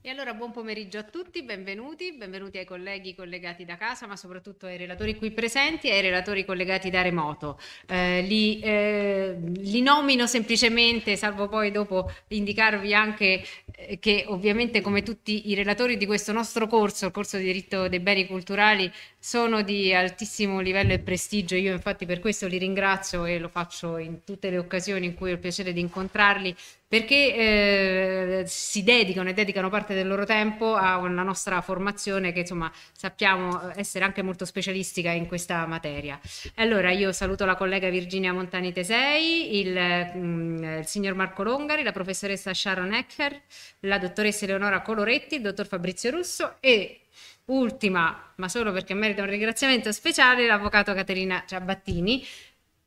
E allora buon pomeriggio a tutti, benvenuti, benvenuti ai colleghi collegati da casa, ma soprattutto ai relatori qui presenti e ai relatori collegati da remoto. Eh, li, eh, li, nomino semplicemente, salvo poi dopo indicarvi anche eh, che ovviamente come tutti i relatori di questo nostro corso, il corso di diritto dei beni culturali, sono di altissimo livello e prestigio. Io infatti per questo li ringrazio e lo faccio in tutte le occasioni in cui ho il piacere di incontrarli perché eh, si dedicano e dedicano parte del loro tempo a una nostra formazione che insomma sappiamo eh, essere anche molto specialistica in questa materia. Allora io saluto la collega Virginia Montani Tesei, il, mm, il signor Marco Longari, la professoressa Sharon Ecker, la dottoressa Eleonora Coloretti, il dottor Fabrizio Russo e ultima, ma solo perché merita un ringraziamento speciale, l'avvocato Caterina Ciabattini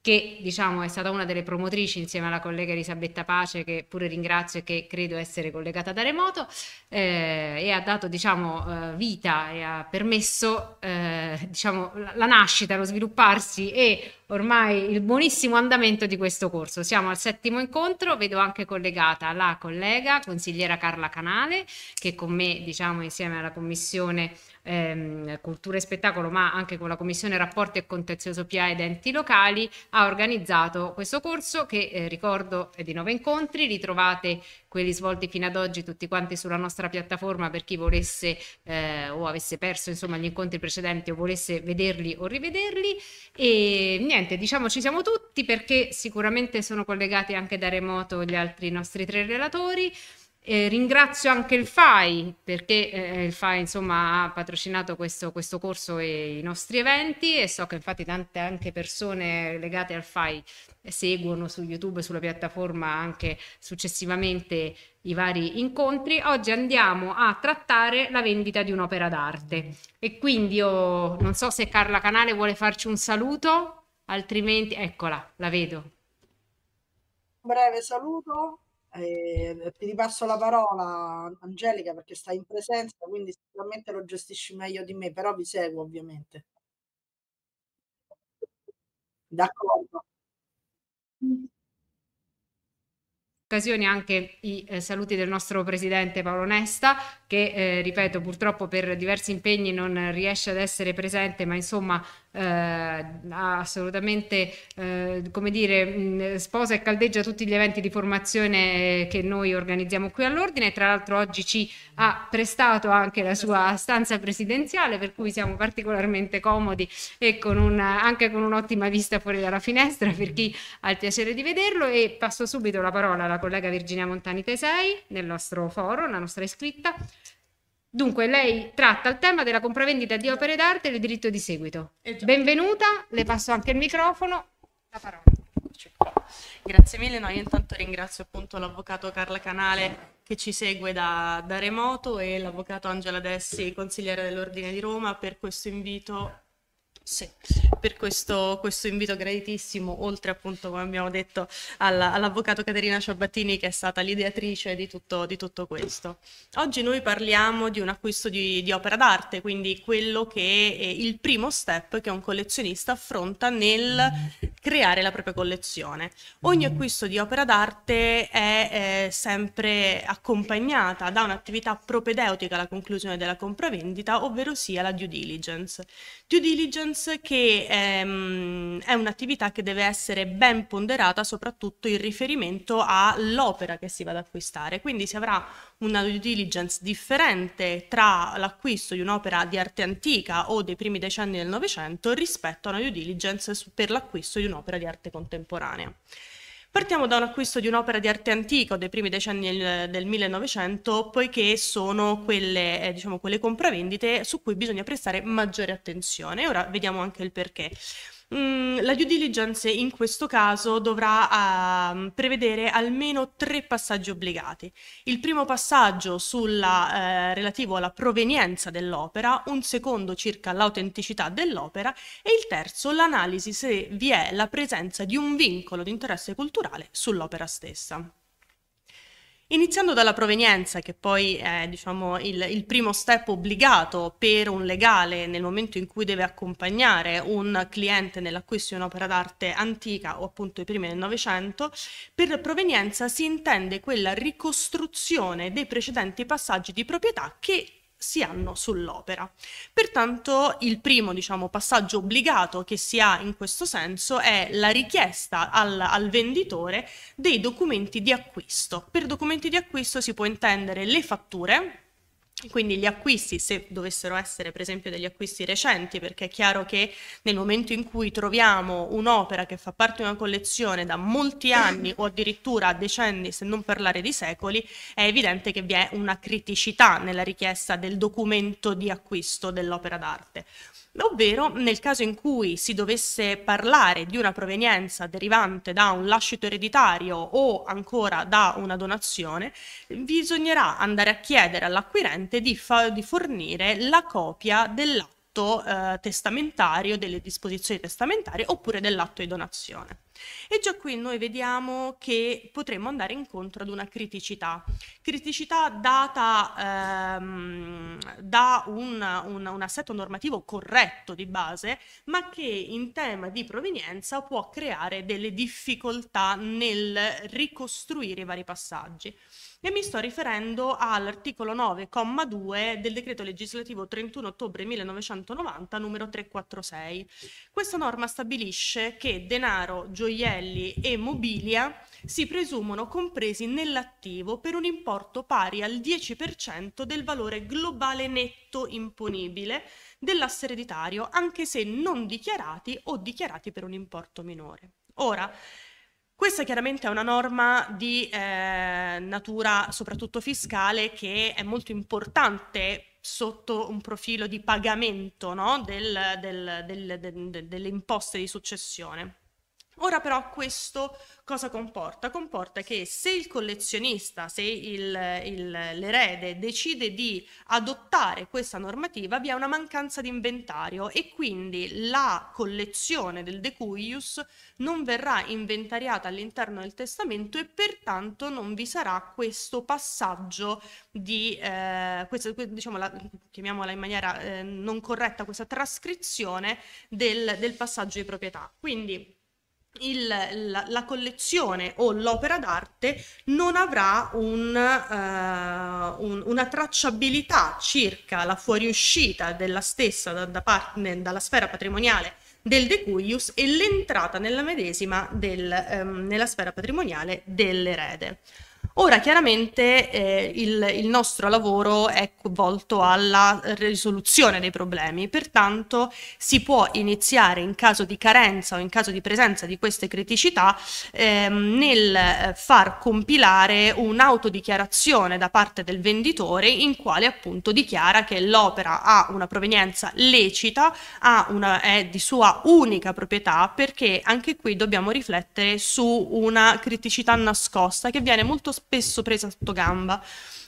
che diciamo, è stata una delle promotrici insieme alla collega Elisabetta Pace, che pure ringrazio e che credo essere collegata da remoto, eh, e ha dato diciamo, eh, vita e ha permesso eh, diciamo, la nascita, lo svilupparsi e ormai il buonissimo andamento di questo corso. Siamo al settimo incontro, vedo anche collegata la collega consigliera Carla Canale, che con me, diciamo, insieme alla commissione ehm, Cultura e Spettacolo, ma anche con la Commissione Rapporti e Contenzioso PA ed Enti Locali, ha organizzato questo corso che, eh, ricordo, è di nove incontri, li trovate quelli svolti fino ad oggi tutti quanti sulla nostra piattaforma per chi volesse eh, o avesse perso insomma gli incontri precedenti o volesse vederli o rivederli e niente diciamo ci siamo tutti perché sicuramente sono collegati anche da remoto gli altri nostri tre relatori eh, ringrazio anche il FAI perché eh, il FAI insomma, ha patrocinato questo, questo, corso e i nostri eventi e so che infatti tante anche persone legate al FAI seguono su YouTube, sulla piattaforma anche successivamente i vari incontri. Oggi andiamo a trattare la vendita di un'opera d'arte e quindi io non so se Carla Canale vuole farci un saluto, altrimenti eccola, la vedo. Breve saluto. Eh, ti ripasso la parola, Angelica, perché stai in presenza, quindi sicuramente lo gestisci meglio di me, però vi seguo ovviamente. D'accordo. Occasioni anche i eh, saluti del nostro presidente Paolo Nesta che eh, ripeto purtroppo per diversi impegni non riesce ad essere presente ma insomma eh, assolutamente eh, come dire mm, sposa e caldeggia tutti gli eventi di formazione che noi organizziamo qui all'ordine tra l'altro oggi ci ha prestato anche la sua stanza presidenziale per cui siamo particolarmente comodi e con una, anche con un'ottima vista fuori dalla finestra per chi ha il piacere di vederlo e passo subito la parola alla collega Virginia Montani Tesei nel nostro foro, la nostra iscritta Dunque, lei tratta il tema della compravendita di opere d'arte e del diritto di seguito. Eh Benvenuta, le passo anche il microfono, la parola. Grazie mille, no, io intanto ringrazio appunto l'avvocato Carla Canale che ci segue da, da remoto e l'avvocato Angela Dessi, consigliere dell'Ordine di Roma, per questo invito sì, per questo, questo, invito graditissimo, oltre appunto, come abbiamo detto, alla, all'avvocato Caterina Ciabattini che è stata l'ideatrice di tutto, di tutto, questo. Oggi noi parliamo di un acquisto di, di opera d'arte, quindi quello che è il primo step che un collezionista affronta nel creare la propria collezione. Ogni acquisto di opera d'arte è eh, sempre accompagnata da un'attività propedeutica alla conclusione della compravendita, ovvero sia la due diligence. Due diligence Business che ehm, è un'attività che deve essere ben ponderata soprattutto in riferimento all'opera che si va ad acquistare, quindi si avrà una due diligence differente tra l'acquisto di un'opera di arte antica o dei primi decenni del Novecento rispetto a una due diligence per l'acquisto di un'opera di arte contemporanea. Partiamo da un acquisto di un'opera di arte antica dei primi decenni del, del 1900, poiché sono quelle, eh, diciamo, quelle compravendite su cui bisogna prestare maggiore attenzione. Ora vediamo anche il perché. Mm, la due diligence in questo caso dovrà uh, prevedere almeno tre passaggi obbligati. Il primo passaggio sulla, eh, relativo alla provenienza dell'opera, un secondo circa l'autenticità dell'opera e il terzo l'analisi se vi è la presenza di un vincolo di interesse culturale sull'opera stessa. Iniziando dalla provenienza, che poi è diciamo, il, il, primo step obbligato per un legale nel momento in cui deve accompagnare un cliente nell'acquisto di un'opera d'arte antica o appunto i primi del Novecento, per provenienza si intende quella ricostruzione dei precedenti passaggi di proprietà che si hanno sull'opera. Pertanto il primo diciamo, passaggio obbligato che si ha in questo senso è la richiesta al, al, venditore dei documenti di acquisto. Per documenti di acquisto si può intendere le fatture quindi gli acquisti, se dovessero essere per esempio degli acquisti recenti, perché è chiaro che nel momento in cui troviamo un'opera che fa parte di una collezione da molti anni o addirittura decenni, se non parlare di secoli, è evidente che vi è una criticità nella richiesta del documento di acquisto dell'opera d'arte ovvero nel caso in cui si dovesse parlare di una provenienza derivante da un lascito ereditario o ancora da una donazione, bisognerà andare a chiedere all'acquirente di, di fornire la copia dell'atto atto eh, testamentario, delle disposizioni testamentarie oppure dell'atto di donazione. E già qui noi vediamo che potremmo andare incontro ad una criticità, criticità data ehm, da un, un, un, assetto normativo corretto di base, ma che in tema di provenienza può creare delle difficoltà nel ricostruire i vari passaggi e mi sto riferendo all'articolo 9,2 del decreto legislativo 31 ottobre 1990 numero 346. Questa norma stabilisce che denaro, gioielli e mobilia si presumono compresi nell'attivo per un importo pari al 10% del valore globale netto imponibile dell'asse ereditario, anche se non dichiarati o dichiarati per un importo minore. Ora, questa chiaramente è una norma di eh, natura soprattutto fiscale che è molto importante sotto un profilo di pagamento no? del, del, del, delle imposte di successione. Ora però questo cosa comporta? Comporta che se il collezionista, se il, il, l'erede decide di adottare questa normativa, vi è una mancanza di inventario e quindi la collezione del decuius non verrà inventariata all'interno del testamento e pertanto non vi sarà questo passaggio di, eh, questa, diciamo, la, chiamiamola in maniera eh, non corretta, questa trascrizione del, del passaggio di proprietà. Quindi il, la, la, collezione o l'opera d'arte non avrà un, uh, un, una tracciabilità circa la fuoriuscita della stessa da, da parte, dalla sfera patrimoniale del decuius e l'entrata nella medesima del, um, nella sfera patrimoniale dell'erede. Ora chiaramente eh, il, il, nostro lavoro è volto alla risoluzione dei problemi, pertanto si può iniziare in caso di carenza o in caso di presenza di queste criticità ehm, nel eh, far compilare un'autodichiarazione da parte del venditore in quale appunto dichiara che l'opera ha una provenienza lecita, una, è di sua unica proprietà perché anche qui dobbiamo riflettere su una criticità nascosta che viene molto spesso spesso presa sotto gamba,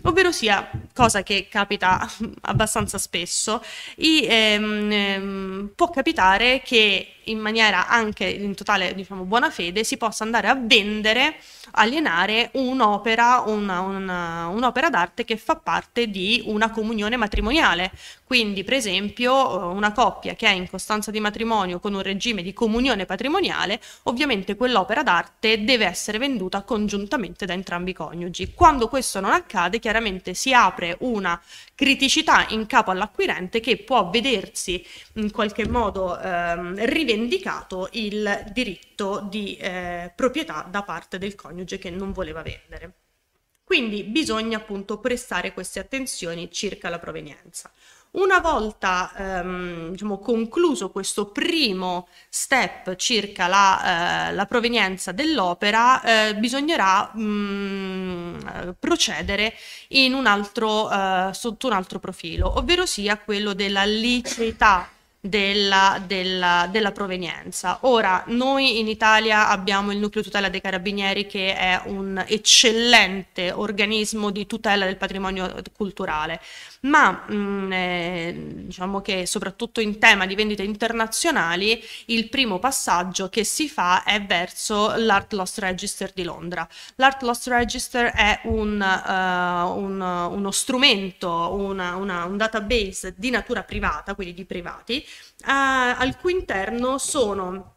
ovvero sia, cosa che capita abbastanza spesso, i, ehm, ehm, può capitare che in maniera anche in totale diciamo, buona fede si possa andare a vendere, alienare un'opera, una, una, un'opera d'arte che fa parte di una comunione matrimoniale. Quindi per esempio una coppia che è in costanza di matrimonio con un regime di comunione patrimoniale, ovviamente quell'opera d'arte deve essere venduta congiuntamente da entrambi i coniugi. Quando questo non accade chiaramente si apre una criticità in capo all'acquirente che può vedersi in qualche modo ehm, rivendicato il diritto di eh, proprietà da parte del coniuge che non voleva vendere. Quindi bisogna appunto prestare queste attenzioni circa la provenienza. Una volta ehm, diciamo, concluso questo primo step circa la, eh, la provenienza dell'opera, eh, bisognerà mh, mm, procedere un altro, eh, sotto un altro profilo, ovvero sia quello della liceità della, della, della, provenienza. Ora, noi in Italia abbiamo il nucleo tutela dei carabinieri che è un eccellente organismo di tutela del patrimonio culturale, ma mh, mm, eh, diciamo che soprattutto in tema di vendite internazionali il primo passaggio che si fa è verso l'Art Lost Register di Londra. L'Art Lost Register è un, uh, un, uno strumento, una, una, un database di natura privata, quindi di privati, al cui interno sono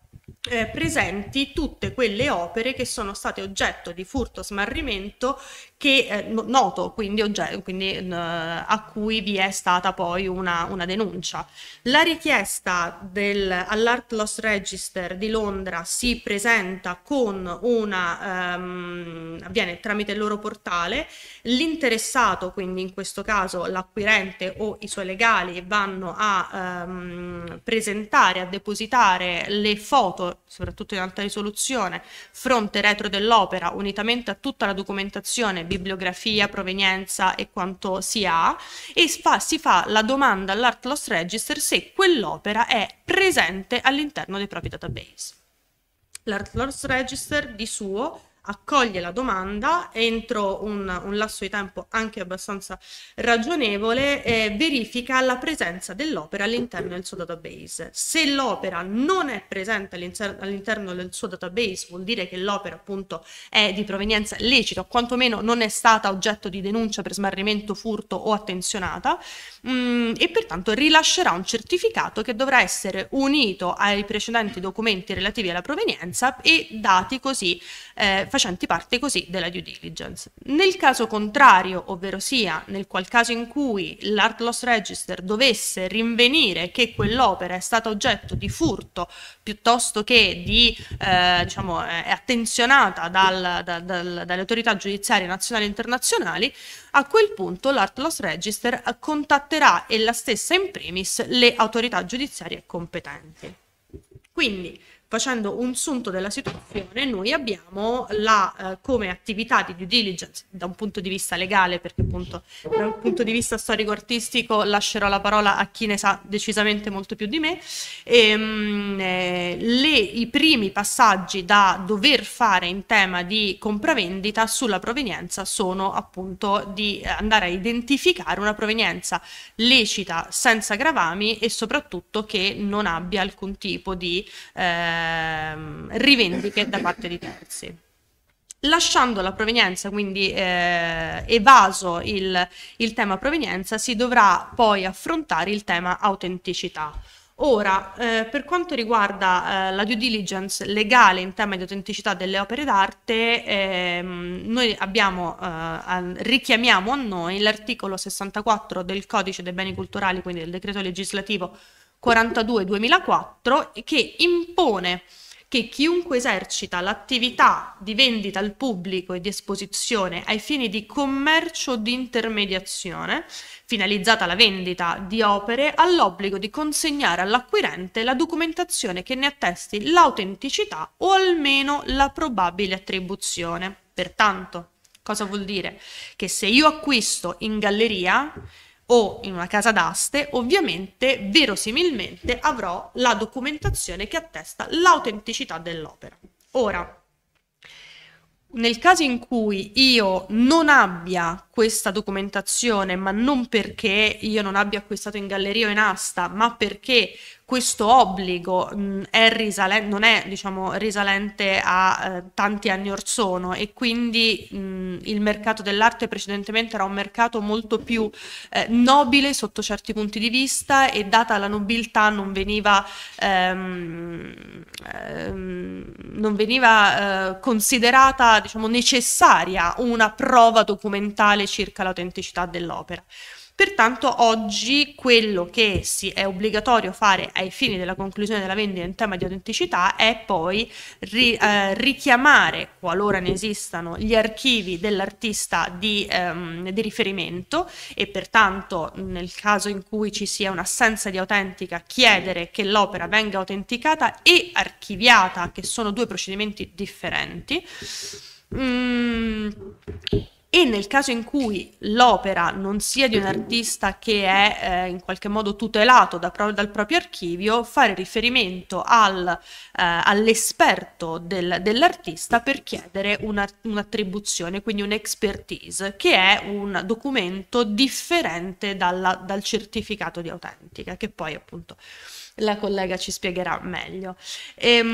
eh, presenti tutte quelle opere che sono state oggetto di furto smarrimento che eh, noto, quindi, oggetto, quindi eh, a cui vi è stata poi una, una denuncia. La richiesta all'Art Loss Register di Londra si presenta con una, ehm, avviene tramite il loro portale, l'interessato, quindi in questo caso l'acquirente o i suoi legali, vanno a ehm, presentare, a depositare le foto, soprattutto in alta risoluzione, fronte e retro dell'opera, unitamente a tutta la documentazione bibliografia, provenienza e quanto si ha e fa, si fa la domanda all'Art Loss Register se quell'opera è presente all'interno dei propri database. L'Art Loss Register di suo accoglie la domanda entro un, un lasso di tempo anche abbastanza ragionevole, eh, verifica la presenza dell'opera all'interno del suo database. Se l'opera non è presente all'interno, all'interno del suo database, vuol dire che l'opera appunto è di provenienza lecita o quantomeno non è stata oggetto di denuncia per smarrimento, furto o attenzionata mh, mm, e pertanto rilascerà un certificato che dovrà essere unito ai precedenti documenti relativi alla provenienza e dati così eh, facenti parte così della due diligence. Nel caso contrario, ovvero sia nel qual caso in cui l'Art Loss Register dovesse rinvenire che quell'opera è stata oggetto di furto piuttosto che di, eh, diciamo, eh, è attenzionata dal, dal, dal, dalle autorità giudiziarie nazionali e internazionali, a quel punto l'Art Loss Register contatterà ella stessa in primis le autorità giudiziarie competenti. Quindi facendo un sunto della situazione, noi abbiamo la, eh, come attività di due diligence da un punto di vista legale, perché appunto da un punto di vista storico-artistico lascerò la parola a chi ne sa decisamente molto più di me, e, ehm, mh, eh, le, i primi passaggi da dover fare in tema di compravendita sulla provenienza sono appunto di andare a identificare una provenienza lecita senza gravami e soprattutto che non abbia alcun tipo di... Eh, eh, rivendite da parte di terzi lasciando la provenienza, quindi eh, evaso il, il, tema provenienza, si dovrà poi affrontare il tema autenticità. Ora, eh, per quanto riguarda eh, la due diligence legale in tema di autenticità delle opere d'arte, ehm, noi abbiamo, eh, richiamiamo a noi l'articolo 64 del codice dei beni culturali, quindi del decreto legislativo 42-2004 che impone che chiunque esercita l'attività di vendita al pubblico e di esposizione ai fini di commercio di intermediazione, finalizzata alla vendita di opere, ha l'obbligo di consegnare all'acquirente la documentazione che ne attesti l'autenticità o almeno la probabile attribuzione. Pertanto, cosa vuol dire? Che se io acquisto in galleria, o in una casa d'aste, ovviamente verosimilmente avrò la documentazione che attesta l'autenticità dell'opera. Ora, nel caso in cui io non abbia questa documentazione, ma non perché io non abbia acquistato in galleria o in asta, ma perché questo obbligo mh, mm, è risalen- non è diciamo, risalente a eh, tanti anni or sono e quindi mh, mm, il mercato dell'arte precedentemente era un mercato molto più eh, nobile sotto certi punti di vista e data la nobiltà non veniva, ehm, ehm, non veniva eh, considerata diciamo, necessaria una prova documentale circa l'autenticità dell'opera. Pertanto oggi quello che si è obbligatorio fare ai fini della conclusione della vendita in tema di autenticità è poi ri, eh, richiamare, qualora ne esistano, gli archivi dell'artista di, ehm, di riferimento e pertanto nel caso in cui ci sia un'assenza di autentica chiedere che l'opera venga autenticata e archiviata, che sono due procedimenti differenti. Mm, e nel caso in cui l'opera non sia di un artista che è eh, in qualche modo tutelato da pro- dal proprio archivio, fare riferimento al, eh, all'esperto del, dell'artista per chiedere una, un'attribuzione, quindi un'expertise, che è un documento differente dalla, dal certificato di autentica, che poi appunto la collega ci spiegherà meglio. E, ehm,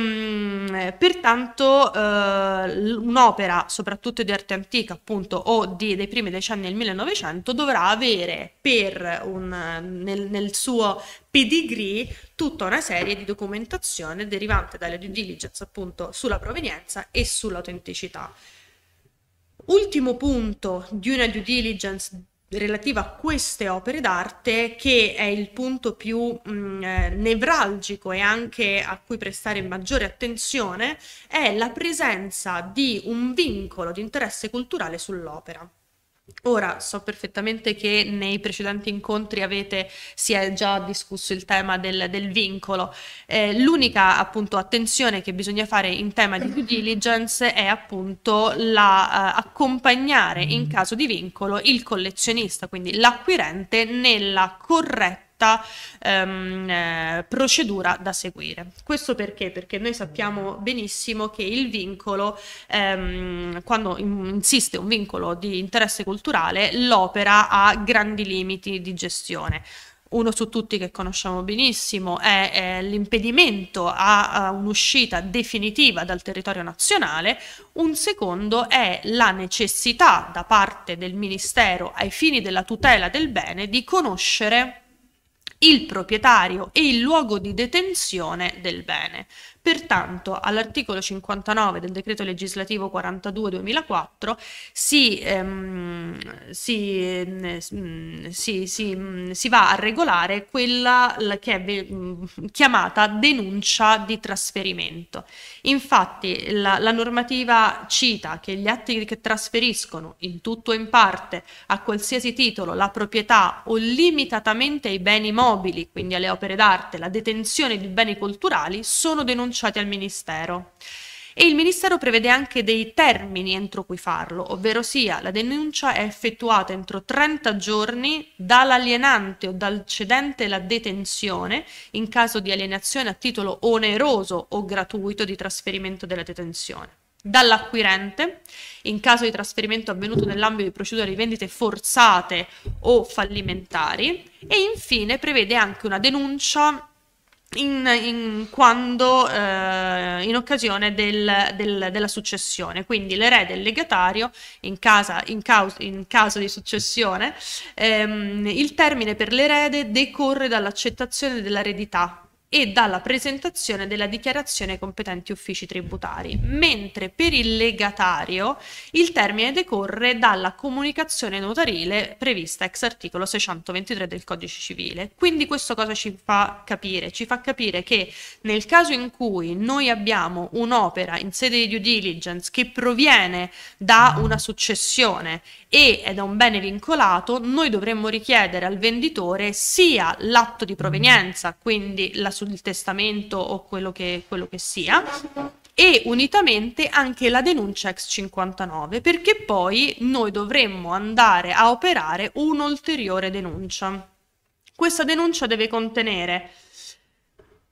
mh, pertanto eh, un'opera, soprattutto di arte antica, appunto, o di, dei primi decenni del 1900, dovrà avere un, nel, nel suo pedigree tutta una serie di documentazione derivante dalle due diligence appunto sulla provenienza e sull'autenticità. Ultimo punto di una due diligence relativa a queste opere d'arte che è il punto più mh, mm, eh, nevralgico e anche a cui prestare maggiore attenzione è la presenza di un vincolo di interesse culturale sull'opera. Ora so perfettamente che nei precedenti incontri avete, si è già discusso il tema del, del vincolo. Eh, l'unica appunto attenzione che bisogna fare in tema di due diligence è appunto la, eh, accompagnare in mm. caso di vincolo il collezionista, quindi l'acquirente, nella corretta corretta ehm, eh, procedura da seguire. Questo perché? Perché noi sappiamo benissimo che il vincolo, ehm, quando insiste un vincolo di interesse culturale, l'opera ha grandi limiti di gestione uno su tutti che conosciamo benissimo è, è l'impedimento a, a un'uscita definitiva dal territorio nazionale, un secondo è la necessità da parte del Ministero ai fini della tutela del bene di conoscere il proprietario e il luogo di detenzione del bene. Pertanto all'articolo 59 del decreto legislativo 42-2004 si, ehm, si, eh, si, mm, si, va a regolare quella che è mm, chiamata denuncia di trasferimento. Infatti la, la normativa cita che gli atti che trasferiscono in tutto o in parte a qualsiasi titolo la proprietà o limitatamente ai beni mobili, quindi alle opere d'arte, la detenzione di beni culturali, sono denunciati denunciati al Ministero. E il Ministero prevede anche dei termini entro cui farlo, ovvero sia la denuncia è effettuata entro 30 giorni dall'alienante o dal cedente la detenzione in caso di alienazione a titolo oneroso o gratuito di trasferimento della detenzione dall'acquirente in caso di trasferimento avvenuto nell'ambito di procedure di vendite forzate o fallimentari e infine prevede anche una denuncia in, in, quando, eh, in occasione del, del, della successione. Quindi l'erede e il legatario, in, casa, in, caus- in caso di successione, ehm, il termine per l'erede decorre dall'accettazione dell'eredità e dalla presentazione della dichiarazione ai competenti uffici tributari, mentre per il legatario il termine decorre dalla comunicazione notarile prevista ex articolo 623 del Codice Civile. Quindi questo cosa ci fa capire? Ci fa capire che nel caso in cui noi abbiamo un'opera in sede di due diligence che proviene da una successione e è da un bene vincolato, noi dovremmo richiedere al venditore sia l'atto di provenienza, quindi la successione, sul testamento o quello che, quello che sia e unitamente anche la denuncia ex 59 perché poi noi dovremmo andare a operare un'ulteriore denuncia. Questa denuncia deve contenere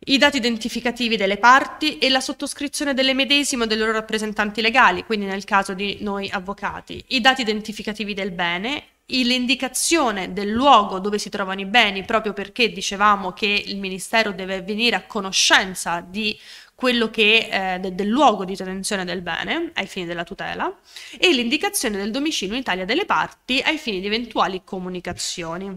i dati identificativi delle parti e la sottoscrizione delle medesime o dei loro rappresentanti legali, quindi nel caso di noi avvocati, i dati identificativi del bene l'indicazione del luogo dove si trovano i beni, proprio perché dicevamo che il Ministero deve venire a conoscenza di quello che eh, de, del luogo di detenzione del bene ai fini della tutela e l'indicazione del domicilio in Italia delle parti ai fini di eventuali comunicazioni.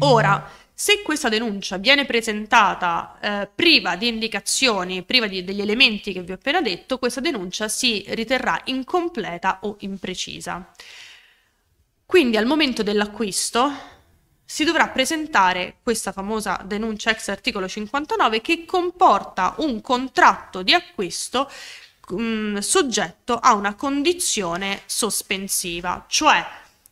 Ora, se questa denuncia viene presentata eh, priva di indicazioni, priva di, degli elementi che vi ho appena detto, questa denuncia si riterrà incompleta o imprecisa. Quindi al momento dell'acquisto si dovrà presentare questa famosa denuncia ex articolo 59 che comporta un contratto di acquisto mh, soggetto a una condizione sospensiva, cioè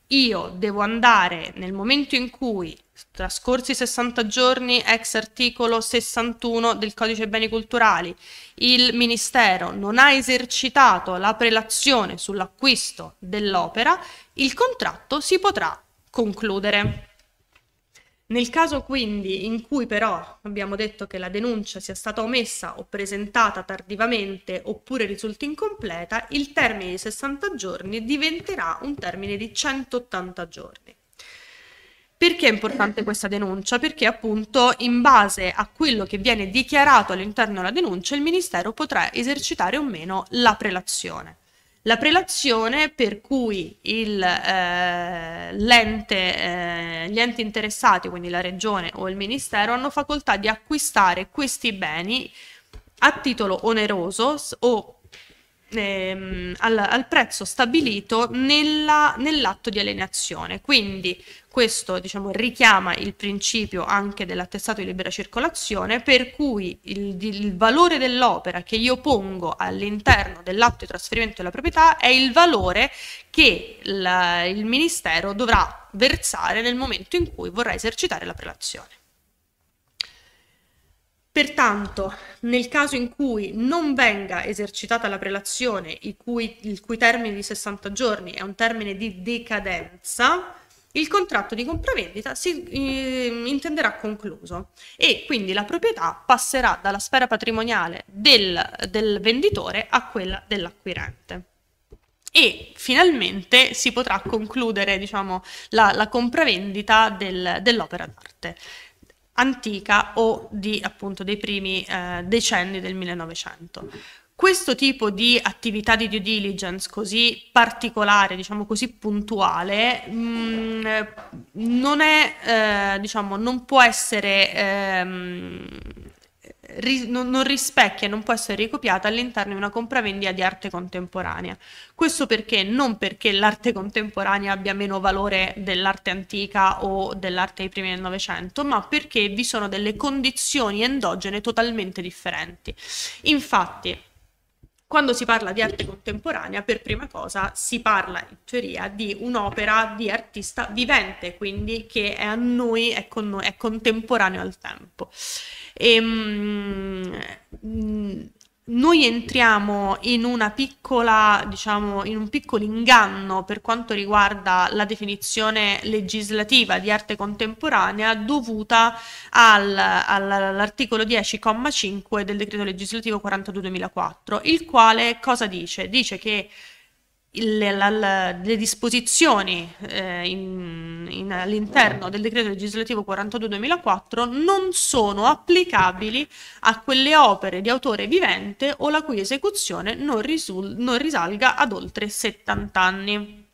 io devo andare nel momento in cui trascorsi 60 giorni ex articolo 61 del codice dei beni culturali il ministero non ha esercitato la prelazione sull'acquisto dell'opera il contratto si potrà concludere nel caso quindi in cui però abbiamo detto che la denuncia sia stata omessa o presentata tardivamente oppure risulti incompleta, il termine di 60 giorni diventerà un termine di 180 giorni. Perché è importante questa denuncia? Perché appunto in base a quello che viene dichiarato all'interno della denuncia il Ministero potrà esercitare o meno la prelazione. La prelazione per cui il, eh, eh, gli enti interessati, quindi la regione o il ministero, hanno facoltà di acquistare questi beni a titolo oneroso o ehm, al, al, prezzo stabilito nella, nell'atto di alienazione. Quindi questo diciamo, richiama il principio anche dell'attestato di libera circolazione, per cui il, il valore dell'opera che io pongo all'interno dell'atto di trasferimento della proprietà è il valore che la, il Ministero dovrà versare nel momento in cui vorrà esercitare la prelazione. Pertanto, nel caso in cui non venga esercitata la prelazione, il cui, il cui, termine di 60 giorni è un termine di decadenza, il contratto di compravendita si eh, intenderà concluso e quindi la proprietà passerà dalla sfera patrimoniale del, del venditore a quella dell'acquirente e finalmente si potrà concludere diciamo, la, la compravendita del, dell'opera d'arte antica o di, appunto, dei primi eh, decenni del 1900. Questo tipo di attività di due diligence così particolare, diciamo così puntuale, mh, mm, non, è, eh, diciamo, non può essere ehm, ri- non, rispecchia e non può essere ricopiata all'interno di una compravendita di arte contemporanea. Questo perché? Non perché l'arte contemporanea abbia meno valore dell'arte antica o dell'arte dei primi del Novecento, ma perché vi sono delle condizioni endogene totalmente differenti. Infatti, quando si parla di arte contemporanea, per prima cosa si parla in teoria di un'opera di artista vivente, quindi che è a noi, è, con noi, è contemporaneo al tempo. E, ehm, mh, mm, noi entriamo in una piccola, diciamo, in un piccolo inganno per quanto riguarda la definizione legislativa di arte contemporanea dovuta al, al, all'articolo 10,5 del decreto legislativo 42-2004, il quale cosa dice? Dice che le, la, la, le, disposizioni eh, in, in, all'interno del decreto legislativo 42-2004 non sono applicabili a quelle opere di autore vivente o la cui esecuzione non, risul- non risalga ad oltre 70 anni.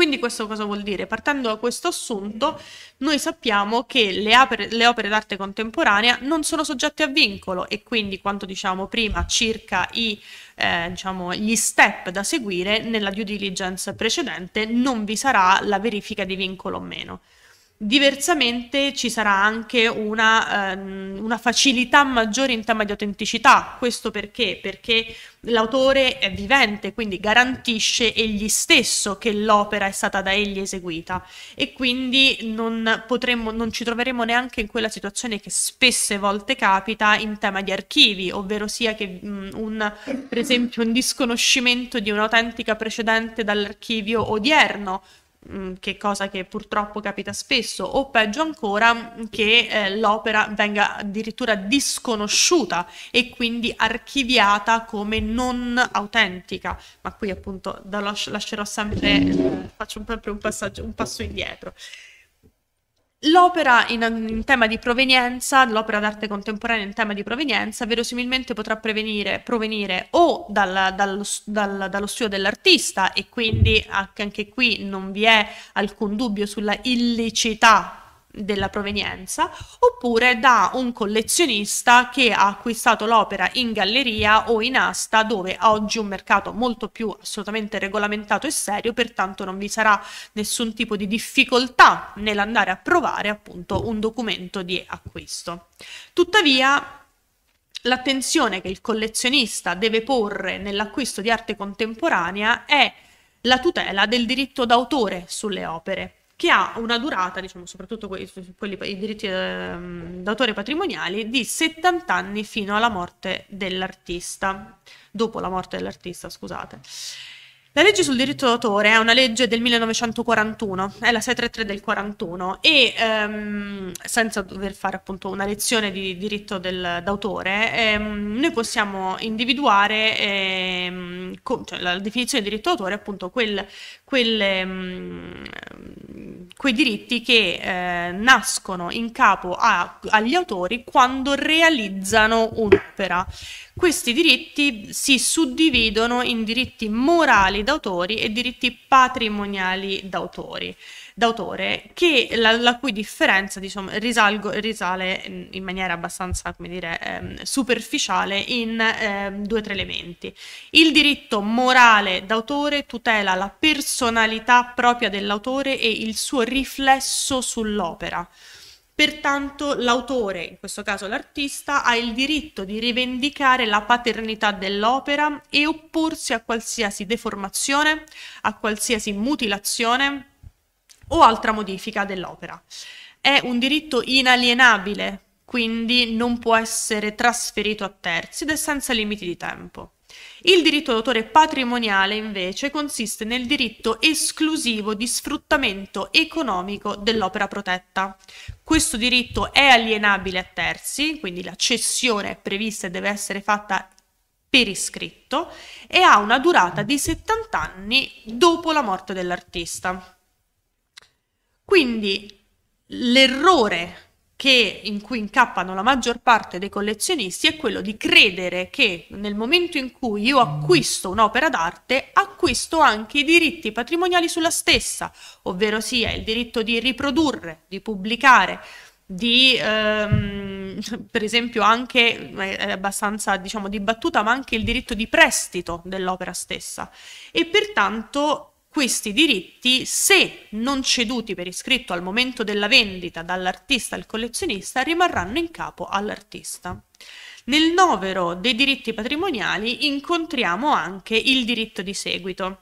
Quindi questo cosa vuol dire? Partendo da questo assunto, noi sappiamo che le, opere, le opere d'arte contemporanea non sono soggette a vincolo e quindi quanto diciamo prima circa i, eh, diciamo, gli step da seguire nella due diligence precedente non vi sarà la verifica di vincolo o meno. Diversamente ci sarà anche una, ehm, una, facilità maggiore in tema di autenticità, questo perché? Perché l'autore è vivente, quindi garantisce egli stesso che l'opera è stata da egli eseguita e quindi non, potremmo, non ci troveremo neanche in quella situazione che spesse volte capita in tema di archivi, ovvero sia che mh, un, per esempio un disconoscimento di un'autentica precedente dall'archivio odierno Mm, che cosa che purtroppo capita spesso, o peggio ancora mm, che eh, l'opera venga addirittura disconosciuta e quindi archiviata come non autentica. Ma qui appunto lascerò sempre, eh, faccio proprio un, un passo indietro. L'opera in, in, tema di provenienza, l'opera d'arte contemporanea in tema di provenienza, verosimilmente potrà provenire o dalla, dallo, dal, dallo, studio dell'artista e quindi anche, anche qui non vi è alcun dubbio sulla illicità della provenienza oppure da un collezionista che ha acquistato l'opera in galleria o in asta dove ha oggi un mercato molto più assolutamente regolamentato e serio pertanto non vi sarà nessun tipo di difficoltà nell'andare a provare appunto un documento di acquisto. Tuttavia l'attenzione che il collezionista deve porre nell'acquisto di arte contemporanea è la tutela del diritto d'autore sulle opere che ha una durata, diciamo, soprattutto que- quelli, i diritti eh, d'autore patrimoniali, di 70 anni fino alla morte dell'artista, dopo la morte dell'artista, scusate. La legge sul diritto d'autore è una legge del 1941, è la 633 del 41 e ehm, senza dover fare appunto una lezione di diritto d'autore, ehm, noi possiamo individuare ehm, cioè, la definizione di diritto d'autore appunto quel, quel, ehm, quei diritti che eh, nascono in capo a, agli autori quando realizzano un'opera. Questi diritti si suddividono in diritti morali d'autori e diritti patrimoniali d'autori d'autore che la, la, cui differenza diciamo, risalgo, risale in, maniera abbastanza come dire, ehm, superficiale in ehm, due o tre elementi. Il diritto morale d'autore tutela la personalità propria dell'autore e il suo riflesso sull'opera. Pertanto l'autore, in questo caso l'artista, ha il diritto di rivendicare la paternità dell'opera e opporsi a qualsiasi deformazione, a qualsiasi mutilazione o altra modifica dell'opera. È un diritto inalienabile, quindi non può essere trasferito a terzi ed è senza limiti di tempo. Il diritto d'autore patrimoniale invece consiste nel diritto esclusivo di sfruttamento economico dell'opera protetta. Questo diritto è alienabile a terzi, quindi la cessione è prevista e deve essere fatta per iscritto e ha una durata di 70 anni dopo la morte dell'artista. Quindi l'errore che, in cui incappano la maggior parte dei collezionisti è quello di credere che nel momento in cui io acquisto un'opera d'arte, acquisto anche i diritti patrimoniali sulla stessa, ovvero sia il diritto di riprodurre, di pubblicare, di ehm, per esempio anche è abbastanza diciamo dibattuta ma anche il diritto di prestito dell'opera stessa e pertanto questi diritti, se non ceduti per iscritto al momento della vendita dall'artista al collezionista, rimarranno in capo all'artista. Nel novero dei diritti patrimoniali incontriamo anche il diritto di seguito.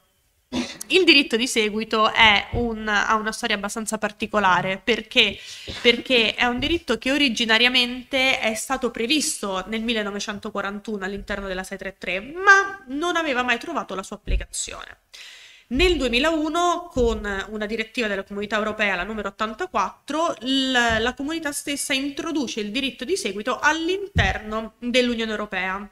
Il diritto di seguito un, ha una storia abbastanza particolare perché, perché, è un diritto che originariamente è stato previsto nel 1941 all'interno della 633, ma non aveva mai trovato la sua applicazione. Nel 2001, con una direttiva della Comunità Europea, la numero 84, la comunità stessa introduce il diritto di seguito all'interno dell'Unione Europea.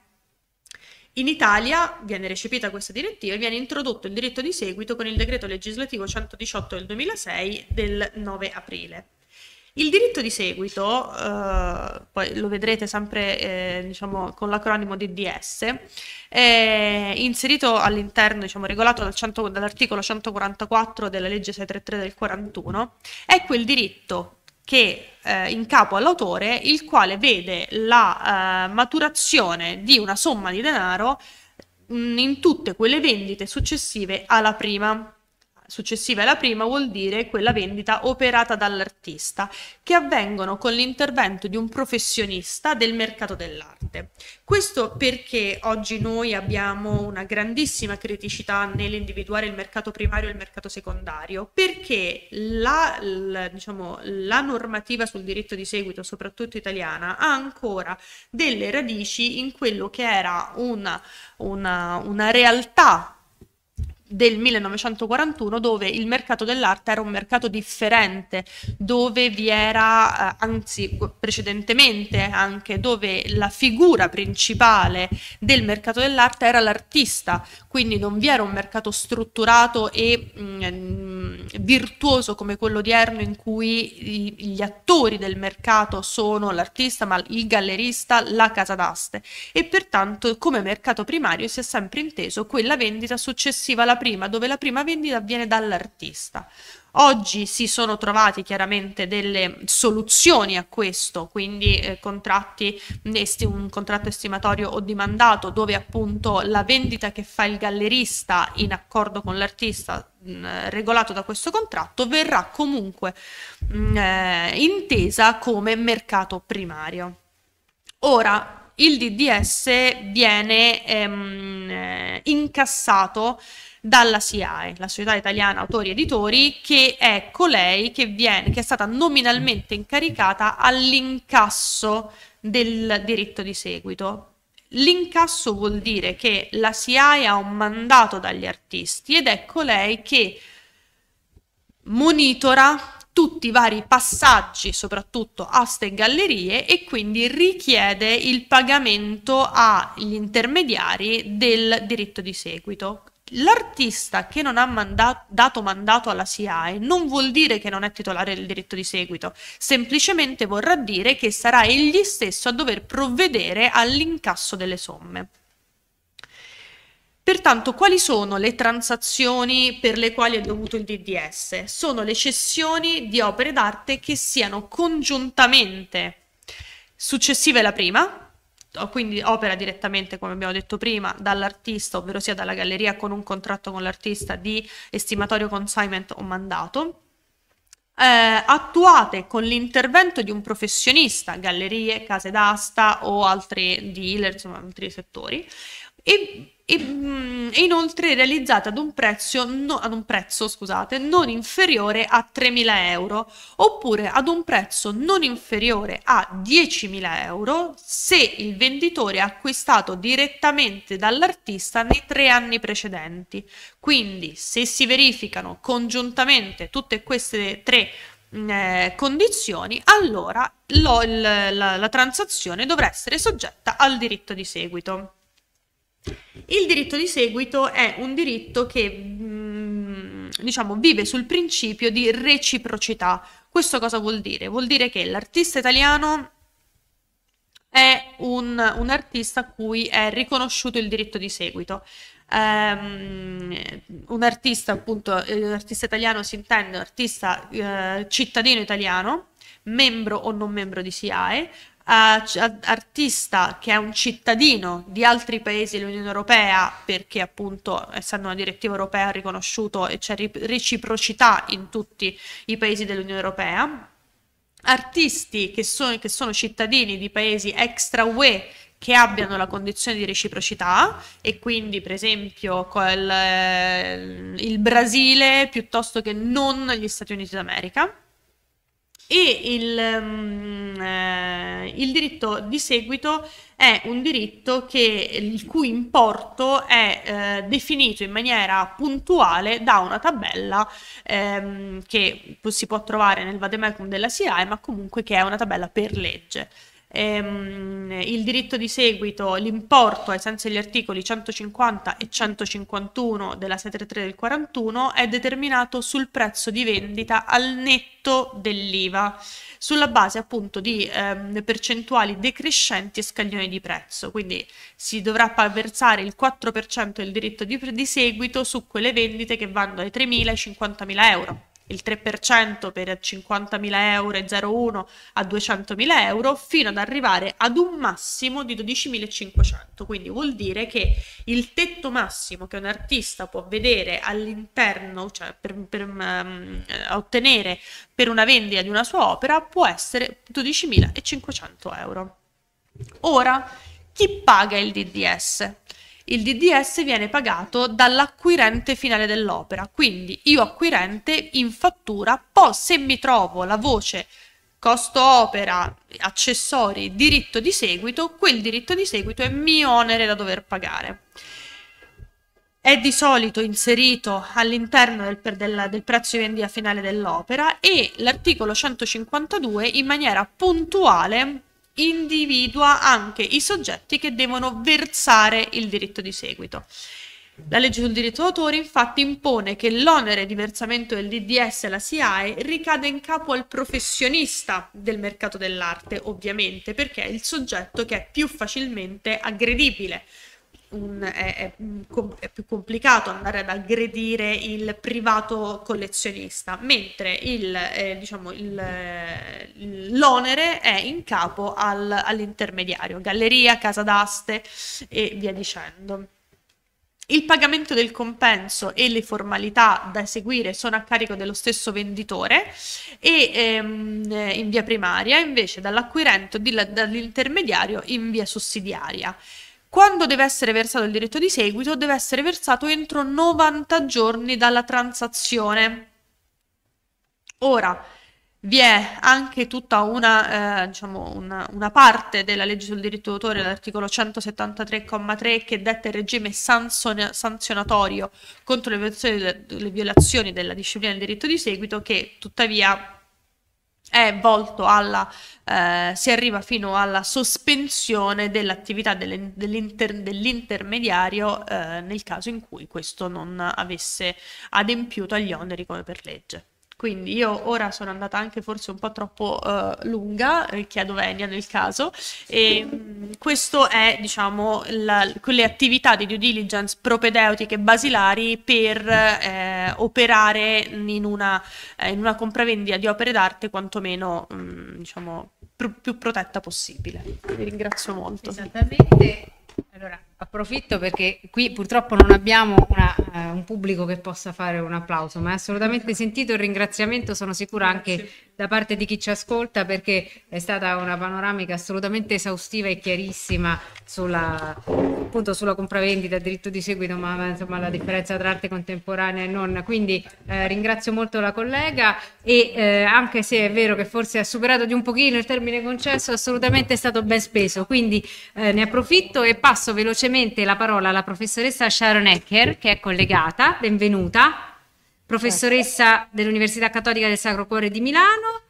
In Italia viene recepita questa direttiva e viene introdotto il diritto di seguito con il decreto legislativo 118 del 2006 del 9 aprile. Il diritto di seguito, eh, poi lo vedrete sempre eh, diciamo, con l'acronimo DDS, è inserito all'interno, diciamo, regolato dal 100, dall'articolo 144 della legge 633 del 41, è quel diritto che eh, in capo all'autore, il quale vede la eh, maturazione di una somma di denaro mh, mm, in tutte quelle vendite successive alla prima successiva alla prima vuol dire quella vendita operata dall'artista, che avvengono con l'intervento di un professionista del mercato dell'arte. Questo perché oggi noi abbiamo una grandissima criticità nell'individuare il mercato primario e il mercato secondario, perché la, la, diciamo, la normativa sul diritto di seguito, soprattutto italiana, ha ancora delle radici in quello che era una, una, una realtà del 1941 dove il mercato dell'arte era un mercato differente, dove vi era, eh, anzi precedentemente anche, dove la figura principale del mercato dell'arte era l'artista, quindi non vi era un mercato strutturato e mh, mm, virtuoso come quello odierno in cui gli attori del mercato sono l'artista, ma il gallerista, la casa d'aste e pertanto come mercato primario si è sempre inteso quella vendita successiva alla prima, dove la prima vendita avviene dall'artista. Oggi si sono trovate chiaramente delle soluzioni a questo, quindi eh, contratti, un contratto estimatorio o di mandato dove appunto la vendita che fa il gallerista in accordo con l'artista regolato da questo contratto verrà comunque eh, intesa come mercato primario. Ora, il DDS viene ehm, eh, incassato dalla SIAE, la Società Italiana Autori Editori, che è colei che, viene, che è stata nominalmente incaricata all'incasso del diritto di seguito. L'incasso vuol dire che la SIAE ha un mandato dagli artisti ed è colei che monitora tutti i vari passaggi, soprattutto aste e gallerie, e quindi richiede il pagamento agli intermediari del diritto di seguito. L'artista che non ha mandato, dato mandato alla SIAE non vuol dire che non è titolare del diritto di seguito, semplicemente vorrà dire che sarà egli stesso a dover provvedere all'incasso delle somme. Pertanto, quali sono le transazioni per le quali è dovuto il DDS? Sono le cessioni di opere d'arte che siano congiuntamente successive alla prima, quindi opera direttamente, come abbiamo detto prima, dall'artista, ovvero sia dalla galleria con un contratto con l'artista di estimatorio consignment o mandato, eh, attuate con l'intervento di un professionista, gallerie, case d'asta o altri dealer, insomma altri settori, e e, e mm, inoltre realizzata ad un prezzo, no, ad un prezzo scusate, non inferiore a 3.000 euro oppure ad un prezzo non inferiore a 10.000 euro se il venditore ha acquistato direttamente dall'artista nei tre anni precedenti. Quindi se si verificano congiuntamente tutte queste tre mm, eh, condizioni, allora lo, il, la, la transazione dovrà essere soggetta al diritto di seguito. Il diritto di seguito è un diritto che mm, diciamo, vive sul principio di reciprocità. Questo cosa vuol dire? Vuol dire che l'artista italiano è un, un artista a cui è riconosciuto il diritto di seguito. Um, un artista, appunto, eh, l'artista italiano si intende un artista eh, cittadino italiano, membro o non membro di SIAE, artista che è un cittadino di altri paesi dell'Unione Europea, perché appunto essendo una direttiva europea riconosciuto e c'è reciprocità in tutti i paesi dell'Unione Europea, artisti che sono, che sono cittadini di paesi extra UE che abbiano la condizione di reciprocità e quindi per esempio col, eh, il Brasile piuttosto che non gli Stati Uniti d'America e il, um, eh, il, diritto di seguito è un diritto che, il cui importo è eh, definito in maniera puntuale da una tabella ehm, che si può trovare nel vademecum della SIAE, ma comunque che è una tabella per legge ehm, il diritto di seguito, l'importo ai sensi degli articoli 150 e 151 della 733 del 41 è determinato sul prezzo di vendita al netto dell'IVA, sulla base appunto di ehm, percentuali decrescenti e scaglioni di prezzo, quindi si dovrà versare il 4% del diritto di, di seguito su quelle vendite che vanno dai 3.000 ai 50.000 euro il 3% per 50.000 euro e 0,1 a 200.000 euro fino ad arrivare ad un massimo di 12.500. Quindi vuol dire che il tetto massimo che un artista può vedere all'interno, cioè per, per um, ottenere per una vendita di una sua opera, può essere 12.500 euro. Ora, chi paga il DDS? il DDS viene pagato dall'acquirente finale dell'opera. Quindi io acquirente in fattura, poi se mi trovo la voce costo opera, accessori, diritto di seguito, quel diritto di seguito è mio onere da dover pagare. È di solito inserito all'interno del, del, del, prezzo di vendita finale dell'opera e l'articolo 152 in maniera puntuale individua anche i soggetti che devono versare il diritto di seguito. La legge sul diritto d'autore infatti impone che l'onere di versamento del DDS alla SIAE ricada in capo al professionista del mercato dell'arte, ovviamente, perché è il soggetto che è più facilmente aggredibile, un, è, è, mm, è, più complicato andare ad aggredire il privato collezionista, mentre il, eh, diciamo il, eh, l'onere è in capo al, all'intermediario, galleria, casa d'aste e via dicendo. Il pagamento del compenso e le formalità da eseguire sono a carico dello stesso venditore e ehm, in via primaria invece dall'acquirente o dall'intermediario in via sussidiaria. Quando deve essere versato il diritto di seguito, deve essere versato entro 90 giorni dalla transazione. Ora, vi è anche tutta una, eh, diciamo una, una, parte della legge sul diritto d'autore, l'articolo 173,3, che detta il regime sanzone, sanzionatorio contro le violazioni, le violazioni della disciplina del diritto di seguito, che tuttavia è volto alla, eh, si arriva fino alla sospensione dell'attività dell'inter, dell'intermediario eh, nel caso in cui questo non avesse adempiuto agli oneri come per legge. Quindi io ora sono andata anche forse un po' troppo uh, lunga, eh, chiedo venia nel caso, e mh, mm, questo è diciamo la, quelle attività di due diligence propedeutiche basilari per eh, operare in una, eh, in una, compravendita di opere d'arte quantomeno mh, mm, diciamo, pr- più protetta possibile. Vi ringrazio molto. Esattamente. Allora, Approfitto perché qui purtroppo non abbiamo una, eh, un pubblico che possa fare un applauso, ma è assolutamente sentito il ringraziamento, sono sicura anche da parte di chi ci ascolta perché è stata una panoramica assolutamente esaustiva e chiarissima sulla, appunto, sulla compravendita, diritto di seguito, ma insomma la differenza tra arte contemporanea e non. Quindi eh, ringrazio molto la collega e eh, anche se è vero che forse ha superato di un pochino il termine concesso, assolutamente è stato ben speso, quindi eh, ne approfitto e passo velocemente velocemente la parola alla professoressa Sharon Ecker, che è collegata. Benvenuta, professoressa dell'Università Cattolica del Sacro Cuore di Milano.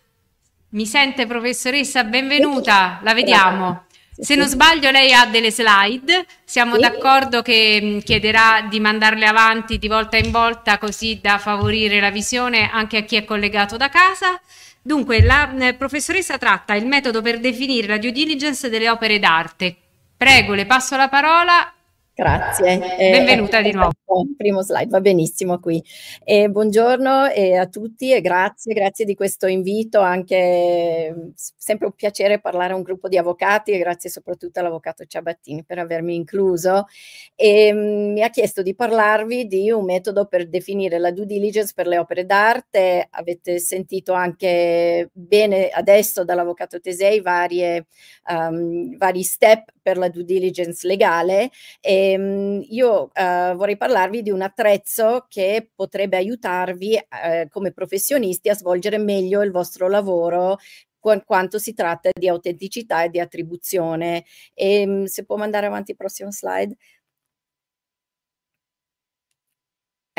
Mi sente, professoressa? Benvenuta, la vediamo. Se non sbaglio lei ha delle slide, siamo sì. d'accordo che mm, chiederà di mandarle avanti di volta in volta così da favorire la visione anche a chi è collegato da casa. Dunque, la mm, professoressa tratta il metodo per definire la due diligence delle opere d'arte, Prego, le passo la parola Grazie. Eh, Benvenuta eh, di nuovo. Eh, primo slide, va benissimo qui. Eh, buongiorno a tutti e grazie, grazie di questo invito, anche mm, sempre un piacere parlare a un gruppo di avvocati e grazie soprattutto all'avvocato Ciabattini per avermi incluso. E, mh, mm, mi ha chiesto di parlarvi di un metodo per definire la due diligence per le opere d'arte. Avete sentito anche bene adesso dall'avvocato Tesei varie, um, vari step per la due diligence legale, ehm, io eh, vorrei parlarvi di un attrezzo che potrebbe aiutarvi eh, come professionisti a svolgere meglio il vostro lavoro quanto si tratta di autenticità e di attribuzione. E, ehm, se può mandare avanti il prossimo slide.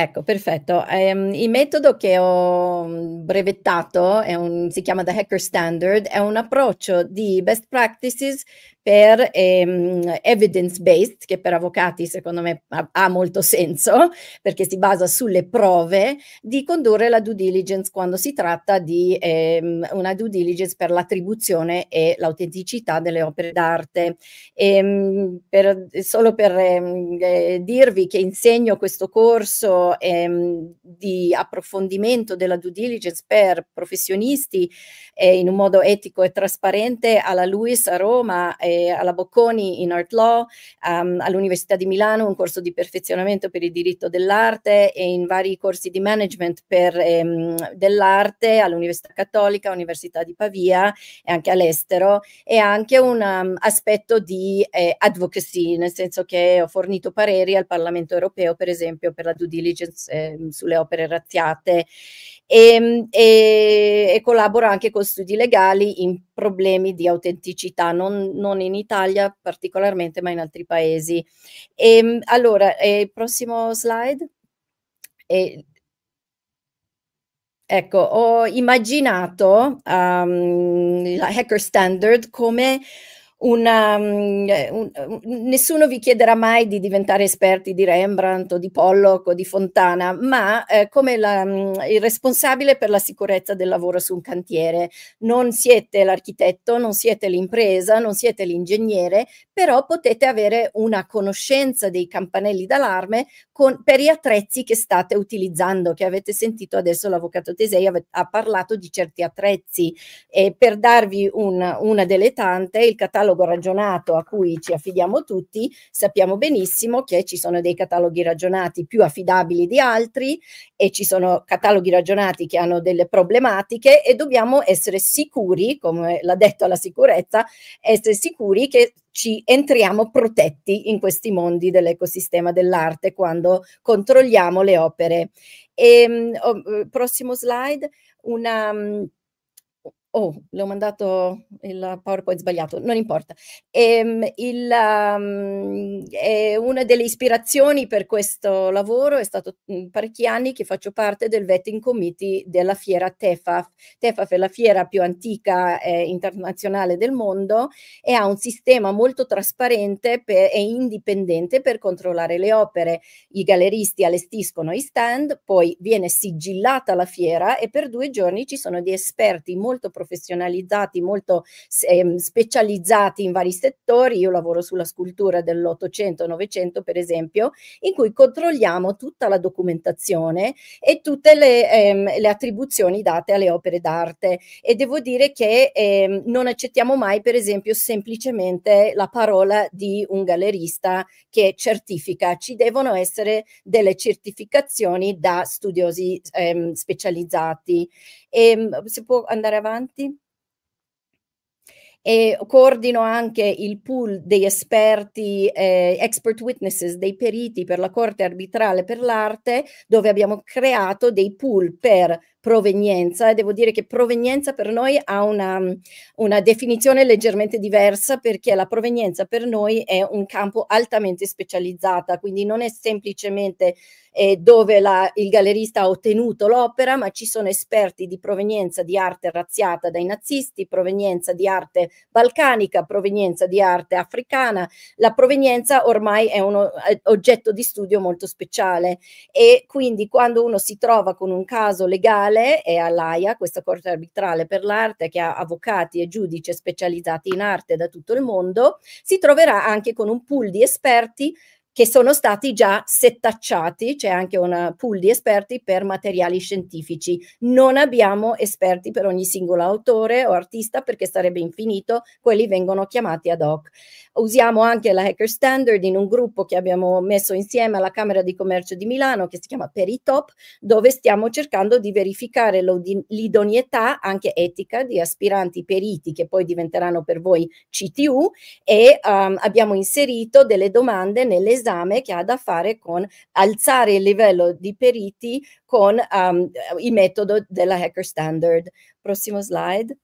Ecco, perfetto. Um, il metodo che ho mm, brevettato un, si chiama The Hacker Standard, è un approccio di best practices per ehm, evidence based, che per avvocati secondo me ha, ha, molto senso, perché si basa sulle prove, di condurre la due diligence quando si tratta di ehm, una due diligence per l'attribuzione e l'autenticità delle opere d'arte. Ehm, per, solo per ehm, eh, dirvi che insegno questo corso ehm, di approfondimento della due diligence per professionisti eh, in un modo etico e trasparente alla LUIS a Roma. Eh, alla Bocconi in Art Law, um, all'Università di Milano un corso di perfezionamento per il diritto dell'arte e in vari corsi di management per, ehm, dell'arte all'Università Cattolica, Università di Pavia e anche all'estero e anche un um, aspetto di eh, advocacy, nel senso che ho fornito pareri al Parlamento europeo, per esempio, per la due diligence eh, sulle opere razziate e, ehm, e, e collabora anche con studi legali in problemi di autenticità, non, non in Italia particolarmente, ma in altri paesi. E, ehm, allora, eh, prossimo slide. E, Ecco, ho immaginato um, la Hacker Standard come una, mm, eh, eh, un, nessuno vi chiederà mai di diventare esperti di Rembrandt o di Pollock o di Fontana, ma eh, come la, mm, il responsabile per la sicurezza del lavoro su un cantiere. Non siete l'architetto, non siete l'impresa, non siete l'ingegnere, però potete avere una conoscenza dei campanelli d'allarme con, per gli attrezzi che state utilizzando, che avete sentito adesso l'avvocato Tesei ha, ha parlato di certi attrezzi. E per darvi un, una delle tante, il catalogo catalogo ragionato a cui ci affidiamo tutti, sappiamo benissimo che ci sono dei cataloghi ragionati più affidabili di altri e ci sono cataloghi ragionati che hanno delle problematiche e dobbiamo essere sicuri, come l'ha detto la sicurezza, essere sicuri che ci entriamo protetti in questi mondi dell'ecosistema dell'arte quando controlliamo le opere. E, ehm, oh, eh, prossimo slide, una mm, oh, le ho mandato il PowerPoint sbagliato, non importa. E, ehm, il, um, una delle ispirazioni per questo lavoro è stato mhmm, parecchi anni che faccio parte del vetting committee della fiera TEFAF. TEFAF è la fiera più antica eh, internazionale del mondo e ha un sistema molto trasparente per, e indipendente per controllare le opere. I galleristi allestiscono i stand, poi viene sigillata la fiera e per due giorni ci sono di esperti molto professionali professionalizzati, molto eh, specializzati in vari settori. Io lavoro sulla scultura dell'Ottocento-Novecento, per esempio, in cui controlliamo tutta la documentazione e tutte le, ehm, le attribuzioni date alle opere d'arte. E devo dire che ehm, non accettiamo mai, per esempio, semplicemente la parola di un gallerista che certifica. Ci devono essere delle certificazioni da studiosi ehm, specializzati. E, ehm, si può andare avanti? e coordino anche il pool degli esperti, eh, expert witnesses, dei periti per la Corte arbitrale per l'arte, dove abbiamo creato dei pool per provenienza e devo dire che provenienza per noi ha una, una definizione leggermente diversa perché la provenienza per noi è un campo altamente specializzata, quindi non è semplicemente eh, dove la, il gallerista ha ottenuto l'opera, ma ci sono esperti di provenienza di arte razziata dai nazisti, provenienza di arte balcanica, provenienza di arte africana. La provenienza ormai è un oggetto di studio molto speciale e quindi quando uno si trova con un caso legale arbitrale e all'AIA, questa corte arbitrale per l'arte che ha avvocati e giudici specializzati in arte da tutto il mondo, si troverà anche con un pool di esperti che sono stati già settacciati, c'è anche una pool di esperti per materiali scientifici. Non abbiamo esperti per ogni singolo autore o artista perché sarebbe infinito, quelli vengono chiamati ad hoc. Usiamo anche la Hacker Standard in un gruppo che abbiamo messo insieme alla Camera di Commercio di Milano che si chiama Peritop, dove stiamo cercando di verificare l'idoneità anche etica di aspiranti periti che poi diventeranno per voi CTU e um, abbiamo inserito delle domande nell'esame esame che ha da fare con alzare il livello di periti con um, il metodo della Hacker Standard. Prossimo slide.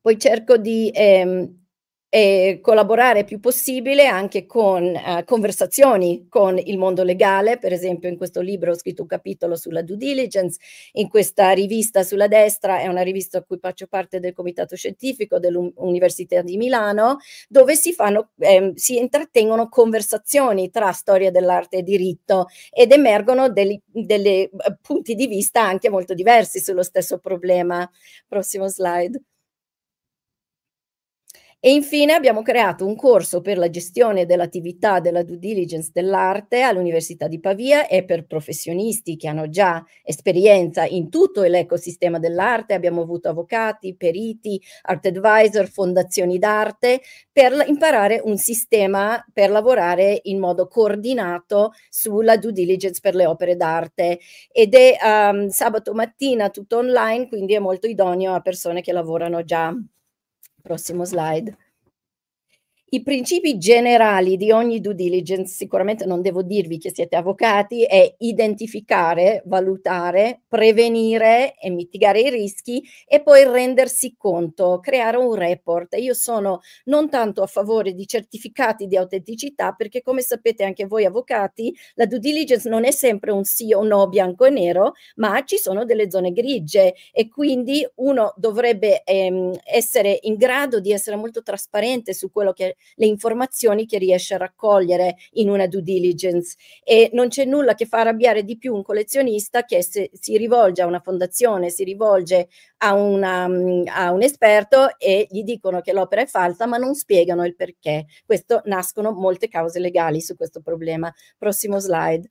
Poi cerco di ehm, e collaborare più possibile anche con eh, conversazioni con il mondo legale, per esempio in questo libro ho scritto un capitolo sulla due diligence, in questa rivista sulla destra, è una rivista a cui faccio parte del comitato scientifico dell'Università di Milano, dove si, fanno, eh, si intrattengono conversazioni tra storia dell'arte e diritto ed emergono dei eh, punti di vista anche molto diversi sullo stesso problema. Prossimo slide. E infine abbiamo creato un corso per la gestione dell'attività della due diligence dell'arte all'Università di Pavia e per professionisti che hanno già esperienza in tutto l'ecosistema dell'arte. Abbiamo avuto avvocati, periti, art advisor, fondazioni d'arte per imparare un sistema per lavorare in modo coordinato sulla due diligence per le opere d'arte. Ed è um, sabato mattina tutto online, quindi è molto idoneo a persone che lavorano già Prossimo slide. I principi generali di ogni due diligence, sicuramente non devo dirvi che siete avvocati, è identificare, valutare, prevenire e mitigare i rischi e poi rendersi conto, creare un report. Io sono non tanto a favore di certificati di autenticità perché come sapete anche voi avvocati, la due diligence non è sempre un sì o no bianco e nero, ma ci sono delle zone grigie e quindi uno dovrebbe ehm, essere in grado di essere molto trasparente su quello che le informazioni che riesce a raccogliere in una due diligence e non c'è nulla che fa arrabbiare di più un collezionista che se, si rivolge a una fondazione, si rivolge a, una, mm, a un esperto e gli dicono che l'opera è falsa ma non spiegano il perché. Questo nascono molte cause legali su questo problema. Prossimo slide.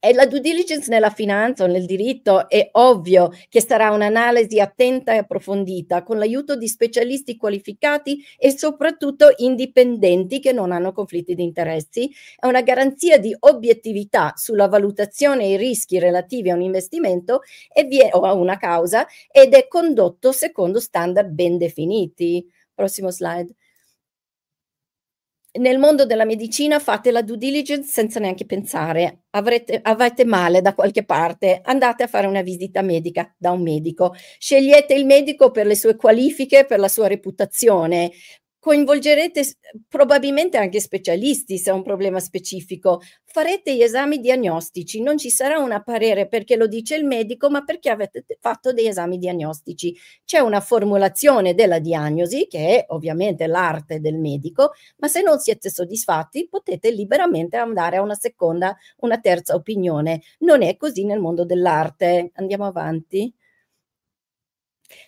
E la due diligence nella finanza o nel diritto è ovvio che sarà un'analisi attenta e approfondita con l'aiuto di specialisti qualificati e soprattutto indipendenti che non hanno conflitti di interessi. È una garanzia di obiettività sulla valutazione e i rischi relativi a un investimento è, o a una causa ed è condotto secondo standard ben definiti. Prossimo slide nel mondo della medicina fate la due diligence senza neanche pensare, Avrete, avete male da qualche parte, andate a fare una visita medica da un medico, scegliete il medico per le sue qualifiche, per la sua reputazione, coinvolgerete probabilmente anche specialisti se è un problema specifico, farete gli esami diagnostici, non ci sarà una parere perché lo dice il medico, ma perché avete fatto degli esami diagnostici. C'è una formulazione della diagnosi che è ovviamente l'arte del medico, ma se non siete soddisfatti potete liberamente andare a una seconda, una terza opinione. Non è così nel mondo dell'arte. Andiamo avanti.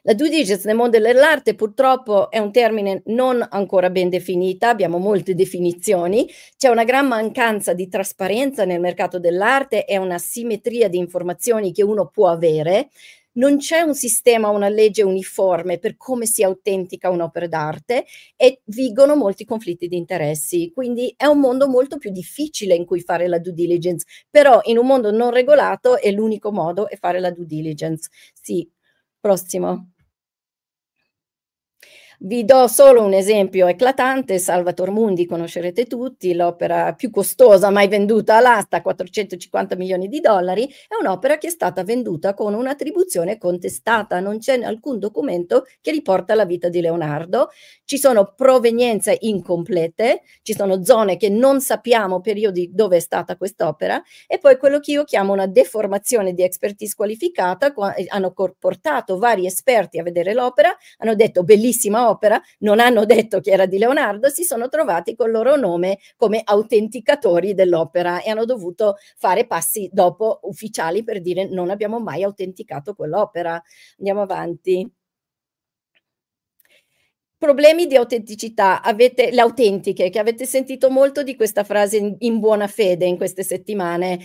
La due diligence nel mondo dell'arte purtroppo è un termine non ancora ben definito, abbiamo molte definizioni, c'è una gran mancanza di trasparenza nel mercato dell'arte è una simmetria di informazioni che uno può avere, non c'è un sistema, una legge uniforme per come si autentica un'opera d'arte e vigono molti conflitti di interessi. Quindi è un mondo molto più difficile in cui fare la due diligence, però in un mondo non regolato è l'unico modo è fare la due diligence. Sì, prossimo. Vi do solo un esempio eclatante, Salvatore Mundi, conoscerete tutti, l'opera più costosa mai venduta all'asta, 450 milioni di dollari, è un'opera che è stata venduta con un'attribuzione contestata, non c'è alcun documento che riporta la vita di Leonardo, ci sono provenienze incomplete, ci sono zone che non sappiamo periodi dove è stata quest'opera e poi quello che io chiamo una deformazione di expertise qualificata, eh, hanno portato vari esperti a vedere l'opera, hanno detto bellissima un'opera, non hanno detto che era di Leonardo, si sono trovati col loro nome come autenticatori dell'opera e hanno dovuto fare passi dopo ufficiali per dire non abbiamo mai autenticato quell'opera. Andiamo avanti problemi di autenticità, avete, le autentiche, che avete sentito molto di questa frase in, in buona fede in queste settimane.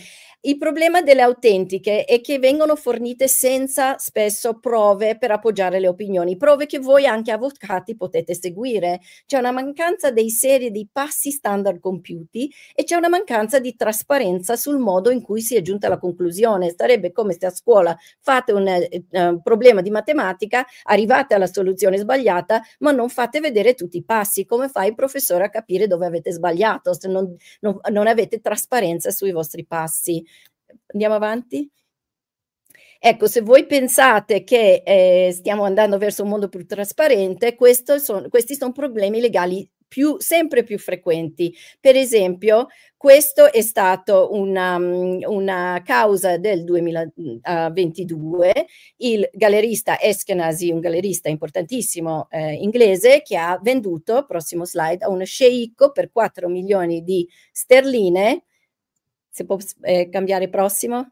Il problema delle autentiche è che vengono fornite senza spesso prove per appoggiare le opinioni, prove che voi anche avvocati potete seguire. C'è una mancanza dei serie di passi standard compiuti e c'è una mancanza di trasparenza sul modo in cui si è giunta alla conclusione. Sarebbe come se a scuola fate un eh, eh problema di matematica, arrivate alla soluzione sbagliata, ma non fate vedere tutti i passi. Come fa il professore a capire dove avete sbagliato se non, non, non avete trasparenza sui vostri passi? Andiamo avanti. Ecco, se voi pensate che eh, stiamo andando verso un mondo più trasparente, son, questi sono problemi legali più, sempre più frequenti. Per esempio, questo è stato una, mm, una causa del 2022. Il gallerista Eskenazi, un gallerista importantissimo eh, inglese, che ha venduto, prossimo slide, a uno sceicco per 4 milioni di sterline se può eh, cambiare prossimo.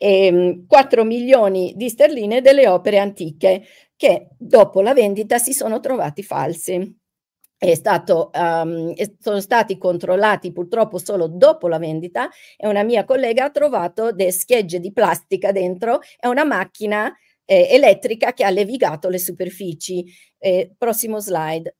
E, ehm, 4 milioni di sterline delle opere antiche che dopo la vendita si sono trovati falsi. Stato, um, sono stati controllati purtroppo solo dopo la vendita e una mia collega ha trovato delle schegge di plastica dentro e una macchina eh, elettrica che ha levigato le superfici. Eh, prossimo slide.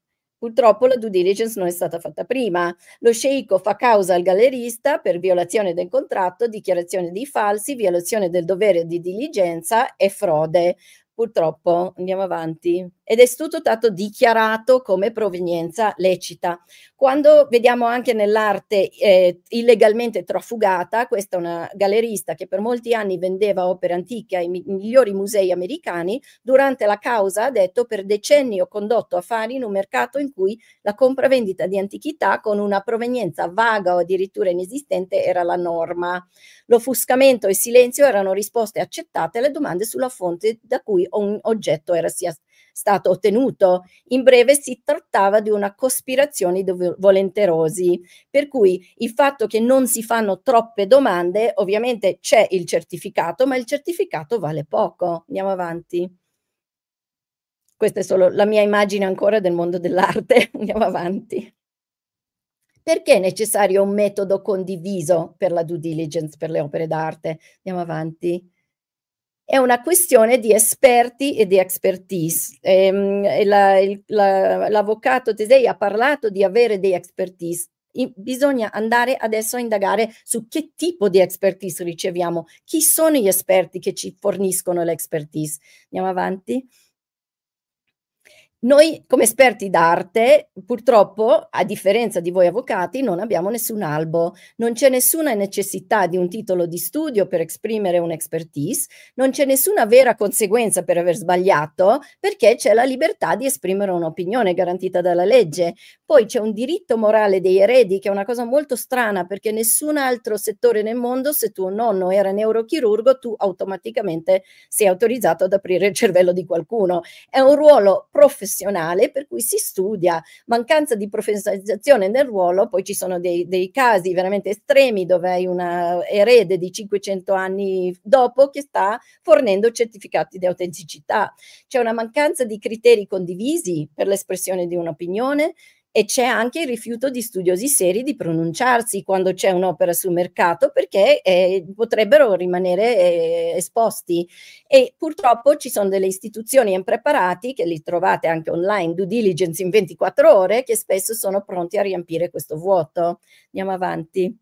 Purtroppo la due diligence non è stata fatta prima. Lo sceicco fa causa al gallerista per violazione del contratto, dichiarazione di falsi, violazione del dovere di diligenza e frode. Purtroppo andiamo avanti ed è stato dichiarato come provenienza lecita. Quando vediamo anche nell'arte eh, illegalmente trafugata, questa è una gallerista che per molti anni vendeva opere antiche ai migliori musei americani, durante la causa ha detto per decenni ho condotto affari in un mercato in cui la compravendita di antichità con una provenienza vaga o addirittura inesistente era la norma. L'offuscamento e il silenzio erano risposte accettate alle domande sulla fonte da cui un oggetto era, sia, stato ottenuto. In breve si trattava di una cospirazione di volenterosi, per cui il fatto che non si fanno troppe domande, ovviamente c'è il certificato, ma il certificato vale poco. Andiamo avanti. Questa è solo la mia immagine ancora del mondo dell'arte. Andiamo avanti. Perché è necessario un metodo condiviso per la due diligence per le opere d'arte? Andiamo avanti è una questione di esperti e di expertise. Ehm, l'avvocato Tesei ha parlato di avere dei expertise. I, bisogna andare adesso a indagare su che tipo di expertise riceviamo, chi sono gli esperti che ci forniscono l'expertise. Andiamo avanti. Noi come esperti d'arte, purtroppo, a differenza di voi avvocati, non abbiamo nessun albo, non c'è nessuna necessità di un titolo di studio per esprimere un'expertise, non c'è nessuna vera conseguenza per aver sbagliato, perché c'è la libertà di esprimere un'opinione garantita dalla legge. Poi c'è un diritto morale dei eredi, che è una cosa molto strana, perché nessun altro settore nel mondo, se tuo nonno era neurochirurgo, tu automaticamente sei autorizzato ad aprire il cervello di qualcuno. È un ruolo professionale professionale per cui si studia mancanza di professionalizzazione nel ruolo, poi ci sono dei, dei casi veramente estremi dove hai una erede di 500 anni dopo che sta fornendo certificati di autenticità. C'è una mancanza di criteri condivisi per l'espressione di un'opinione, e c'è anche il rifiuto di studiosi seri di pronunciarsi quando c'è un'opera sul mercato perché eh, potrebbero rimanere eh, esposti e purtroppo ci sono delle istituzioni impreparate che li trovate anche online due diligence in 24 ore che spesso sono pronti a riempire questo vuoto. Andiamo avanti.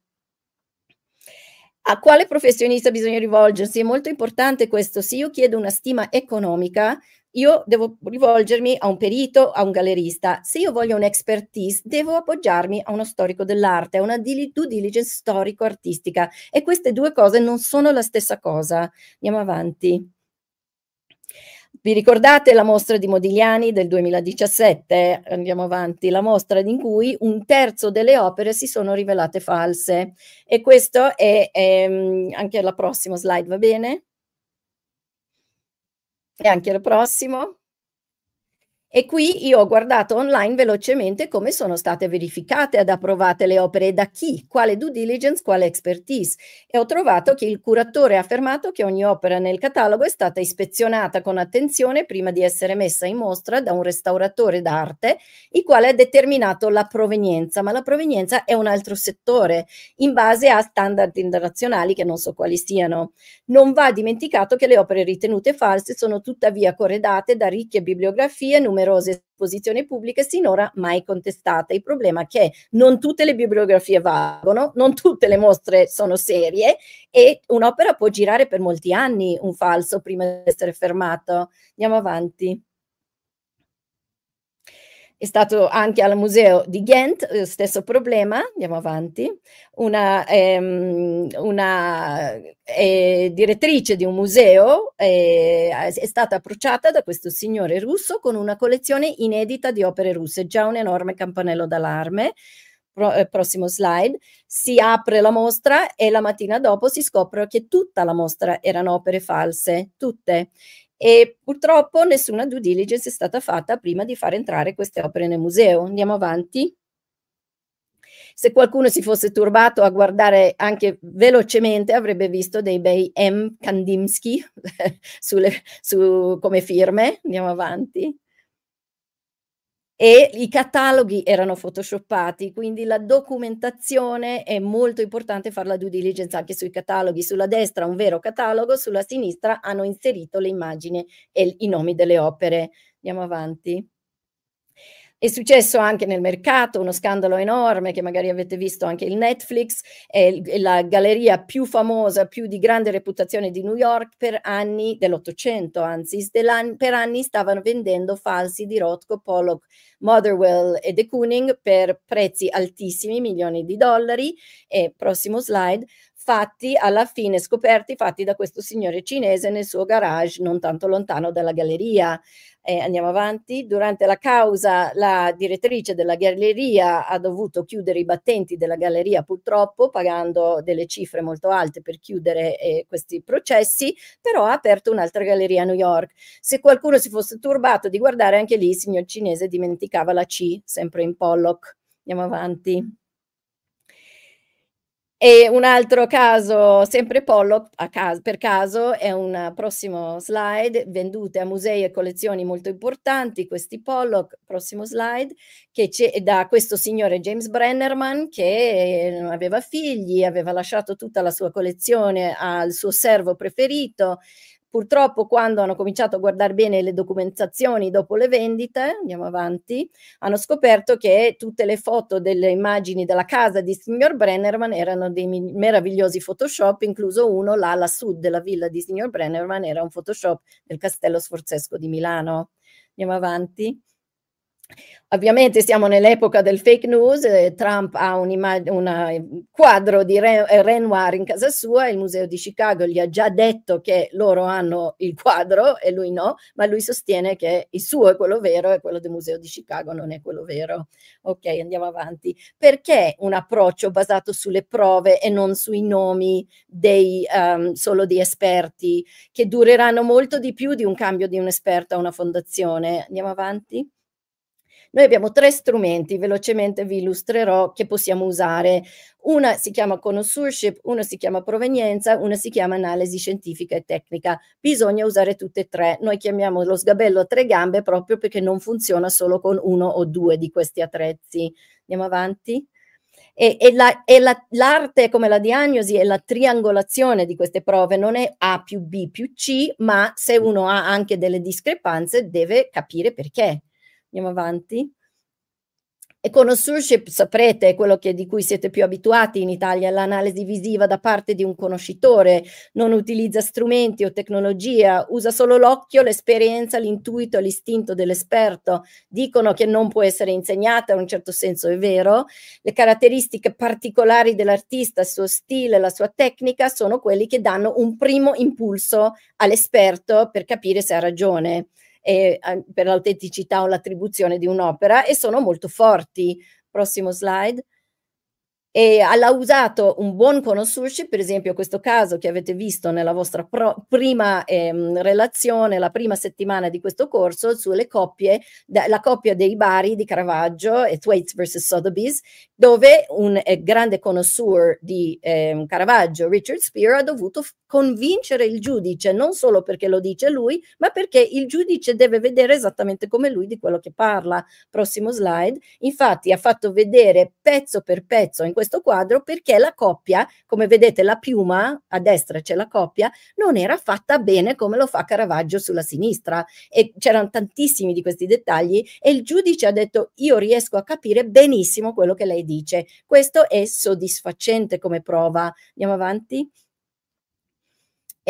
A quale professionista bisogna rivolgersi? È molto importante questo. Se io chiedo una stima economica, io devo rivolgermi a un perito, a un gallerista. Se io voglio un'expertise, devo appoggiarmi a uno storico dell'arte, a una due diligence storico-artistica. E queste due cose non sono la stessa cosa. Andiamo avanti. Vi ricordate la mostra di Modigliani del 2017? Andiamo avanti, la mostra in cui un terzo delle opere si sono rivelate false. E questo è, è ehm, anche la prossima slide, va bene? E anche al prossimo. E qui io ho guardato online velocemente come sono state verificate ed approvate le opere e da chi, quale due diligence, quale expertise. E ho trovato che il curatore ha affermato che ogni opera nel catalogo è stata ispezionata con attenzione prima di essere messa in mostra da un restauratore d'arte, il quale ha determinato la provenienza, ma la provenienza è un altro settore, in base a standard internazionali che non so quali siano. Non va dimenticato che le opere ritenute false sono tuttavia corredate da ricche bibliografie, numerose numerose esposizioni pubbliche sinora mai contestate. Il problema è che non tutte le bibliografie valgono, non tutte le mostre sono serie e un'opera può girare per molti anni un falso prima di essere fermato. Andiamo avanti. È stato anche al museo di Ghent, eh, stesso problema, andiamo avanti. Una, ehm, una eh, direttrice di un museo eh, è stata approcciata da questo signore russo con una collezione inedita di opere russe, già un enorme campanello d'allarme. Pro, eh, prossimo slide, si apre la mostra e la mattina dopo si scopre che tutta la mostra erano opere false, tutte e purtroppo nessuna due diligence è stata fatta prima di far entrare queste opere nel museo. Andiamo avanti. Se qualcuno si fosse turbato a guardare anche velocemente, avrebbe visto dei bei M. Kandinsky sulle, su, come firme. Andiamo avanti e i cataloghi erano photoshoppati, quindi la documentazione è molto importante fare la due diligence anche sui cataloghi. Sulla destra un vero catalogo, sulla sinistra hanno inserito le immagini e i nomi delle opere. Andiamo avanti. È successo anche nel mercato, uno scandalo enorme che magari avete visto anche il Netflix, è la galleria più famosa, più di grande reputazione di New York per anni dell'Ottocento, anzi per anni stavano vendendo falsi di Rothko, Pollock, Motherwell e De Kooning per prezzi altissimi, milioni di dollari. E prossimo slide, fatti alla fine scoperti fatti da questo signore cinese nel suo garage non tanto lontano dalla galleria. Eh, andiamo avanti. Durante la causa la direttrice della galleria ha dovuto chiudere i battenti della galleria purtroppo pagando delle cifre molto alte per chiudere eh, questi processi, però ha aperto un'altra galleria a New York. Se qualcuno si fosse turbato di guardare anche lì, il signor cinese dimenticava la C, sempre in Pollock. Andiamo avanti. E un altro caso, sempre Pollock, caso, per caso, è un prossimo slide, vendute a musei e collezioni molto importanti, questi Pollock, prossimo slide, che c'è da questo signore James Brennerman che eh, non aveva figli, aveva lasciato tutta la sua collezione al suo servo preferito Purtroppo quando hanno cominciato a guardare bene le documentazioni dopo le vendite, andiamo avanti, hanno scoperto che tutte le foto delle immagini della casa di signor Brennerman erano dei meravigliosi Photoshop, incluso uno là alla sud della villa di signor Brennerman era un Photoshop del Castello Sforzesco di Milano. Andiamo avanti. Ovviamente siamo nell'epoca del fake news, eh, Trump ha un eh, quadro di eh, Renoir in casa sua, il museo di Chicago gli ha già detto che loro hanno il quadro e lui no, ma lui sostiene che il suo è quello vero e quello del museo di Chicago non è quello vero. Ok, andiamo avanti. Perché un approccio basato sulle prove e non sui nomi dei, um, solo di esperti che dureranno molto di più di un cambio di un esperto a una fondazione? Andiamo avanti. Noi abbiamo tre strumenti, velocemente vi illustrerò, che possiamo usare. Una si chiama connoisseurship, una si chiama provenienza, una si chiama analisi scientifica e tecnica. Bisogna usare tutte e tre. Noi chiamiamo lo sgabello a tre gambe proprio perché non funziona solo con uno o due di questi attrezzi. Andiamo avanti. E, e, la, e la, l'arte come la diagnosi e la triangolazione di queste prove non è A più B più C, ma se uno ha anche delle discrepanze deve capire perché. Andiamo avanti. E Conoscership, saprete, è quello che, di cui siete più abituati in Italia, l'analisi visiva da parte di un conoscitore, non utilizza strumenti o tecnologia, usa solo l'occhio, l'esperienza, l'intuito, l'istinto dell'esperto. Dicono che non può essere insegnata, in un certo senso è vero. Le caratteristiche particolari dell'artista, il suo stile, la sua tecnica sono quelli che danno un primo impulso all'esperto per capire se ha ragione eh, per l'autenticità o l'attribuzione di un'opera e sono molto forti. Prossimo slide e ha usato un buon conoscersi, per esempio questo caso che avete visto nella vostra pro- prima ehm, relazione, la prima settimana di questo corso, sulle coppie, da, la coppia dei Bari di Caravaggio e Thwaites vs. Sotheby's, dove un eh, grande connoisseur di ehm, Caravaggio, Richard Spear, ha dovuto f- convincere il giudice, non solo perché lo dice lui, ma perché il giudice deve vedere esattamente come lui di quello che parla. Prossimo slide. Infatti ha fatto vedere pezzo per pezzo in questo quadro perché la coppia, come vedete la piuma, a destra c'è la coppia, non era fatta bene come lo fa Caravaggio sulla sinistra e c'erano tantissimi di questi dettagli e il giudice ha detto io riesco a capire benissimo quello che lei dice, questo è soddisfacente come prova. Andiamo avanti.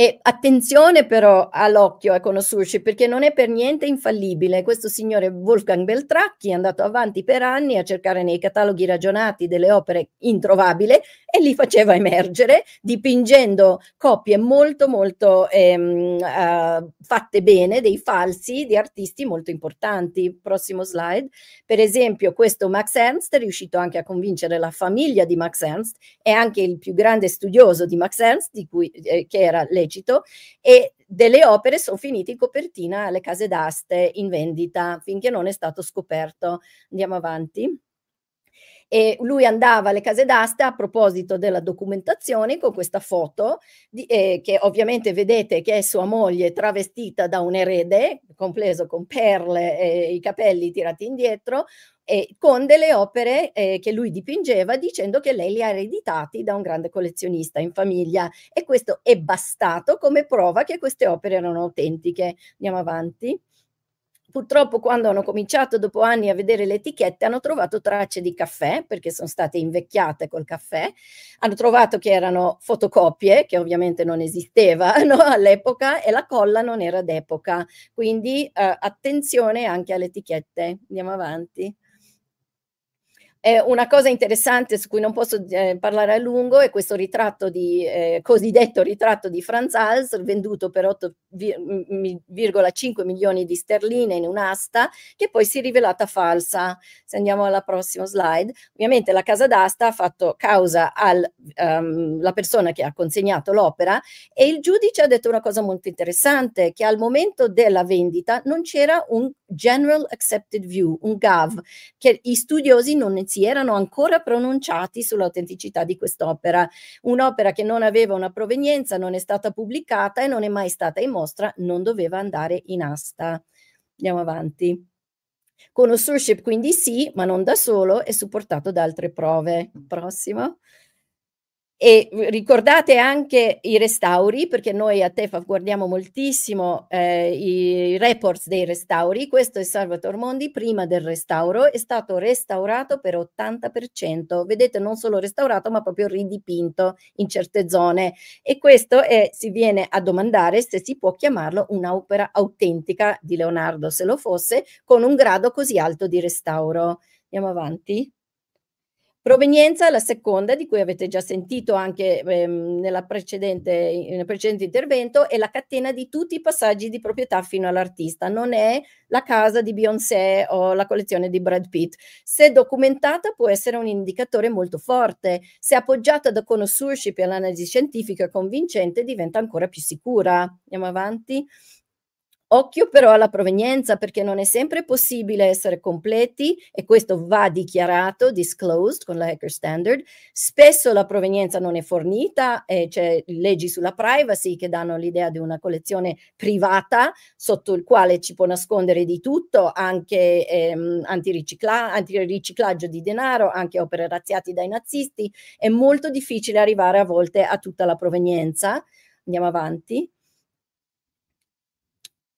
E attenzione però all'occhio a conoscerci ecco, perché non è per niente infallibile. Questo signore Wolfgang Beltracchi è andato avanti per anni a cercare nei cataloghi ragionati delle opere introvabili e li faceva emergere dipingendo copie molto molto ehm, uh, fatte bene dei falsi di artisti molto importanti. Prossimo slide. Per esempio questo Max Ernst è riuscito anche a convincere la famiglia di Max Ernst e anche il più grande studioso di Max Ernst di cui, eh, che era le esegito e delle opere sono finite in copertina alle case d'aste in vendita finché non è stato scoperto. Andiamo avanti. E lui andava alle case d'aste a proposito della documentazione con questa foto di, eh, che ovviamente vedete che è sua moglie travestita da un erede, compreso con perle e i capelli tirati indietro, eh, con delle opere eh, che lui dipingeva dicendo che lei li ha ereditati da un grande collezionista in famiglia e questo è bastato come prova che queste opere erano autentiche. Andiamo avanti purtroppo quando hanno cominciato dopo anni a vedere le etichette hanno trovato tracce di caffè perché sono state invecchiate col caffè, hanno trovato che erano fotocopie che ovviamente non esistevano all'epoca e la colla non era d'epoca, quindi eh, attenzione anche alle etichette. Andiamo avanti. Eh, una cosa interessante su cui non posso eh, parlare a lungo è questo ritratto di, eh, cosiddetto ritratto di Franz Hals, venduto per 8,5 milioni di sterline in un'asta, che poi si è rivelata falsa. Se andiamo alla prossima slide, ovviamente la casa d'asta ha fatto causa alla ehm, um, persona che ha consegnato l'opera e il giudice ha detto una cosa molto interessante, che al momento della vendita non c'era un General Accepted View, un GAV, che gli studiosi non si erano ancora pronunciati sull'autenticità di quest'opera. Un'opera che non aveva una provenienza, non è stata pubblicata e non è mai stata in mostra, non doveva andare in asta. Andiamo avanti. Con quindi sì, ma non da solo, è supportato da altre prove. Prossimo. E ricordate anche i restauri, perché noi a Tefaf guardiamo moltissimo eh, i reports dei restauri. Questo è Salvatore Mondi, prima del restauro, è stato restaurato per 80%. Vedete, non solo restaurato, ma proprio ridipinto in certe zone. E questo è, si viene a domandare se si può chiamarlo un'opera autentica di Leonardo, se lo fosse, con un grado così alto di restauro. Andiamo avanti. Provenienza la seconda, di cui avete già sentito anche ehm, nel precedente, precedente intervento, è la catena di tutti i passaggi di proprietà fino all'artista, non è la casa di Beyoncé o la collezione di Brad Pitt. Se documentata può essere un indicatore molto forte, se appoggiata da conoscership e analisi scientifica convincente diventa ancora più sicura. Andiamo avanti. Occhio però alla provenienza perché non è sempre possibile essere completi e questo va dichiarato, disclosed con la Hacker Standard. Spesso la provenienza non è fornita e c'è leggi sulla privacy che danno l'idea di una collezione privata sotto il quale ci può nascondere di tutto, anche ehm, antiriciclaggio di denaro, anche opere razziate dai nazisti. È molto difficile arrivare a volte a tutta la provenienza. Andiamo avanti.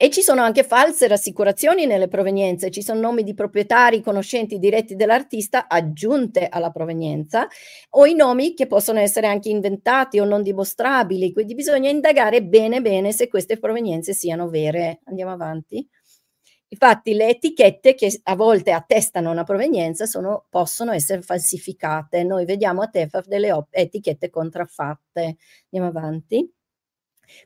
E ci sono anche false rassicurazioni nelle provenienze, ci sono nomi di proprietari, conoscenti diretti dell'artista aggiunte alla provenienza o i nomi che possono essere anche inventati o non dimostrabili, quindi bisogna indagare bene bene se queste provenienze siano vere. Andiamo avanti. Infatti le etichette che a volte attestano una provenienza sono, possono essere falsificate. Noi vediamo a TEFAF delle etichette contraffatte. Andiamo avanti.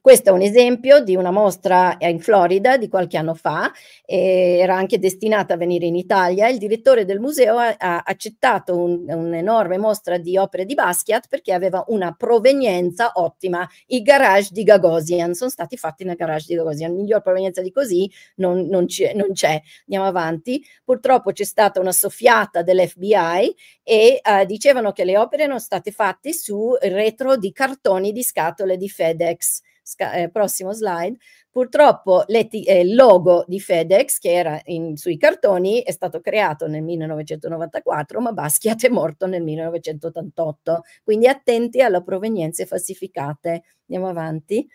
Questo è un esempio di una mostra eh, in Florida di qualche anno fa, era anche destinata a venire in Italia. Il direttore del museo ha, accettato un, un'enorme mostra di opere di Basquiat perché aveva una provenienza ottima. I garage di Gagosian sono stati fatti nel garage di Gagosian. Miglior provenienza di così non, non, c'è, non c'è. Andiamo avanti. Purtroppo c'è stata una soffiata dell'FBI e eh, dicevano che le opere erano state fatte su retro di cartoni di scatole di FedEx eh, prossimo slide, purtroppo eh, il eh, logo di FedEx che era in, sui cartoni è stato creato nel 1994 ma Basquiat è morto nel 1988, quindi attenti alle provenienze falsificate. Andiamo avanti.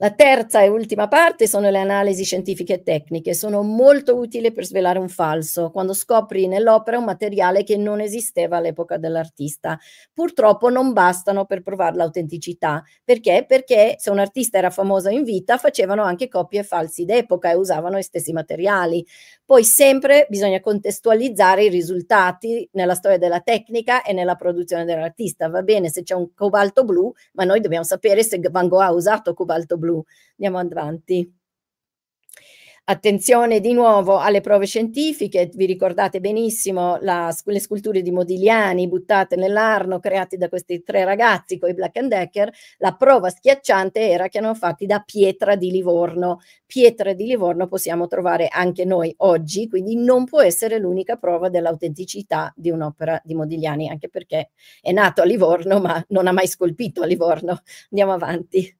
La terza e ultima parte sono le analisi scientifiche e tecniche. Sono molto utili per svelare un falso, quando scopri nell'opera un materiale che non esisteva all'epoca dell'artista. Purtroppo non bastano per provare l'autenticità. Perché? Perché se un artista era famoso in vita, facevano anche copie falsi d'epoca e usavano gli stessi materiali. Poi sempre bisogna contestualizzare i risultati nella storia della tecnica e nella produzione dell'artista. Va bene se c'è un cobalto blu, ma noi dobbiamo sapere se Van Gogh ha usato cobalto blu blu. Andiamo avanti. Attenzione di nuovo alle prove scientifiche, vi ricordate benissimo la, le sculture di Modigliani buttate nell'Arno create da questi tre ragazzi con i Black and Decker, la prova schiacciante era che erano fatti da pietra di Livorno. Pietra di Livorno possiamo trovare anche noi oggi, quindi non può essere l'unica prova dell'autenticità di un'opera di Modigliani, anche perché è nato a Livorno ma non ha mai scolpito a Livorno. Andiamo avanti.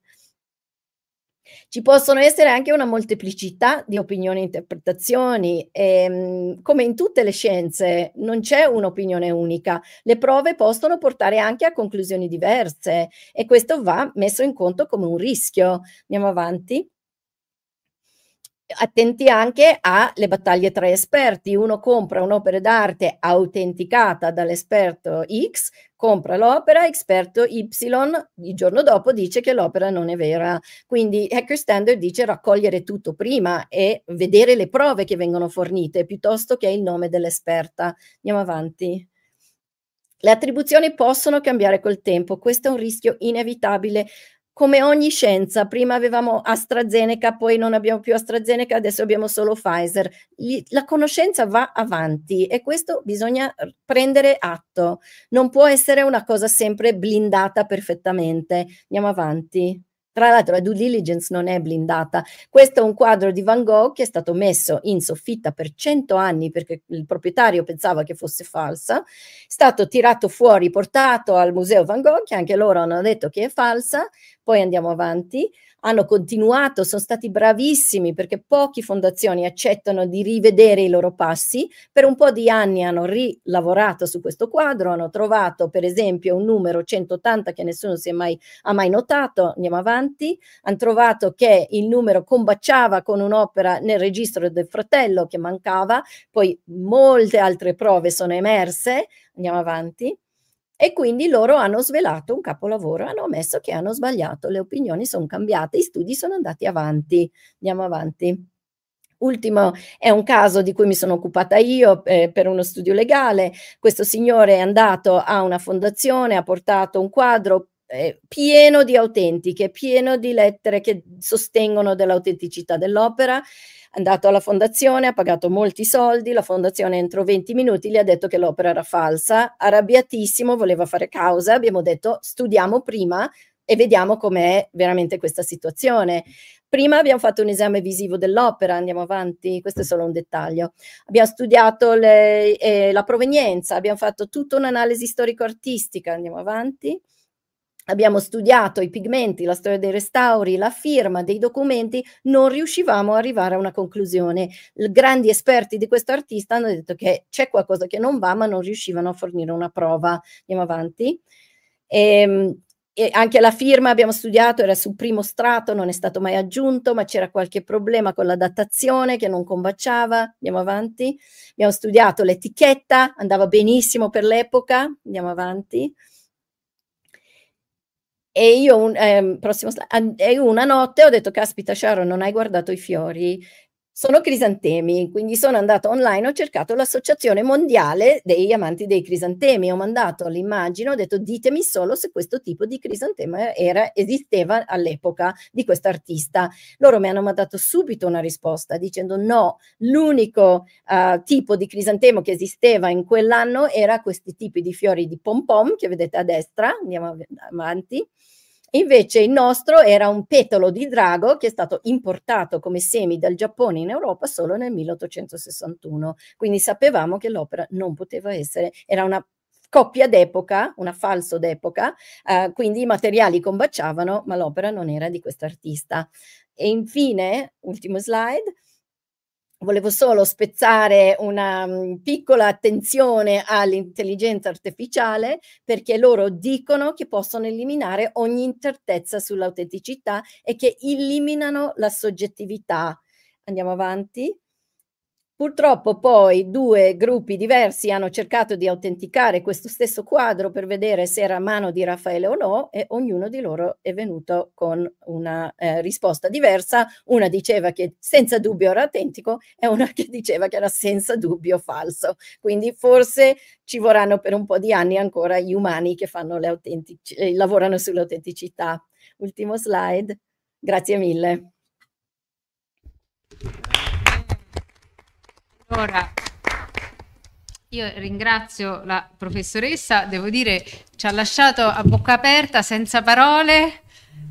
Ci possono essere anche una molteplicità di opinioni e interpretazioni. E, ehm, come in tutte le scienze, non c'è un'opinione unica. Le prove possono portare anche a conclusioni diverse e questo va messo in conto come un rischio. Andiamo avanti attenti anche alle battaglie tra esperti. Uno compra un'opera d'arte autenticata dall'esperto X, compra l'opera, esperto Y il giorno dopo dice che l'opera non è vera. Quindi Hacker Standard dice raccogliere tutto prima e vedere le prove che vengono fornite piuttosto che il nome dell'esperta. Andiamo avanti. Le attribuzioni possono cambiare col tempo, questo è un rischio inevitabile come ogni scienza, prima avevamo AstraZeneca, poi non abbiamo più AstraZeneca, adesso abbiamo solo Pfizer. La conoscenza va avanti e questo bisogna prendere atto. Non può essere una cosa sempre blindata perfettamente. Andiamo avanti. Tra l'altro la due diligence non è blindata. Questo è un quadro di Van Gogh che è stato messo in soffitta per cento anni perché il proprietario pensava che fosse falsa, è stato tirato fuori, portato al museo Van Gogh, che anche loro hanno detto che è falsa, poi andiamo avanti hanno continuato, sono stati bravissimi perché poche fondazioni accettano di rivedere i loro passi, per un po' di anni hanno rilavorato su questo quadro, hanno trovato per esempio un numero 180 che nessuno si è mai, ha mai notato, andiamo avanti, hanno trovato che il numero combaciava con un'opera nel registro del fratello che mancava, poi molte altre prove sono emerse, andiamo avanti e quindi loro hanno svelato un capolavoro, hanno ammesso che hanno sbagliato, le opinioni sono cambiate, i studi sono andati avanti. Andiamo avanti. Ultimo è un caso di cui mi sono occupata io eh, per uno studio legale. Questo signore è andato a una fondazione, ha portato un quadro eh, pieno di autentiche, pieno di lettere che sostengono dell'autenticità dell'opera. È andato alla fondazione, ha pagato molti soldi, la fondazione entro 20 minuti gli ha detto che l'opera era falsa, arrabbiatissimo, voleva fare causa, abbiamo detto studiamo prima e vediamo com'è veramente questa situazione. Prima abbiamo fatto un esame visivo dell'opera, andiamo avanti, questo è solo un dettaglio. Abbiamo studiato le, eh, la provenienza, abbiamo fatto tutta un'analisi storico-artistica, andiamo avanti abbiamo studiato i pigmenti, la storia dei restauri, la firma dei documenti, non riuscivamo ad arrivare a una conclusione. I grandi esperti di questo artista hanno detto che c'è qualcosa che non va, ma non riuscivano a fornire una prova. Andiamo avanti. E, ehm, e anche la firma abbiamo studiato, era sul primo strato, non è stato mai aggiunto, ma c'era qualche problema con la datazione che non combaciava. Andiamo avanti. Abbiamo studiato l'etichetta, andava benissimo per l'epoca. Andiamo avanti. E io, un, ehm, prossimo, una notte ho detto, caspita Sharon, non hai guardato i fiori? sono crisantemi, quindi sono andata online, ho cercato l'Associazione Mondiale degli Amanti dei Crisantemi, ho mandato l'immagine, ho detto ditemi solo se questo tipo di crisantema era, esisteva all'epoca di artista. Loro mi hanno mandato subito una risposta dicendo no, l'unico uh, tipo di crisantemo che esisteva in quell'anno era questi tipi di fiori di pom pom che vedete a destra, andiamo avanti Invece il nostro era un petolo di drago che è stato importato come semi dal Giappone in Europa solo nel 1861. Quindi sapevamo che l'opera non poteva essere, era una coppia d'epoca, una falso d'epoca, eh, quindi i materiali combaciavano, ma l'opera non era di quest'artista. E infine, ultimo slide, volevo solo spezzare una mm, piccola attenzione all'intelligenza artificiale perché loro dicono che possono eliminare ogni incertezza sull'autenticità e che eliminano la soggettività. Andiamo avanti. Purtroppo poi due gruppi diversi hanno cercato di autenticare questo stesso quadro per vedere se era a mano di Raffaele o no e ognuno di loro è venuto con una eh, risposta diversa. Una diceva che senza dubbio era autentico e una che diceva che era senza dubbio falso. Quindi forse ci vorranno per un po' di anni ancora gli umani che eh, lavorano sull'autenticità. Ultimo slide. Grazie mille. Allora, io ringrazio la professoressa, devo dire ci ha lasciato a bocca aperta, senza parole,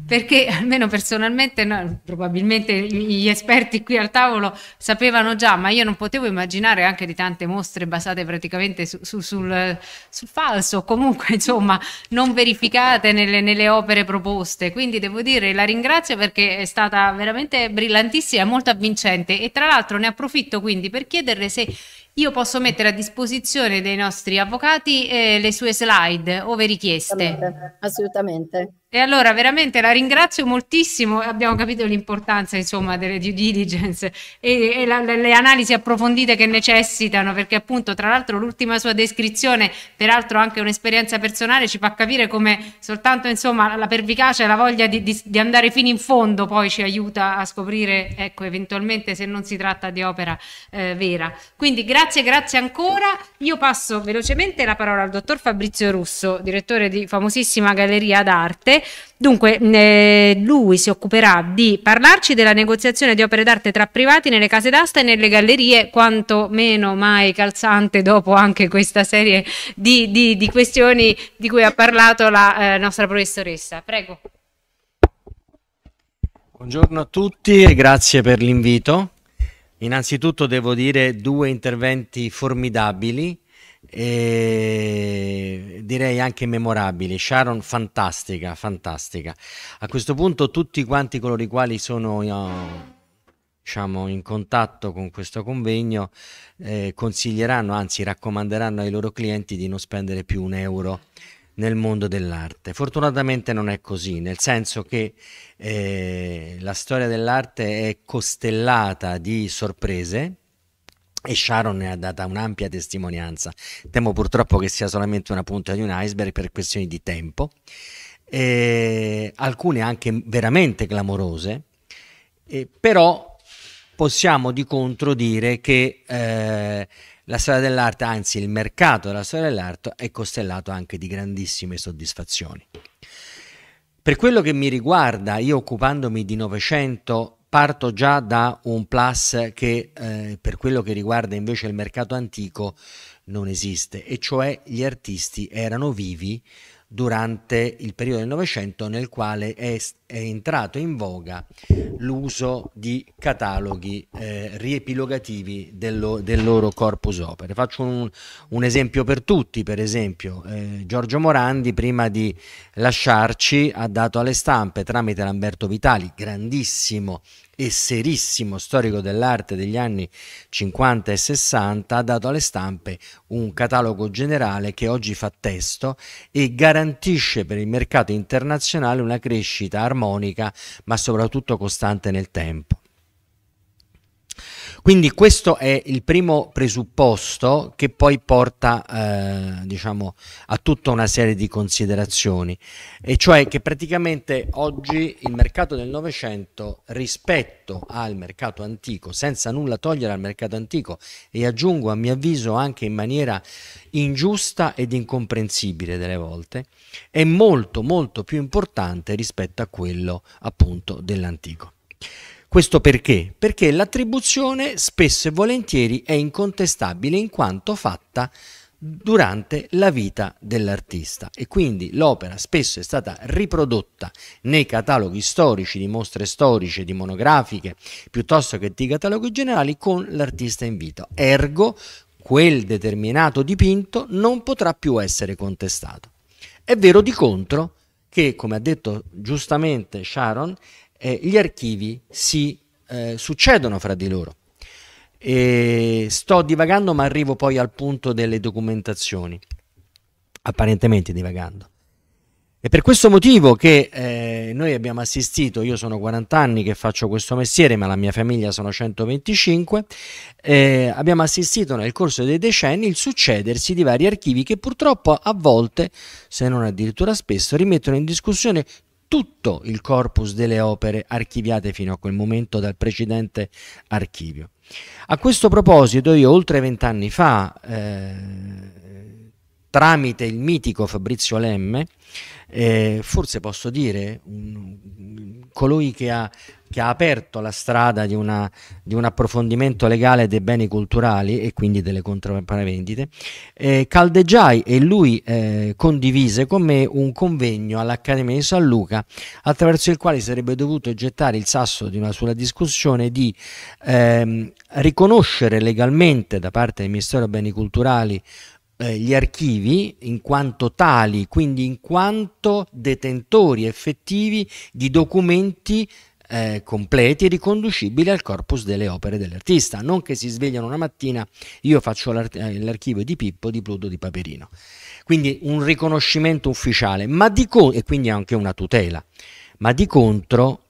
perché almeno personalmente, no, probabilmente gli esperti qui al tavolo sapevano già, ma io non potevo immaginare anche di tante mostre basate praticamente su, su, sul, sul, falso, comunque insomma non verificate nelle, nelle, opere proposte. Quindi devo dire la ringrazio perché è stata veramente brillantissima e molto avvincente e tra l'altro ne approfitto quindi per chiederle se io posso mettere a disposizione dei nostri avvocati eh, le sue slide ove richieste. assolutamente. assolutamente. E allora veramente la ringrazio moltissimo, abbiamo capito l'importanza insomma delle due diligence e, e la, le analisi approfondite che necessitano perché appunto tra l'altro l'ultima sua descrizione, peraltro anche un'esperienza personale, ci fa capire come soltanto insomma la pervicacia e la voglia di, di, di, andare fino in fondo poi ci aiuta a scoprire ecco eventualmente se non si tratta di opera eh, vera. Quindi grazie, grazie ancora. Io passo velocemente la parola al dottor Fabrizio Russo, direttore di famosissima Galleria d'Arte Dunque, eh, lui si occuperà di parlarci della negoziazione di opere d'arte tra privati nelle case d'asta e nelle gallerie, quanto meno mai calzante dopo anche questa serie di, di, di questioni di cui ha parlato la eh, nostra professoressa. Prego. Buongiorno a tutti e grazie per l'invito. Innanzitutto devo dire due interventi formidabili e direi anche memorabili. Sharon fantastica, fantastica. A questo punto tutti quanti coloro i quali sono eh, diciamo, in contatto con questo convegno eh, consiglieranno, anzi raccomanderanno ai loro clienti di non spendere più un euro nel mondo dell'arte. Fortunatamente non è così, nel senso che eh, la storia dell'arte è costellata di sorprese e Sharon ne ha data un'ampia testimonianza. Temo purtroppo che sia solamente una punta di un iceberg per questioni di tempo, e alcune anche veramente clamorose, e però possiamo di contro dire che eh, la storia dell'arte, anzi il mercato della storia dell'arte, è costellato anche di grandissime soddisfazioni. Per quello che mi riguarda, io occupandomi di Novecento parto già da un plus che eh, per quello che riguarda invece il mercato antico non esiste, e cioè gli artisti erano vivi durante il periodo del Novecento nel quale è, è entrato in voga l'uso di cataloghi eh, riepilogativi dello, del loro corpus opere. Faccio un, un esempio per tutti, per esempio eh, Giorgio Morandi prima di lasciarci ha dato alle stampe tramite Lamberto Vitali, grandissimo e serissimo storico dell'arte degli anni 50 e 60, ha dato alle stampe un catalogo generale che oggi fa testo e garantisce per il mercato internazionale una crescita armonica ma soprattutto costante nel tempo. Quindi questo è il primo presupposto che poi porta eh, diciamo, a tutta una serie di considerazioni, e cioè che praticamente oggi il mercato del Novecento rispetto al mercato antico, senza nulla togliere al mercato antico e aggiungo a mio avviso anche in maniera ingiusta ed incomprensibile delle volte, è molto molto più importante rispetto a quello appunto dell'antico. Questo perché? Perché l'attribuzione spesso e volentieri è incontestabile in quanto fatta durante la vita dell'artista e quindi l'opera spesso è stata riprodotta nei cataloghi storici di mostre storiche, di monografiche, piuttosto che di cataloghi generali con l'artista in vita. Ergo, quel determinato dipinto non potrà più essere contestato. È vero di contro che, come ha detto giustamente Sharon, eh, gli archivi si eh, succedono fra di loro. E sto divagando, ma arrivo poi al punto delle documentazioni. Apparentemente divagando. È per questo motivo che eh, noi abbiamo assistito, io sono 40 anni che faccio questo mestiere, ma la mia famiglia sono 125, eh, abbiamo assistito nel corso dei decenni il succedersi di vari archivi che purtroppo a volte, se non addirittura spesso, rimettono in discussione tutto il corpus delle opere archiviate fino a quel momento dal precedente archivio. A questo proposito io oltre vent'anni fa, eh, tramite il mitico Fabrizio Lemme, eh, forse posso dire un, colui che ha che ha aperto la strada di, una, di, un approfondimento legale dei beni culturali e quindi delle contravendite, eh, caldeggiai e lui eh, condivise con me un convegno all'Accademia di San Luca attraverso il quale sarebbe dovuto gettare il sasso di una sulla discussione di ehm, riconoscere legalmente da parte del Ministero dei Beni Culturali eh, gli archivi in quanto tali, quindi in quanto detentori effettivi di documenti eh, completi e riconducibili al corpus delle opere dell'artista, non che si svegliano una mattina, io faccio eh, l'archivio di Pippo, di Pluto, di Paperino. Quindi un riconoscimento ufficiale, ma di con- e quindi anche una tutela, ma di contro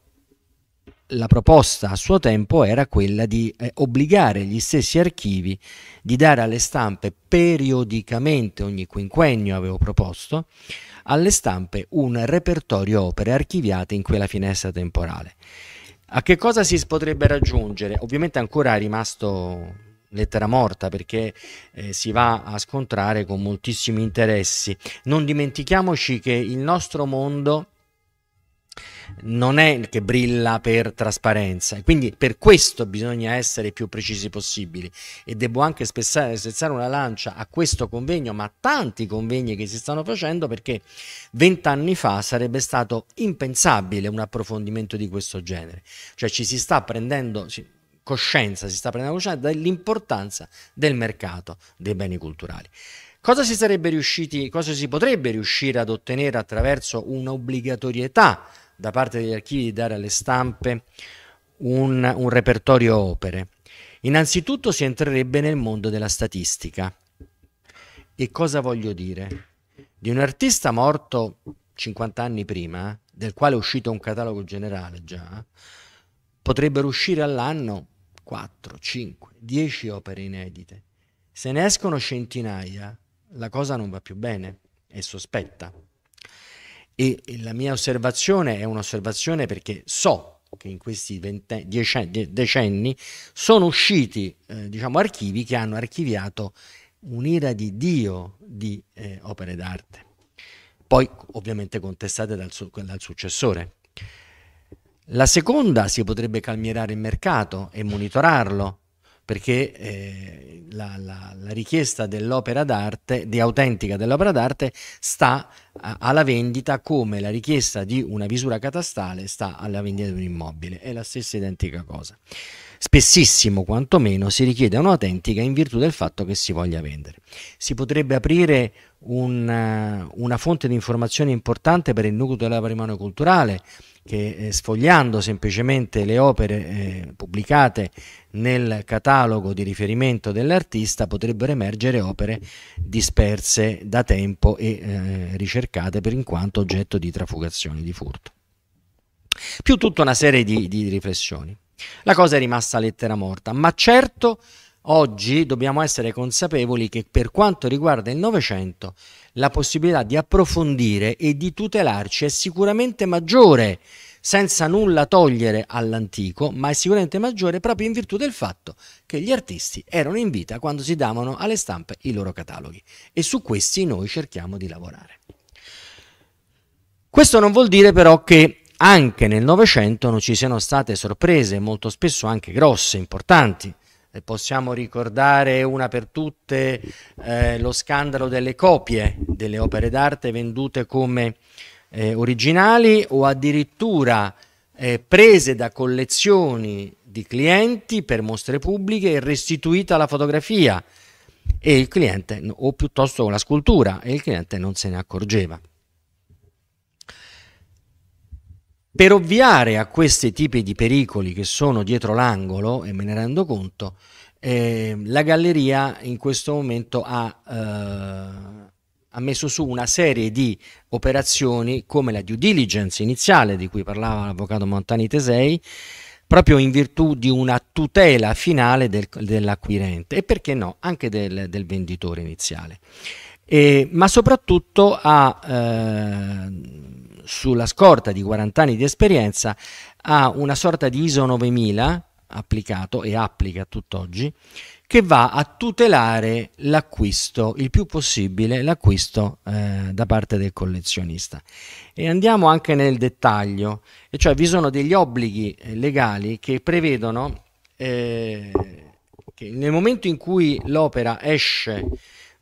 la proposta a suo tempo era quella di eh, obbligare gli stessi archivi di dare alle stampe periodicamente ogni quinquennio avevo proposto alle stampe un repertorio opere archiviate in quella finestra temporale. A che cosa si potrebbe raggiungere? Ovviamente ancora è rimasto lettera morta perché eh, si va a scontrare con moltissimi interessi. Non dimentichiamoci che il nostro mondo non è che brilla per trasparenza e quindi per questo bisogna essere più precisi possibili e devo anche spezzare, spezzare una lancia a questo convegno ma a tanti convegni che si stanno facendo perché vent'anni fa sarebbe stato impensabile un approfondimento di questo genere cioè ci si sta prendendo coscienza si sta prendendo coscienza dell'importanza del mercato dei beni culturali Cosa si, sarebbe riusciti, cosa si potrebbe riuscire ad ottenere attraverso un'obbligatorietà da parte degli archivi di dare alle stampe un, un repertorio opere. Innanzitutto si entrerebbe nel mondo della statistica. E cosa voglio dire? Di un artista morto 50 anni prima, del quale è uscito un catalogo generale già, potrebbero uscire all'anno 4, 5, 10 opere inedite. Se ne escono centinaia, la cosa non va più bene, è sospetta e, la mia osservazione è un'osservazione perché so che in questi vente, decenni, sono usciti eh, diciamo, archivi che hanno archiviato un'ira di Dio di eh, opere d'arte, poi ovviamente contestate dal, dal successore. La seconda si potrebbe calmierare il mercato e monitorarlo, perché eh, la, la, la, richiesta dell'opera d'arte, di autentica dell'opera d'arte, sta a, alla vendita come la richiesta di una misura catastale sta alla vendita di un immobile, è la stessa identica cosa. Spessissimo quantomeno si richiede un'autentica in virtù del fatto che si voglia vendere. Si potrebbe aprire un, eh, una fonte di informazione importante per il nucleo del patrimonio culturale, che eh, sfogliando semplicemente le opere eh, pubblicate nel catalogo di riferimento dell'artista potrebbero emergere opere disperse da tempo e eh, ricercate per in quanto oggetto di trafugazione, di furto. Più tutta una serie di, di riflessioni. La cosa è rimasta lettera morta, ma certo oggi dobbiamo essere consapevoli che per quanto riguarda il Novecento la possibilità di approfondire e di tutelarci è sicuramente maggiore, senza nulla togliere all'antico, ma è sicuramente maggiore proprio in virtù del fatto che gli artisti erano in vita quando si davano alle stampe i loro cataloghi e su questi noi cerchiamo di lavorare. Questo non vuol dire però che anche nel Novecento non ci siano state sorprese, molto spesso anche grosse, importanti. Eh, possiamo ricordare una per tutte eh, lo scandalo delle copie delle opere d'arte vendute come eh, originali o addirittura eh, prese da collezioni di clienti per mostre pubbliche e restituita la fotografia e il cliente o piuttosto la scultura e il cliente non se ne accorgeva. Per ovviare a questi tipi di pericoli che sono dietro l'angolo, e me ne rendo conto, eh, la galleria in questo momento ha, eh, ha, messo su una serie di operazioni come la due diligence iniziale di cui parlava l'avvocato Montani Tesei, proprio in virtù di una tutela finale del, dell'acquirente e perché no, anche del, del venditore iniziale. Eh, ma soprattutto ha eh, sulla scorta di 40 anni di esperienza, ha una sorta di ISO 9000 applicato e applica tutt'oggi, che va a tutelare l'acquisto, il più possibile l'acquisto eh, da parte del collezionista. E andiamo anche nel dettaglio, e cioè vi sono degli obblighi legali che prevedono eh, che nel momento in cui l'opera esce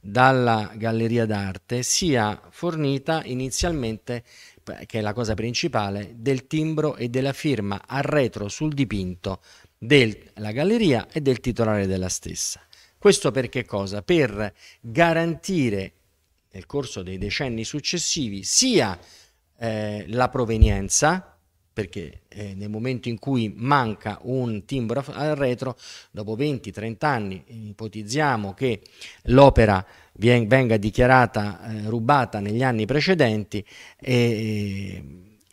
dalla galleria d'arte sia fornita inizialmente che è la cosa principale, del timbro e della firma a retro sul dipinto della galleria e del titolare della stessa. Questo per cosa? Per garantire nel corso dei decenni successivi sia eh, la provenienza, perché eh, nel momento in cui manca un timbro al retro, dopo 20-30 anni ipotizziamo che l'opera venga dichiarata eh, rubata negli anni precedenti e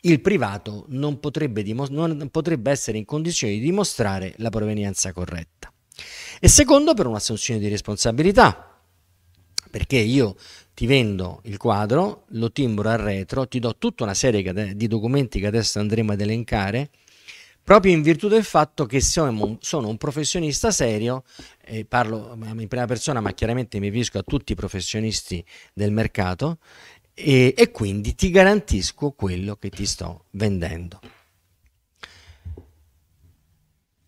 il privato non potrebbe, non potrebbe essere in condizione di dimostrare la provenienza corretta. E secondo per un'assunzione di responsabilità, perché io ti vendo il quadro, lo timbro a retro, ti do tutta una serie di documenti che adesso andremo ad elencare, proprio in virtù del fatto che un, sono un professionista serio, eh, parlo in prima persona ma chiaramente mi riferisco a tutti i professionisti del mercato e, e quindi ti garantisco quello che ti sto vendendo.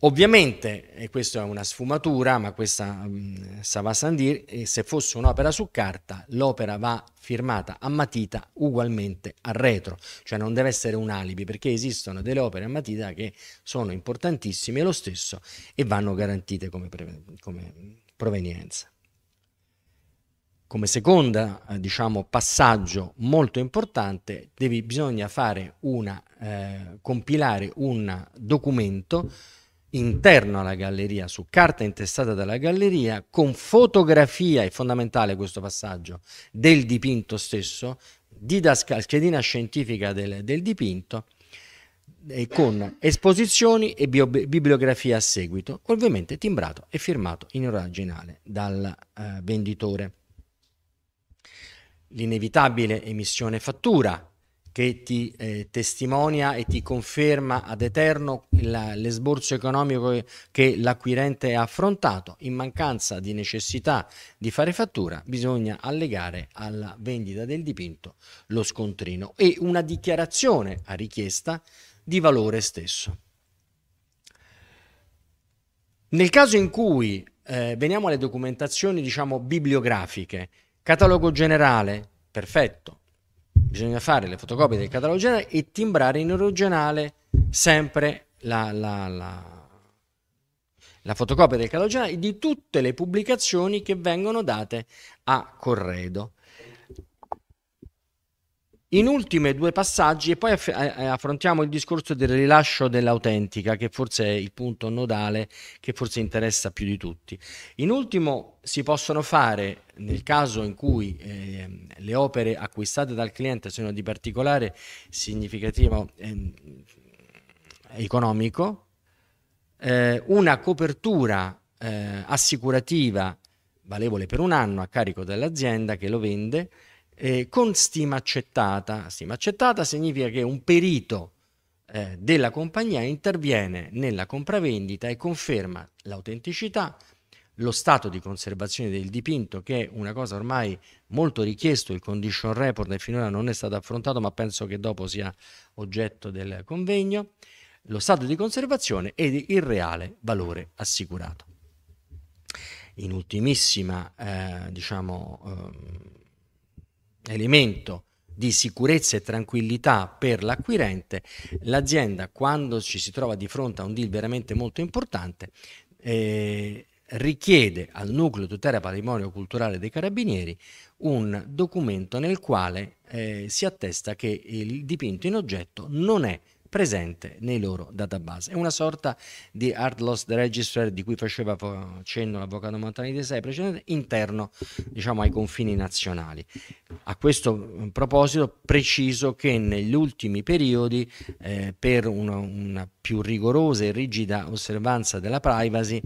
Ovviamente, e questa è una sfumatura, ma questa mm, sa va a Sandir, se fosse un'opera su carta, l'opera va firmata a matita ugualmente a retro, cioè non deve essere un alibi, perché esistono delle opere a matita che sono importantissime lo stesso e vanno garantite come, come provenienza. Come secondo eh, diciamo, passaggio molto importante, devi, bisogna fare una, eh, compilare un documento interno alla galleria, su carta intestata dalla galleria, con fotografia, è fondamentale questo passaggio, del dipinto stesso, didascalchedina scientifica del, del dipinto, e con esposizioni e bio, bibliografia a seguito, ovviamente timbrato e firmato in originale dal eh, venditore. L'inevitabile emissione fattura, che ti eh, testimonia e ti conferma ad eterno l'esborso economico che l'acquirente ha affrontato. In mancanza di necessità di fare fattura bisogna allegare alla vendita del dipinto lo scontrino e una dichiarazione a richiesta di valore stesso. Nel caso in cui eh, veniamo alle documentazioni diciamo bibliografiche, catalogo generale, perfetto, bisogna fare le fotocopie del catalogo generale e timbrare in originale sempre la, la, la, la fotocopia del catalogo generale di tutte le pubblicazioni che vengono date a Corredo. In ultime due passaggi e poi aff- eh, eh, affrontiamo il discorso del rilascio dell'autentica, che forse è il punto nodale che forse interessa più di tutti. In ultimo si possono fare, nel caso in cui eh, le opere acquistate dal cliente siano di particolare significativo eh, economico, eh, una copertura eh, assicurativa valevole per un anno a carico dell'azienda che lo vende eh, con stima accettata. Stima accettata significa che un perito eh, della compagnia interviene nella compravendita e conferma l'autenticità, lo stato di conservazione del dipinto, che è una cosa ormai molto richiesta, il condition report e finora non è stato affrontato, ma penso che dopo sia oggetto del convegno, lo stato di conservazione ed il reale valore assicurato. In ultimissima, eh, diciamo, eh, elemento di sicurezza e tranquillità per l'acquirente, l'azienda quando ci si trova di fronte a un deal veramente molto importante eh, richiede al nucleo tutela patrimonio culturale dei carabinieri un documento nel quale eh, si attesta che il dipinto in oggetto non è presente nei loro database. È una sorta di hard loss register di cui faceva cenno l'avvocato Montani di Sei precedente, interno diciamo, ai confini nazionali. A questo eh, proposito preciso che negli ultimi periodi eh, per una, una più rigorosa e rigida osservanza della privacy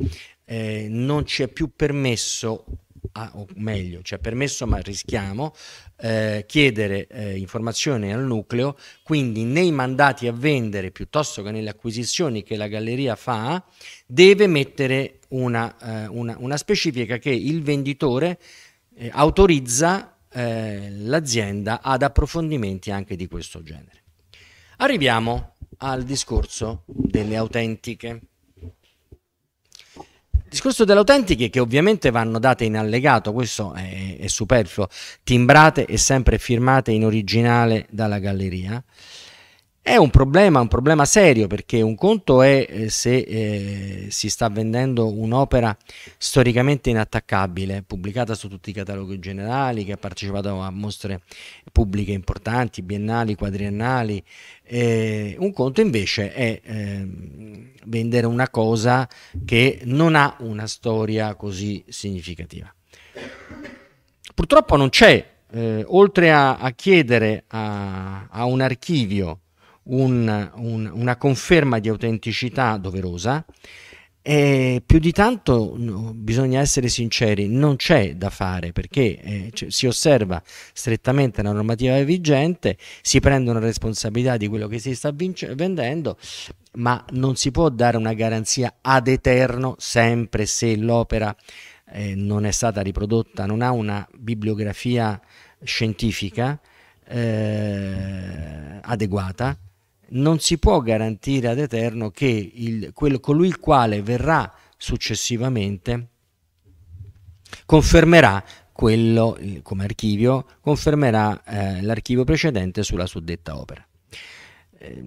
eh, non ci è più permesso a, ah, o meglio, ci cioè, ha permesso, ma rischiamo, eh, chiedere eh, informazioni al nucleo, quindi nei mandati a vendere piuttosto che nelle acquisizioni che la galleria fa, deve mettere una, eh, una, una specifica che il venditore eh, autorizza eh, l'azienda ad approfondimenti anche di questo genere. Arriviamo al discorso delle autentiche discorso delle autentiche che ovviamente vanno date in allegato, questo è, è superfluo, timbrate e sempre firmate in originale dalla galleria. È un problema, un problema serio, perché un conto è eh, se eh, si sta vendendo un'opera storicamente inattaccabile, pubblicata su tutti i cataloghi generali, che ha partecipato a mostre pubbliche importanti, biennali, quadriennali. Eh, un conto invece è ehm, vendere una cosa che non ha una storia così significativa. Purtroppo non c'è, eh, oltre a, a chiedere a, a un archivio, un, un, una conferma di autenticità doverosa. E più di tanto no, bisogna essere sinceri, non c'è da fare perché eh, c- cioè, si osserva strettamente la normativa vigente, si prendono responsabilità di quello che si sta vinc- vendendo, ma non si può dare una garanzia ad eterno sempre se l'opera eh, non è stata riprodotta, non ha una bibliografia scientifica eh, adeguata non si può garantire ad eterno che il, quel, colui il quale verrà successivamente confermerà quello come archivio, confermerà eh, l'archivio precedente sulla suddetta opera. Eh,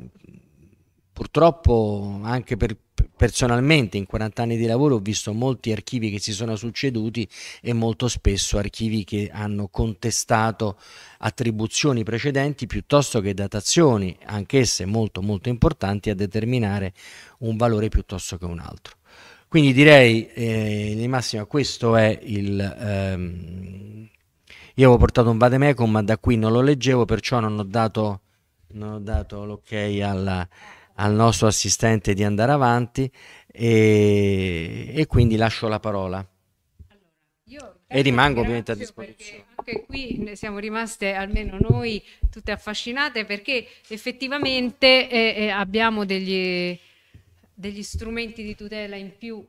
purtroppo anche per personalmente in 40 anni di lavoro ho visto molti archivi che si sono succeduti e molto spesso archivi che hanno contestato attribuzioni precedenti piuttosto che datazioni, anch'esse molto molto importanti a determinare un valore piuttosto che un altro. Quindi direi eh, di massima questo è il... Ehm, io avevo portato un vademecum ma da qui non lo leggevo perciò non ho dato, non ho dato l'ok alla al nostro assistente di andare avanti e, e quindi lascio la parola. e rimango ovviamente a disposizione. Anche qui ne siamo rimaste almeno noi tutte affascinate perché effettivamente eh, eh, abbiamo degli, degli strumenti di tutela in più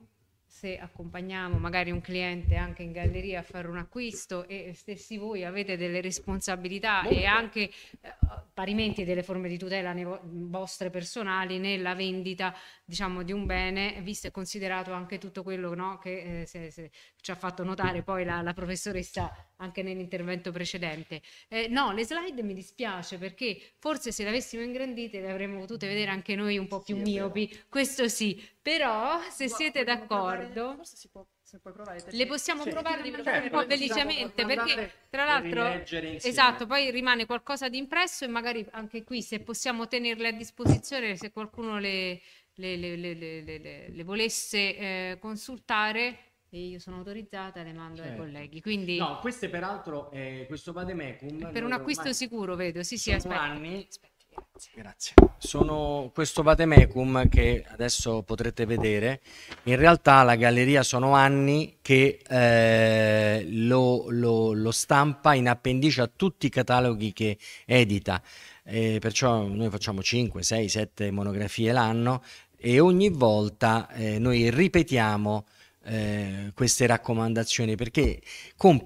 se accompagniamo magari un cliente anche in galleria a fare un acquisto e stessi voi avete delle responsabilità Molto. e anche eh, parimenti delle forme di tutela ne- vostre personali nella vendita diciamo, di un bene, visto e considerato anche tutto quello no, che eh, se, se ci ha fatto notare poi la, la professoressa anche nell'intervento precedente. Eh, no, le slide mi dispiace perché forse se le avessimo ingrandite le avremmo potute vedere anche noi un po' più sì, miopi, questo sì, però se Gua, siete d'accordo... Forse si può Provare, le possiamo sì, provare di certo, provare velocemente perché tra l'altro esatto poi rimane qualcosa di impresso e magari anche qui se possiamo tenerle a disposizione se qualcuno le, le, le, le, le volesse eh, consultare, io sono autorizzata le mando certo. ai colleghi. Quindi, no, queste peraltro, eh, questo vademecum... Per un acquisto sicuro, vedo, sì sì, aspetta. Anni... aspetta. Grazie. Grazie. Sono questo vademecum che adesso potrete vedere. In realtà la galleria sono anni che eh, lo, lo, lo stampa in appendice a tutti i cataloghi che edita eh, perciò noi facciamo 5, 6, 7 monografie l'anno e ogni volta eh, noi ripetiamo eh, queste raccomandazioni perché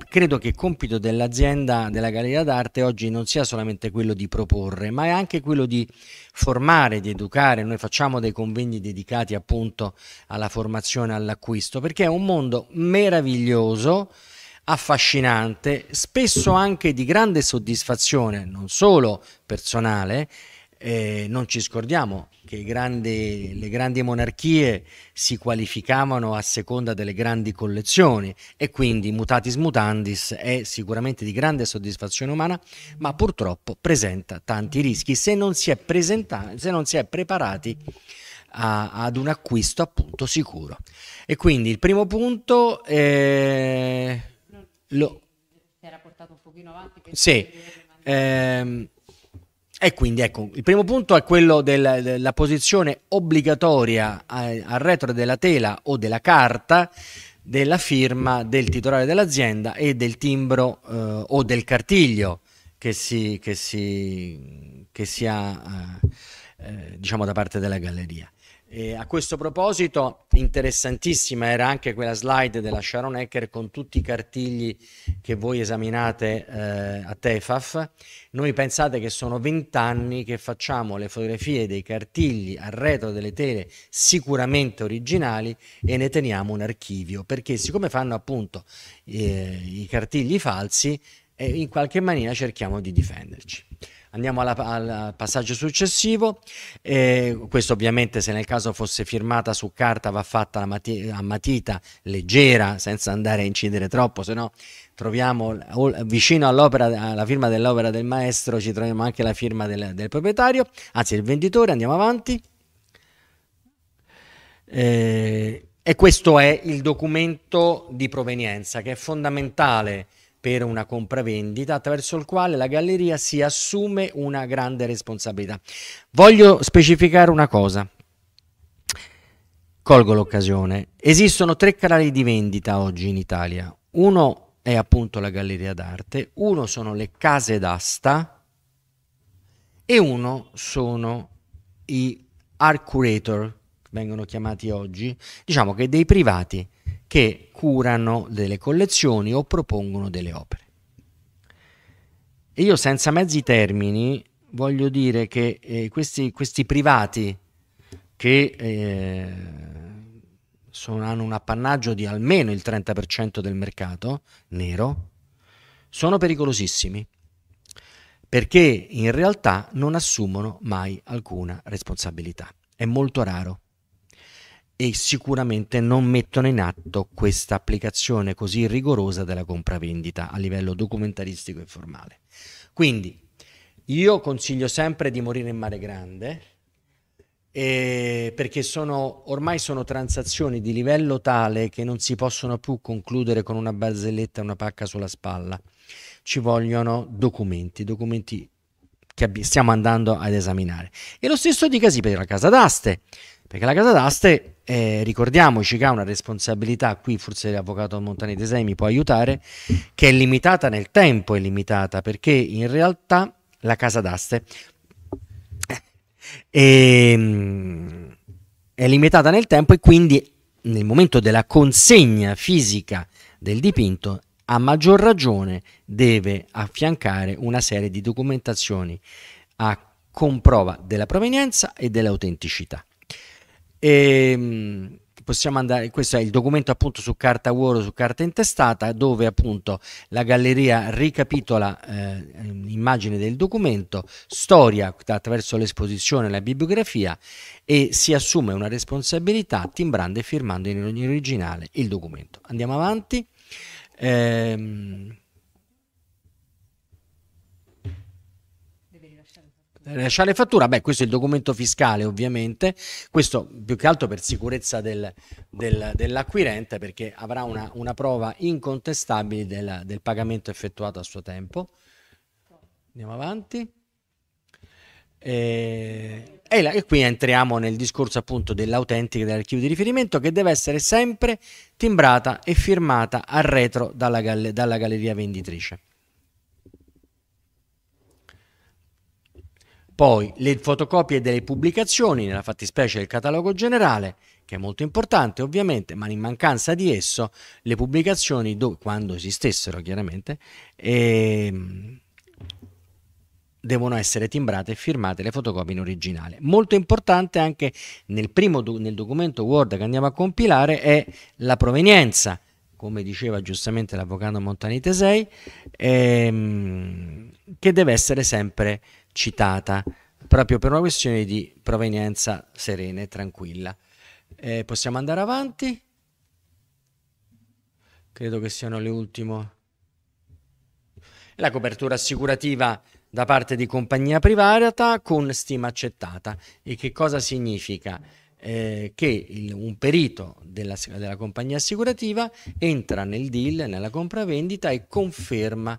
credo che il compito dell'azienda della galleria d'arte oggi non sia solamente quello di proporre ma è anche quello di formare di educare noi facciamo dei convegni dedicati appunto alla formazione all'acquisto perché è un mondo meraviglioso affascinante, spesso anche di grande soddisfazione, non solo personale, eh, non ci scordiamo che grandi, le grandi monarchie si qualificavano a seconda delle grandi collezioni e quindi mutatis mutandis è sicuramente di grande soddisfazione umana, ma purtroppo presenta tanti rischi se non si è, presenta- se non si è preparati a, ad un acquisto appunto sicuro. E quindi il primo punto... Eh lo... Era portato un pochino avanti. Sì. Ehm, e quindi ecco, il primo punto è quello del, della posizione obbligatoria eh, al retro della tela o della carta della firma del titolare dell'azienda e del timbro eh, o del cartiglio che si, che si, che si ha eh, eh diciamo da parte della galleria. E a questo proposito, interessantissima era anche quella slide della Sharon Ecker con tutti i cartigli che voi esaminate eh, a Tefaf. Noi pensate che sono vent'anni che facciamo le fotografie dei cartigli al retro delle tele sicuramente originali e ne teniamo un archivio, perché siccome fanno appunto eh, i cartigli falsi, eh, in qualche maniera cerchiamo di difenderci. Andiamo alla, al passaggio successivo, eh, questo ovviamente se nel caso fosse firmata su carta va fatta mati a matita leggera senza andare a incidere troppo, se no troviamo vicino all'opera, alla firma dell'opera del maestro ci troviamo anche la firma del, del proprietario, anzi del venditore, andiamo avanti. Eh, e questo è il documento di provenienza che è fondamentale per una compravendita attraverso il quale la galleria si assume una grande responsabilità. Voglio specificare una cosa, colgo l'occasione. Esistono tre canali di vendita oggi in Italia. Uno è appunto la galleria d'arte, uno sono le case d'asta e uno sono i art curator, vengono chiamati oggi, diciamo che dei privati che curano delle collezioni o propongono delle opere. E io senza mezzi termini voglio dire che eh, questi, questi, privati che eh, sono, hanno un appannaggio di almeno il 30% del mercato nero, sono pericolosissimi perché in realtà non assumono mai alcuna responsabilità. È molto raro e sicuramente non mettono in atto questa applicazione così rigorosa della compravendita a livello documentaristico e formale. Quindi io consiglio sempre di morire in mare grande eh, perché sono, ormai sono transazioni di livello tale che non si possono più concludere con una barzelletta e una pacca sulla spalla. Ci vogliono documenti, documenti che stiamo andando ad esaminare. E lo stesso dicasi per la casa d'aste. Perché la casa d'aste, eh, ricordiamoci che ha una responsabilità, qui forse l'avvocato Montanete 6 mi può aiutare, che è limitata nel tempo, è limitata perché in realtà la casa d'aste è, eh, ehm, è limitata nel tempo e quindi nel momento della consegna fisica del dipinto a maggior ragione deve affiancare una serie di documentazioni a comprova della provenienza e dell'autenticità. E, ehm, possiamo andare, questo è il documento appunto su carta Word su carta intestata dove appunto la galleria ricapitola eh, ehm, immagini del documento, storia attraverso l'esposizione e la bibliografia e si assume una responsabilità timbrando e firmando in originale il documento. Andiamo avanti. Ehm, rilasciare fattura, beh questo è il documento fiscale ovviamente, questo più che altro per sicurezza del, del, dell'acquirente perché avrà una, una prova incontestabile del, del pagamento effettuato a suo tempo. Andiamo avanti. E, eh, e, la, e, qui entriamo nel discorso appunto dell'autentica dell'archivio di riferimento che deve essere sempre timbrata e firmata al retro dalla, dalla galleria venditrice. Poi le fotocopie delle pubblicazioni, nella fattispecie del catalogo generale, che è molto importante ovviamente, ma in mancanza di esso le pubblicazioni, do, quando esistessero chiaramente, ehm, devono essere timbrate e firmate le fotocopie in originale. Molto importante anche nel primo do, nel documento Word che andiamo a compilare è la provenienza, come diceva giustamente l'avvocato Montani Tesei, ehm, che deve essere sempre citata proprio per una questione di provenienza serena e tranquilla. Eh, possiamo andare avanti? Credo che siano le ultime. La copertura assicurativa da parte di compagnia privata con stima accettata. E che cosa significa? eh, che il, un perito della, della, compagnia assicurativa entra nel deal, nella compravendita e conferma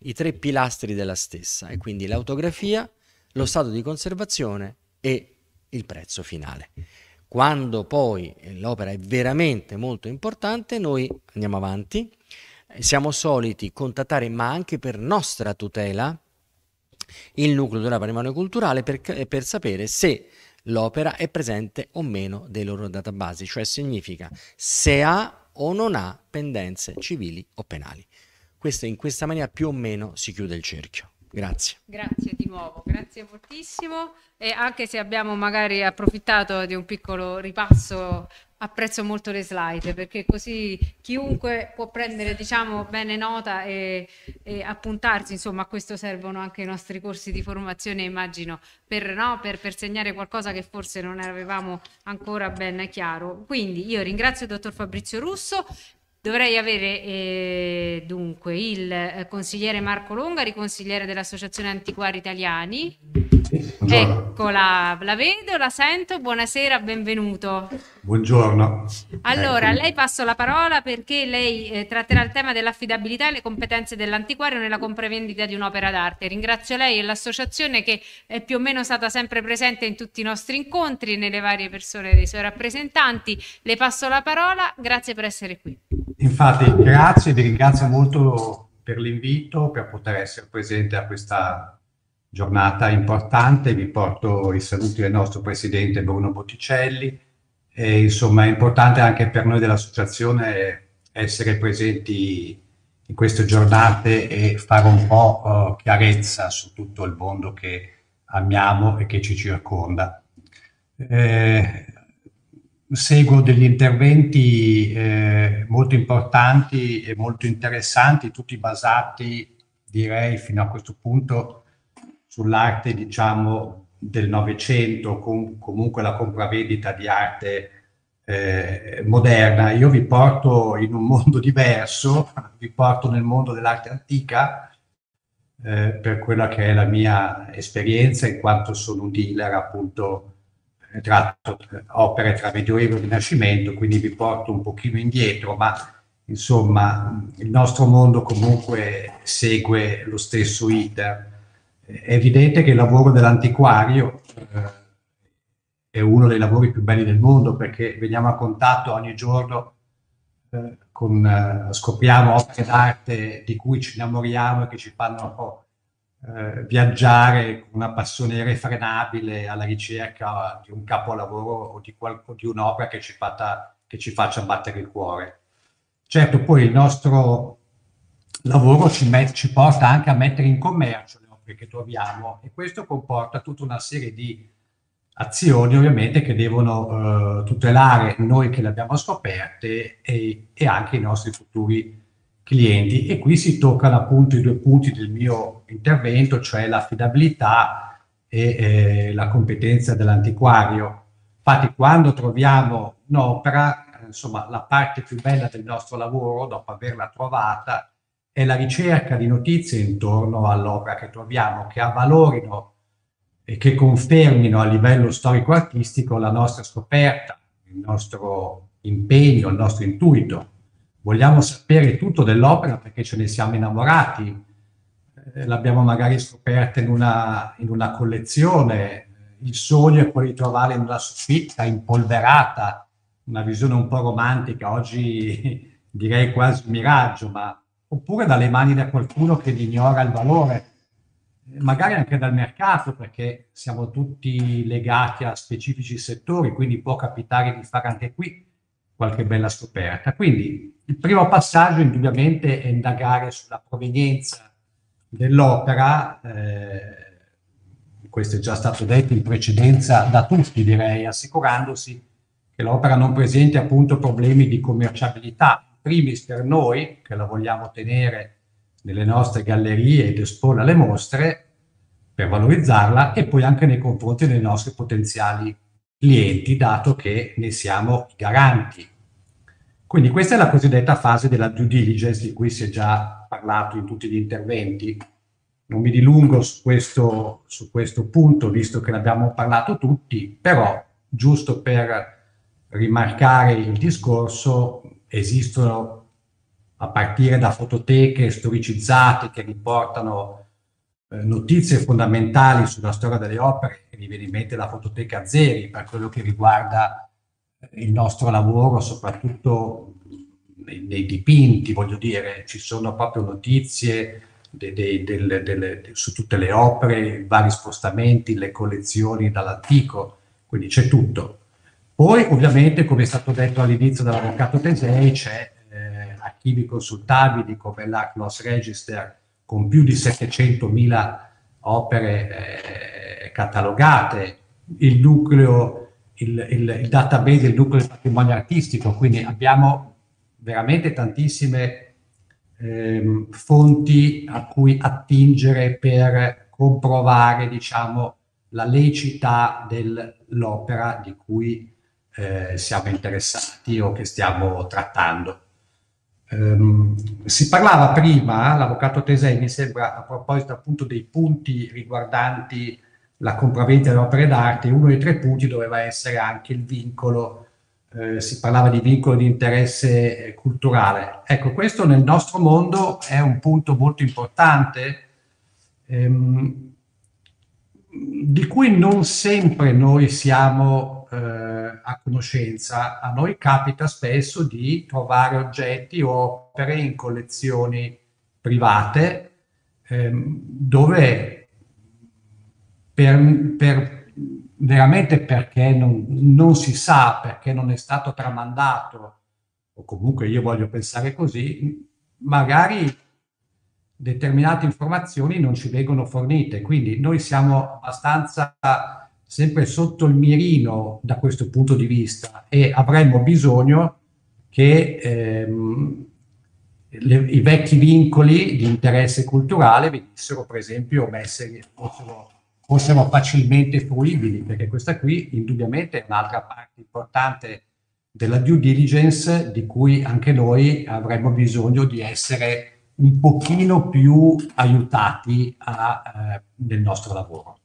i tre pilastri della stessa, e quindi l'autografia, lo stato di conservazione e il prezzo finale. Quando poi l'opera è veramente molto importante, noi andiamo avanti, siamo soliti contattare, ma anche per nostra tutela, il nucleo della patrimonio culturale per, per sapere se l'opera è presente o meno dei loro databasi, cioè significa se ha o non ha pendenze civili o penali. Questo in questa maniera più o meno si chiude il cerchio. Grazie. Grazie di nuovo, grazie moltissimo e anche se abbiamo magari approfittato di un piccolo ripasso apprezzo molto le slide perché così chiunque può prendere diciamo bene nota e, e, appuntarsi insomma a questo servono anche i nostri corsi di formazione immagino per, no, per, per, segnare qualcosa che forse non avevamo ancora ben chiaro quindi io ringrazio il dottor Fabrizio Russo Dovrei avere eh, dunque il eh, consigliere Marco Longari, consigliere dell'Associazione Antiquari Italiani. Sì, Eccola, la vedo, la sento, buonasera, benvenuto. Buongiorno. Allora, a ecco. lei passo la parola perché lei eh, tratterà il tema dell'affidabilità e le competenze dell'antiquario nella compravendita di un'opera d'arte. Ringrazio lei e l'associazione che è più o meno stata sempre presente in tutti i nostri incontri nelle varie persone dei suoi rappresentanti. Le passo la parola, grazie per essere qui. Infatti, grazie, vi ringrazio molto per l'invito, per poter essere presente a questa giornata importante. Vi porto i saluti del nostro presidente Bruno Botticelli. E, insomma, è importante anche per noi dell'associazione essere presenti in queste giornate e fare un po' eh, chiarezza su tutto il mondo che amiamo e che ci circonda. Eh, seguo degli interventi eh, molto importanti e molto interessanti, tutti basati, direi, fino a questo punto sull'arte, diciamo, del Novecento, com- comunque la compravendita di arte eh, moderna. Io vi porto in un mondo diverso, vi porto nel mondo dell'arte antica, eh, per quella che è la mia esperienza, in quanto sono un dealer appunto tratto eh, opere tra Medioevo e Rinascimento, quindi vi porto un pochino indietro, ma insomma il nostro mondo comunque segue lo stesso iter. È evidente che il lavoro dell'antiquario eh, è uno dei lavori più belli del mondo perché veniamo a contatto ogni giorno eh, con, eh, scopriamo opere d'arte di cui ci innamoriamo e che ci fanno un po' eh, viaggiare con una passione irrefrenabile alla ricerca di un capolavoro o di, qual- di un'opera che ci, fatta, che ci faccia battere il cuore. Certo, poi il nostro lavoro ci, met- ci porta anche a mettere in commercio le opere che troviamo e questo comporta tutta una serie di azioni ovviamente che devono eh, tutelare noi che le abbiamo scoperte e, e anche i nostri futuri clienti e qui si toccano appunto i due punti del mio intervento, cioè l'affidabilità e eh, la competenza dell'antiquario. Infatti quando troviamo un'opera, eh, insomma la parte più bella del nostro lavoro, dopo averla trovata, è la ricerca di notizie intorno all'opera che troviamo, che avvalorino e che confermino a livello storico-artistico la nostra scoperta, il nostro impegno, il nostro intuito vogliamo sapere tutto dell'opera perché ce ne siamo innamorati, eh, l'abbiamo magari scoperta in una, in una collezione, il sogno è poi ritrovarla in una soffitta impolverata, una visione un po' romantica, oggi direi quasi un miraggio, ma oppure dalle mani da qualcuno che ne ignora il valore, eh, magari anche dal mercato, perché siamo tutti legati a specifici settori, quindi può capitare di fare anche qui qualche bella scoperta. Quindi il primo passaggio indubbiamente è indagare sulla provenienza dell'opera, eh, questo è già stato detto in precedenza da tutti direi, assicurandosi che l'opera non presenti appunto problemi di commerciabilità, in primis per noi che la vogliamo tenere nelle nostre gallerie ed esporla alle mostre per valorizzarla e poi anche nei confronti dei nostri potenziali clienti, dato che ne siamo i garanti. Quindi questa è la cosiddetta fase della due diligence di cui si è già parlato in tutti gli interventi. Non mi dilungo su questo, su questo punto, visto che ne abbiamo parlato tutti, però giusto per rimarcare il discorso, esistono a partire da fototeche storicizzate che riportano eh, notizie fondamentali sulla storia delle opere, e mi viene in mente la fototeca Zeri per quello che riguarda il nostro lavoro, soprattutto nei, nei dipinti, voglio dire, ci sono proprio notizie de, de, de, delle, su tutte le opere, i vari spostamenti, le collezioni dall'antico, quindi c'è tutto. Poi ovviamente, come è stato detto all'inizio dall'avvocato Tesei, c'è eh, archivi consultabili come l'ACLOS Register con più di 700.000 opere eh, catalogate, il nucleo il, il, il database del nucleo del patrimonio artistico, quindi abbiamo veramente tantissime eh, fonti a cui attingere per comprovare diciamo, la lecità dell'opera di cui eh, siamo interessati o che stiamo trattando. Um, si parlava prima, l'avvocato Tesei mi sembra, a proposito appunto dei punti riguardanti la compravendita delle opere d'arte, uno dei tre punti doveva essere anche il vincolo, eh, si parlava di vincolo di interesse eh, culturale. Ecco, questo nel nostro mondo è un punto molto importante ehm, di cui non sempre noi siamo eh, a conoscenza. A noi capita spesso di trovare oggetti o opere in collezioni private ehm, dove per, per, veramente perché non, non, si sa, perché non è stato tramandato, o comunque io voglio pensare così, magari determinate informazioni non ci vengono fornite, quindi noi siamo abbastanza sempre sotto il mirino da questo punto di vista e avremmo bisogno che ehm, le, i vecchi vincoli di interesse culturale venissero per esempio messi, fossero fossero facilmente fruibili, perché questa qui indubbiamente è un'altra parte importante della due diligence di cui anche noi avremmo bisogno di essere un pochino più aiutati a, eh, nel nostro lavoro.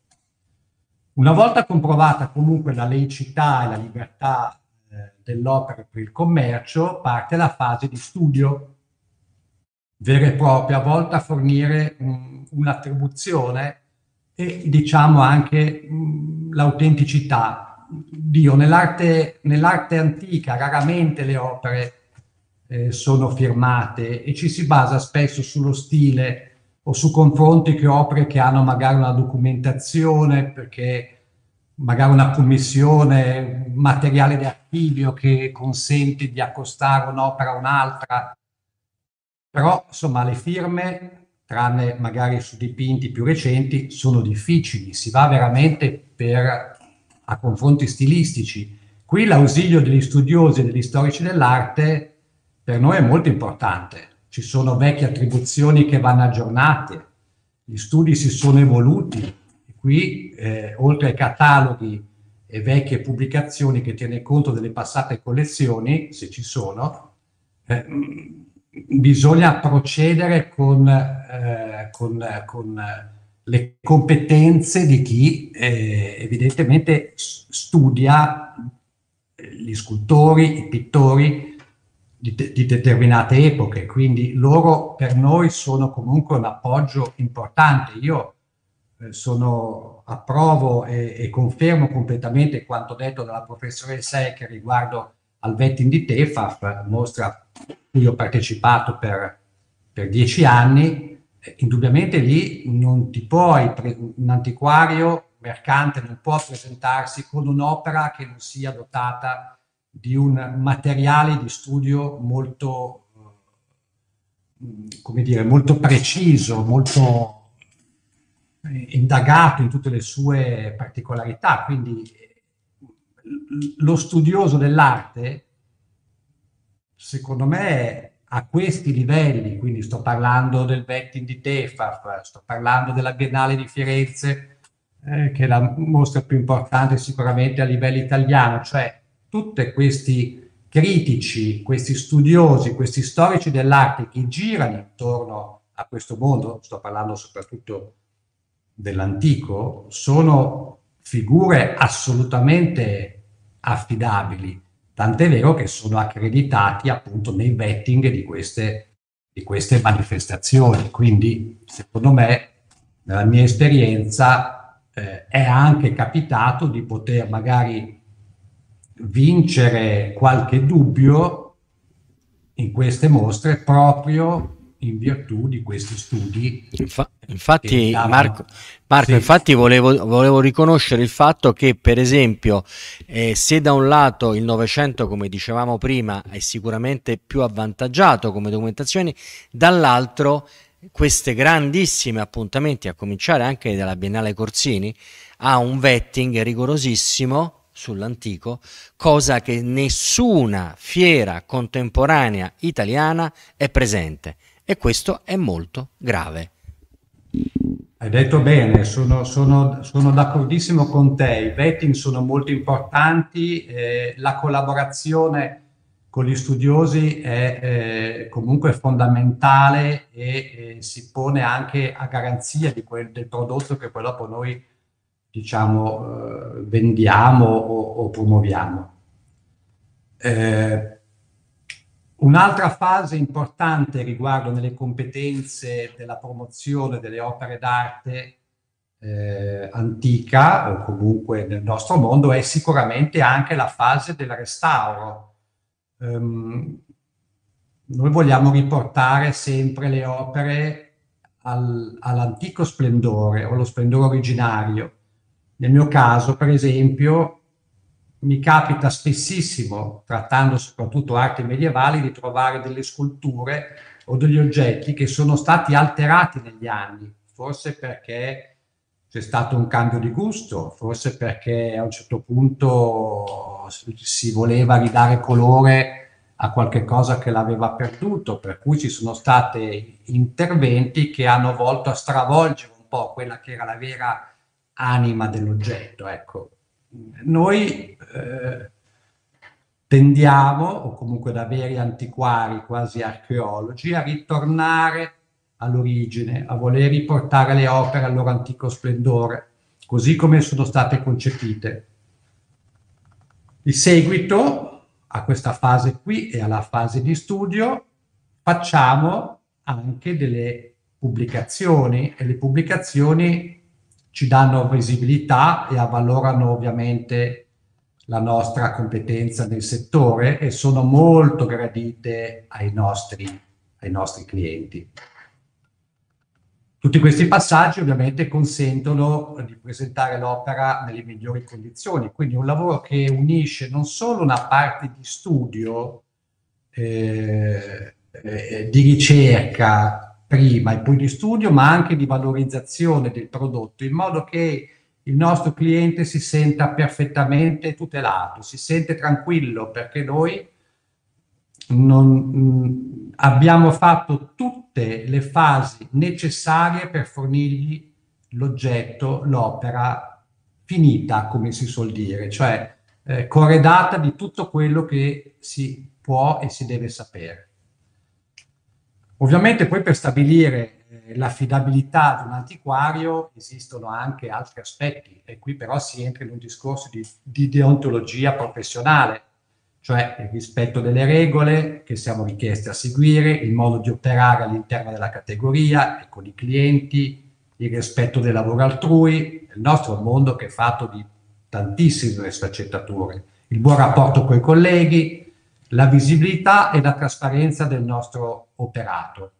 Una volta comprovata comunque la laicità e la libertà eh, dell'opera per il commercio, parte la fase di studio vera e propria, volta a fornire un, un'attribuzione e diciamo anche mm, l'autenticità. Dio, nell'arte, nell'arte, antica raramente le opere eh, sono firmate e ci si basa spesso sullo stile o su confronti che opere che hanno magari una documentazione, perché magari una commissione, materiale di archivio che consente di accostare un'opera a un'altra. Però insomma le firme tranne magari su dipinti più recenti, sono difficili, si va veramente per, a confronti stilistici. Qui l'ausilio degli studiosi e degli storici dell'arte per noi è molto importante. Ci sono vecchie attribuzioni che vanno aggiornate, gli studi si sono evoluti. Qui, eh, oltre ai cataloghi e vecchie pubblicazioni che tiene conto delle passate collezioni, se ci sono, eh, bisogna procedere con, eh, con, con, le competenze di chi eh, evidentemente studia eh, gli scultori, i pittori di, di, determinate epoche, quindi loro per noi sono comunque un appoggio importante. Io eh, sono, approvo e, e confermo completamente quanto detto dalla professoressa E riguardo al vetting di Tefaf, mostra io ho partecipato per, per dieci anni, eh, indubbiamente lì non ti puoi, un antiquario mercante non può presentarsi con un'opera che non sia dotata di un materiale di studio molto, eh, come dire, molto preciso, molto eh, indagato in tutte le sue particolarità. Quindi lo studioso dell'arte secondo me a questi livelli, quindi sto parlando del Vetting di Tefaf, sto parlando della Biennale di Firenze, eh, che è la mostra più importante sicuramente a livello italiano, cioè tutti questi critici, questi studiosi, questi storici dell'arte che girano intorno a questo mondo, sto parlando soprattutto dell'antico, sono figure assolutamente affidabili tant'è vero che sono accreditati appunto nei vetting di queste, di queste manifestazioni. Quindi, secondo me, nella mia esperienza, eh, è anche capitato di poter magari vincere qualche dubbio in queste mostre proprio in virtù di questi studi Infa- Infatti, Marco, Marco sì. infatti volevo, volevo, riconoscere il fatto che, per esempio, eh, se da un lato il Novecento, come dicevamo prima, è sicuramente più avvantaggiato come documentazione, dall'altro queste grandissime appuntamenti, a cominciare anche dalla Biennale Corsini, ha un vetting rigorosissimo sull'antico, cosa che nessuna fiera contemporanea italiana è presente. E questo è molto grave. Hai detto bene, sono, sono, sono, d'accordissimo con te, i vetting sono molto importanti, eh, la collaborazione con gli studiosi è eh, comunque fondamentale e eh, si pone anche a garanzia quel, del prodotto che poi dopo noi diciamo eh, vendiamo o, o promuoviamo. Eh, Un'altra fase importante riguardo nelle competenze della promozione delle opere d'arte eh, antica o comunque nel nostro mondo è sicuramente anche la fase del restauro. Um, noi vogliamo riportare sempre le opere al, all'antico splendore o allo splendore originario. Nel mio caso, per esempio, mi capita spessissimo, trattando soprattutto arti medievali, di trovare delle sculture o degli oggetti che sono stati alterati negli anni, forse perché c'è stato un cambio di gusto, forse perché a un certo punto si voleva ridare colore a qualche cosa che l'aveva perduto, per cui ci sono stati interventi che hanno volto a stravolgere un po' quella che era la vera anima dell'oggetto. Ecco. Noi eh, tendiamo, o comunque da veri antiquari, quasi archeologi, a ritornare all'origine, a voler riportare le opere al loro antico splendore, così come sono state concepite. Di seguito a questa fase qui e alla fase di studio facciamo anche delle pubblicazioni e le pubblicazioni ci danno visibilità e avvalorano ovviamente la nostra competenza nel settore e sono molto gradite ai nostri, ai nostri clienti. Tutti questi passaggi ovviamente consentono di presentare l'opera nelle migliori condizioni, quindi un lavoro che unisce non solo una parte di studio, eh, eh, di ricerca prima e poi di studio, ma anche di valorizzazione del prodotto, in modo che il nostro cliente si senta perfettamente tutelato, si sente tranquillo perché noi non, mh, mm, abbiamo fatto tutte le fasi necessarie per fornirgli l'oggetto, l'opera finita, come si suol dire, cioè eh, corredata di tutto quello che si può e si deve sapere. Ovviamente poi per stabilire eh, l'affidabilità di un antiquario esistono anche altri aspetti e qui però si entra in un discorso di, di deontologia professionale, cioè il rispetto delle regole che siamo richiesti a seguire, il modo di operare all'interno della categoria e con i clienti, il rispetto del lavoro altrui, il nostro mondo che è fatto di tantissime sfaccettature, il buon rapporto con i colleghi, la visibilità e la trasparenza del nostro operato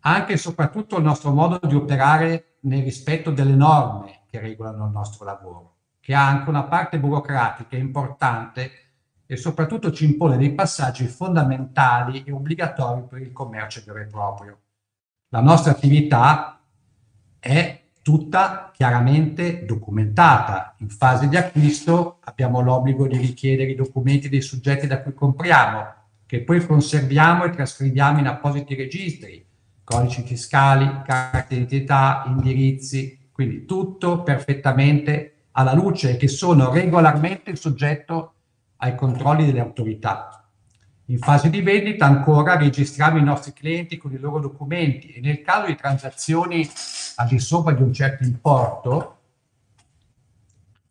anche e soprattutto il nostro modo di operare nel rispetto delle norme che regolano il nostro lavoro, che ha anche una parte burocratica importante e soprattutto ci impone dei passaggi fondamentali e obbligatori per il commercio vero e proprio. La nostra attività è tutta chiaramente documentata. In fase di acquisto abbiamo l'obbligo di richiedere i documenti dei soggetti da cui compriamo, che poi conserviamo e trascriviamo in appositi registri codici fiscali, carte d'identità, indirizzi, quindi tutto perfettamente alla luce e che sono regolarmente soggetto ai controlli delle autorità. In fase di vendita ancora registriamo i nostri clienti con i loro documenti e nel caso di transazioni al di sopra di un certo importo,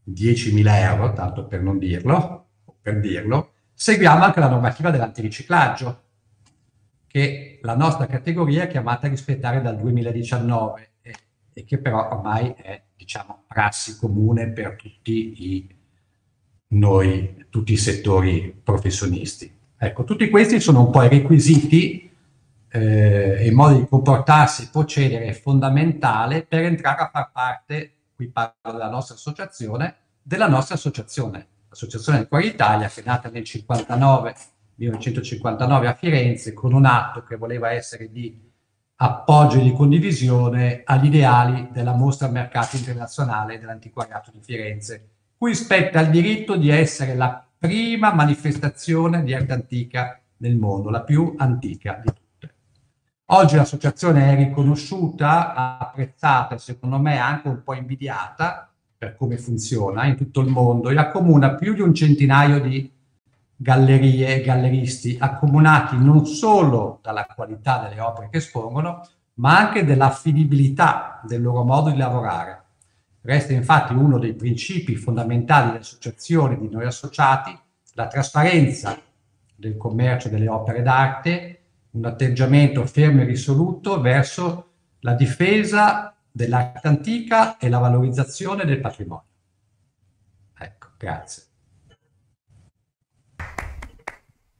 10.000 euro, tanto per non dirlo, per dirlo, seguiamo anche la normativa dell'antiriciclaggio, che la nostra categoria è chiamata a rispettare dal 2019 e, e che però ormai è diciamo, prassi comune per tutti i, noi, tutti i settori professionisti. Ecco, tutti questi sono un po' i requisiti eh, e modi di comportarsi e procedere fondamentale per entrare a far parte, qui parlo della nostra associazione, della nostra associazione, l'Associazione del Cuore Italia, che è nata nel 1959 1959 a Firenze con un atto che voleva essere di appoggio e di condivisione agli ideali della mostra mercato internazionale dell'antiquariato di Firenze, cui spetta il diritto di essere la prima manifestazione di arte antica nel mondo, la più antica di tutte. Oggi l'associazione è riconosciuta, apprezzata e secondo me anche un po' invidiata per come funziona in tutto il mondo e accomuna più di un centinaio di gallerie e galleristi, accomunati non solo dalla qualità delle opere che espongono, ma anche dell'affidabilità del loro modo di lavorare. Resta infatti uno dei principi fondamentali dell'associazione di noi associati la trasparenza del commercio delle opere d'arte, un atteggiamento fermo e risoluto verso la difesa dell'arte antica e la valorizzazione del patrimonio. Ecco, grazie.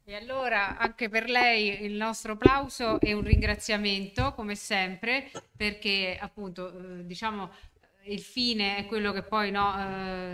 E allora anche per lei il nostro applauso e un ringraziamento come sempre perché appunto eh, diciamo il fine è quello che poi no,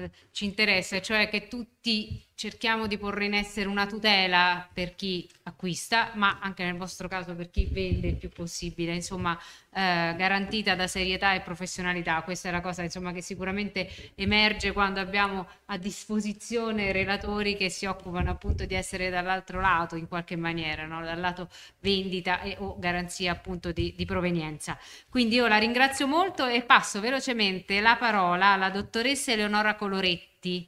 eh, ci interessa, cioè che tutti tutti cerchiamo di porre in essere una tutela per chi acquista, ma anche nel vostro caso per chi vende il più possibile, insomma, eh, garantita da serietà e professionalità. Questa è la cosa insomma, che sicuramente emerge quando abbiamo a disposizione relatori che si occupano appunto di essere dall'altro lato in qualche maniera, no? dal lato vendita e, o garanzia appunto di, di provenienza. Quindi io la ringrazio molto e passo velocemente la parola alla dottoressa Eleonora Coloretti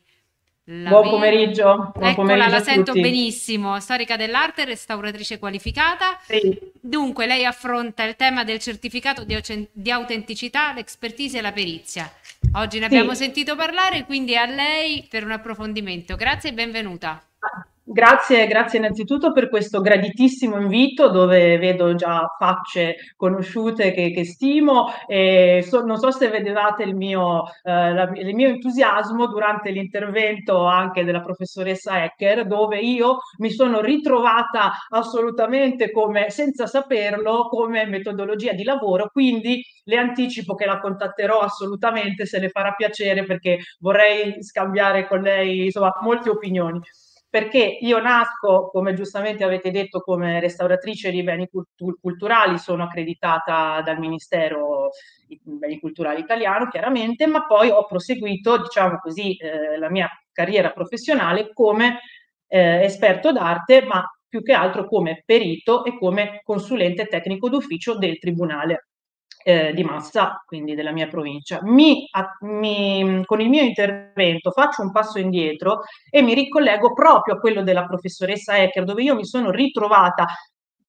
la Buon pomeriggio. Buon Eccola, pomeriggio la sento tutti. benissimo. Storica dell'arte, restauratrice qualificata. Sì. Dunque, lei affronta il tema del certificato di, di autenticità, l'expertise e la perizia. Oggi ne abbiamo sentito parlare, quindi a lei per un approfondimento. Grazie e benvenuta. Ah, Grazie, grazie innanzitutto per questo graditissimo invito dove vedo già facce conosciute che, che stimo e so, non so se vedevate il mio, eh, la, il mio entusiasmo durante l'intervento anche della professoressa Ecker dove io mi sono ritrovata assolutamente come, senza saperlo come metodologia di lavoro, quindi le anticipo che la contatterò assolutamente se le farà piacere perché vorrei scambiare con lei insomma, molte opinioni perché io nasco, come giustamente avete detto, come restauratrice di beni culturali, sono accreditata dal Ministero dei Beni Culturali italiano, chiaramente, ma poi ho proseguito, diciamo così, eh, la mia carriera professionale come eh, esperto d'arte, ma più che altro come perito e come consulente tecnico d'ufficio del Tribunale eh, di Massa, quindi della mia provincia. Mi, a, mi, con il mio intervento faccio un passo indietro e mi ricollego proprio a quello della professoressa Ecker, dove io mi sono ritrovata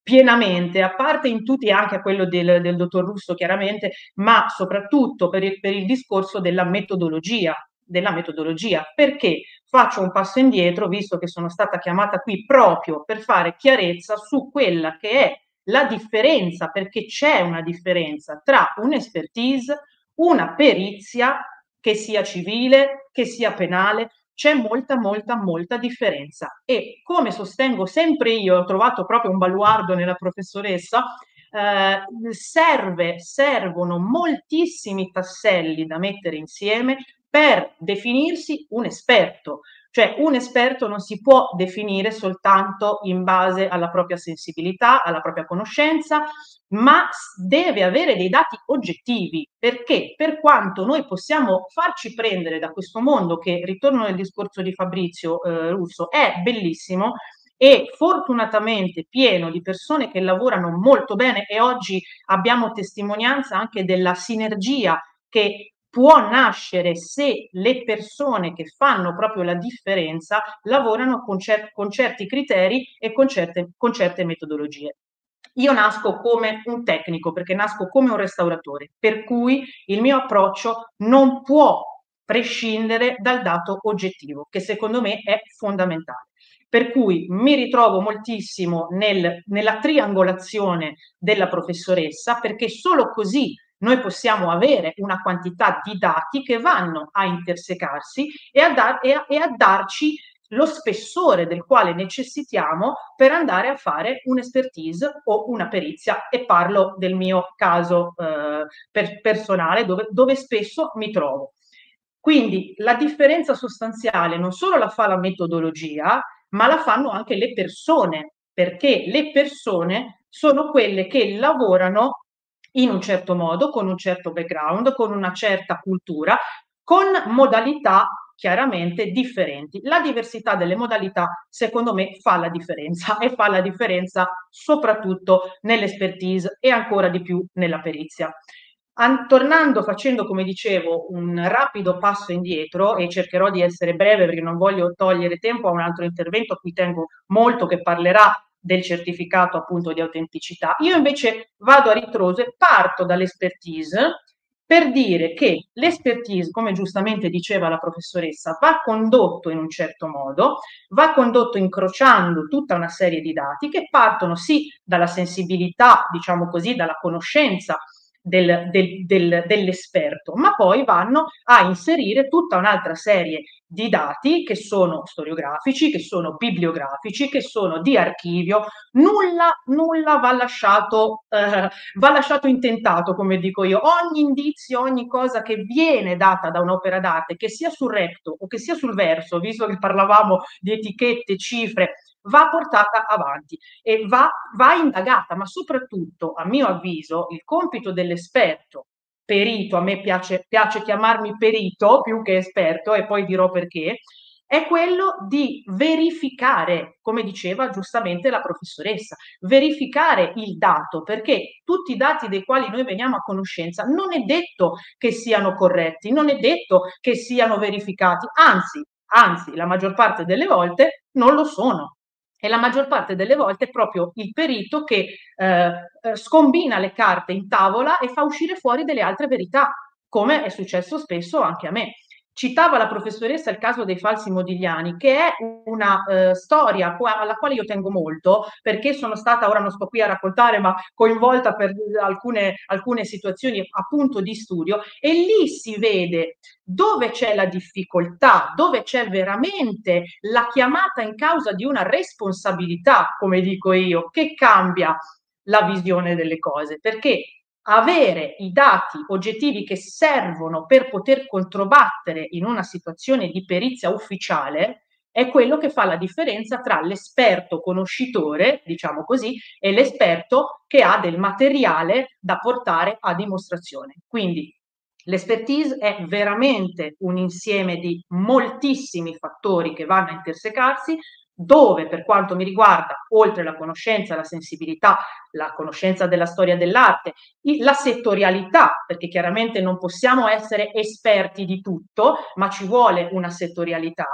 pienamente, a parte in tutti anche a quello del, del, dottor Russo chiaramente, ma soprattutto per il, per il discorso della metodologia, della metodologia, perché faccio un passo indietro, visto che sono stata chiamata qui proprio per fare chiarezza su quella che è la differenza, perché c'è una differenza tra un'expertise, una perizia, che sia civile, che sia penale, c'è molta, molta, molta differenza. E come sostengo sempre io, ho trovato proprio un baluardo nella professoressa, eh, serve, servono moltissimi tasselli da mettere insieme per definirsi un esperto. Cioè un esperto non si può definire soltanto in base alla propria sensibilità, alla propria conoscenza, ma deve avere dei dati oggettivi, perché per quanto noi possiamo farci prendere da questo mondo, che ritorno nel discorso di Fabrizio eh, Russo, è bellissimo, e fortunatamente pieno di persone che lavorano molto bene e oggi abbiamo testimonianza anche della sinergia che può nascere se le persone che fanno proprio la differenza lavorano con, cer- con certi criteri e con certe, con certe metodologie. Io nasco come un tecnico perché nasco come un restauratore, per cui il mio approccio non può prescindere dal dato oggettivo, che secondo me è fondamentale. Per cui mi ritrovo moltissimo nel, nella triangolazione della professoressa, perché solo così noi possiamo avere una quantità di dati che vanno a intersecarsi e a, dar, e a, e a darci lo spessore del quale necessitiamo per andare a fare un'expertise o una perizia e parlo del mio caso eh, per, personale dove, dove spesso mi trovo. Quindi la differenza sostanziale non solo la fa la metodologia, ma la fanno anche le persone, perché le persone sono quelle che lavorano in un certo modo, con un certo background, con una certa cultura, con modalità chiaramente differenti. La diversità delle modalità, secondo me, fa la differenza e fa la differenza soprattutto nell'expertise e ancora di più nella perizia. An- tornando, facendo come dicevo un rapido passo indietro e cercherò di essere breve perché non voglio togliere tempo a un altro intervento a cui tengo molto che parlerà del certificato appunto di autenticità. Io invece vado a ritroso e parto dall'expertise per dire che l'expertise, come giustamente diceva la professoressa, va condotto in un certo modo, va condotto incrociando tutta una serie di dati che partono sì dalla sensibilità, diciamo così, dalla conoscenza del, del, del, dell'esperto, ma poi vanno a inserire tutta un'altra serie di dati che sono storiografici, che sono bibliografici, che sono di archivio, nulla, nulla va, lasciato, eh, va lasciato intentato, come dico io, ogni indizio, ogni cosa che viene data da un'opera d'arte, che sia sul recto o che sia sul verso, visto che parlavamo di etichette, cifre, va portata avanti e va, va indagata, ma soprattutto, a mio avviso, il compito dell'esperto perito, a me piace, piace chiamarmi perito più che esperto e poi dirò perché, è quello di verificare, come diceva giustamente la professoressa, verificare il dato, perché tutti i dati dei quali noi veniamo a conoscenza non è detto che siano corretti, non è detto che siano verificati, anzi, anzi, la maggior parte delle volte non lo sono e la maggior parte delle volte è proprio il perito che eh, eh, scombina le carte in tavola e fa uscire fuori delle altre verità, come è successo spesso anche a me. Citava la professoressa il caso dei falsi modigliani, che è una eh, storia alla quale io tengo molto, perché sono stata, ora non sto qui a raccontare, ma coinvolta per alcune, alcune situazioni appunto di studio, e lì si vede dove c'è la difficoltà, dove c'è veramente la chiamata in causa di una responsabilità, come dico io, che cambia la visione delle cose, perché avere i dati oggettivi che servono per poter controbattere in una situazione di perizia ufficiale è quello che fa la differenza tra l'esperto conoscitore, diciamo così, e l'esperto che ha del materiale da portare a dimostrazione. Quindi L'expertise è veramente un insieme di moltissimi fattori che vanno a intersecarsi, dove per quanto mi riguarda, oltre la conoscenza, la sensibilità, la conoscenza della storia dell'arte, la settorialità, perché chiaramente non possiamo essere esperti di tutto, ma ci vuole una settorialità,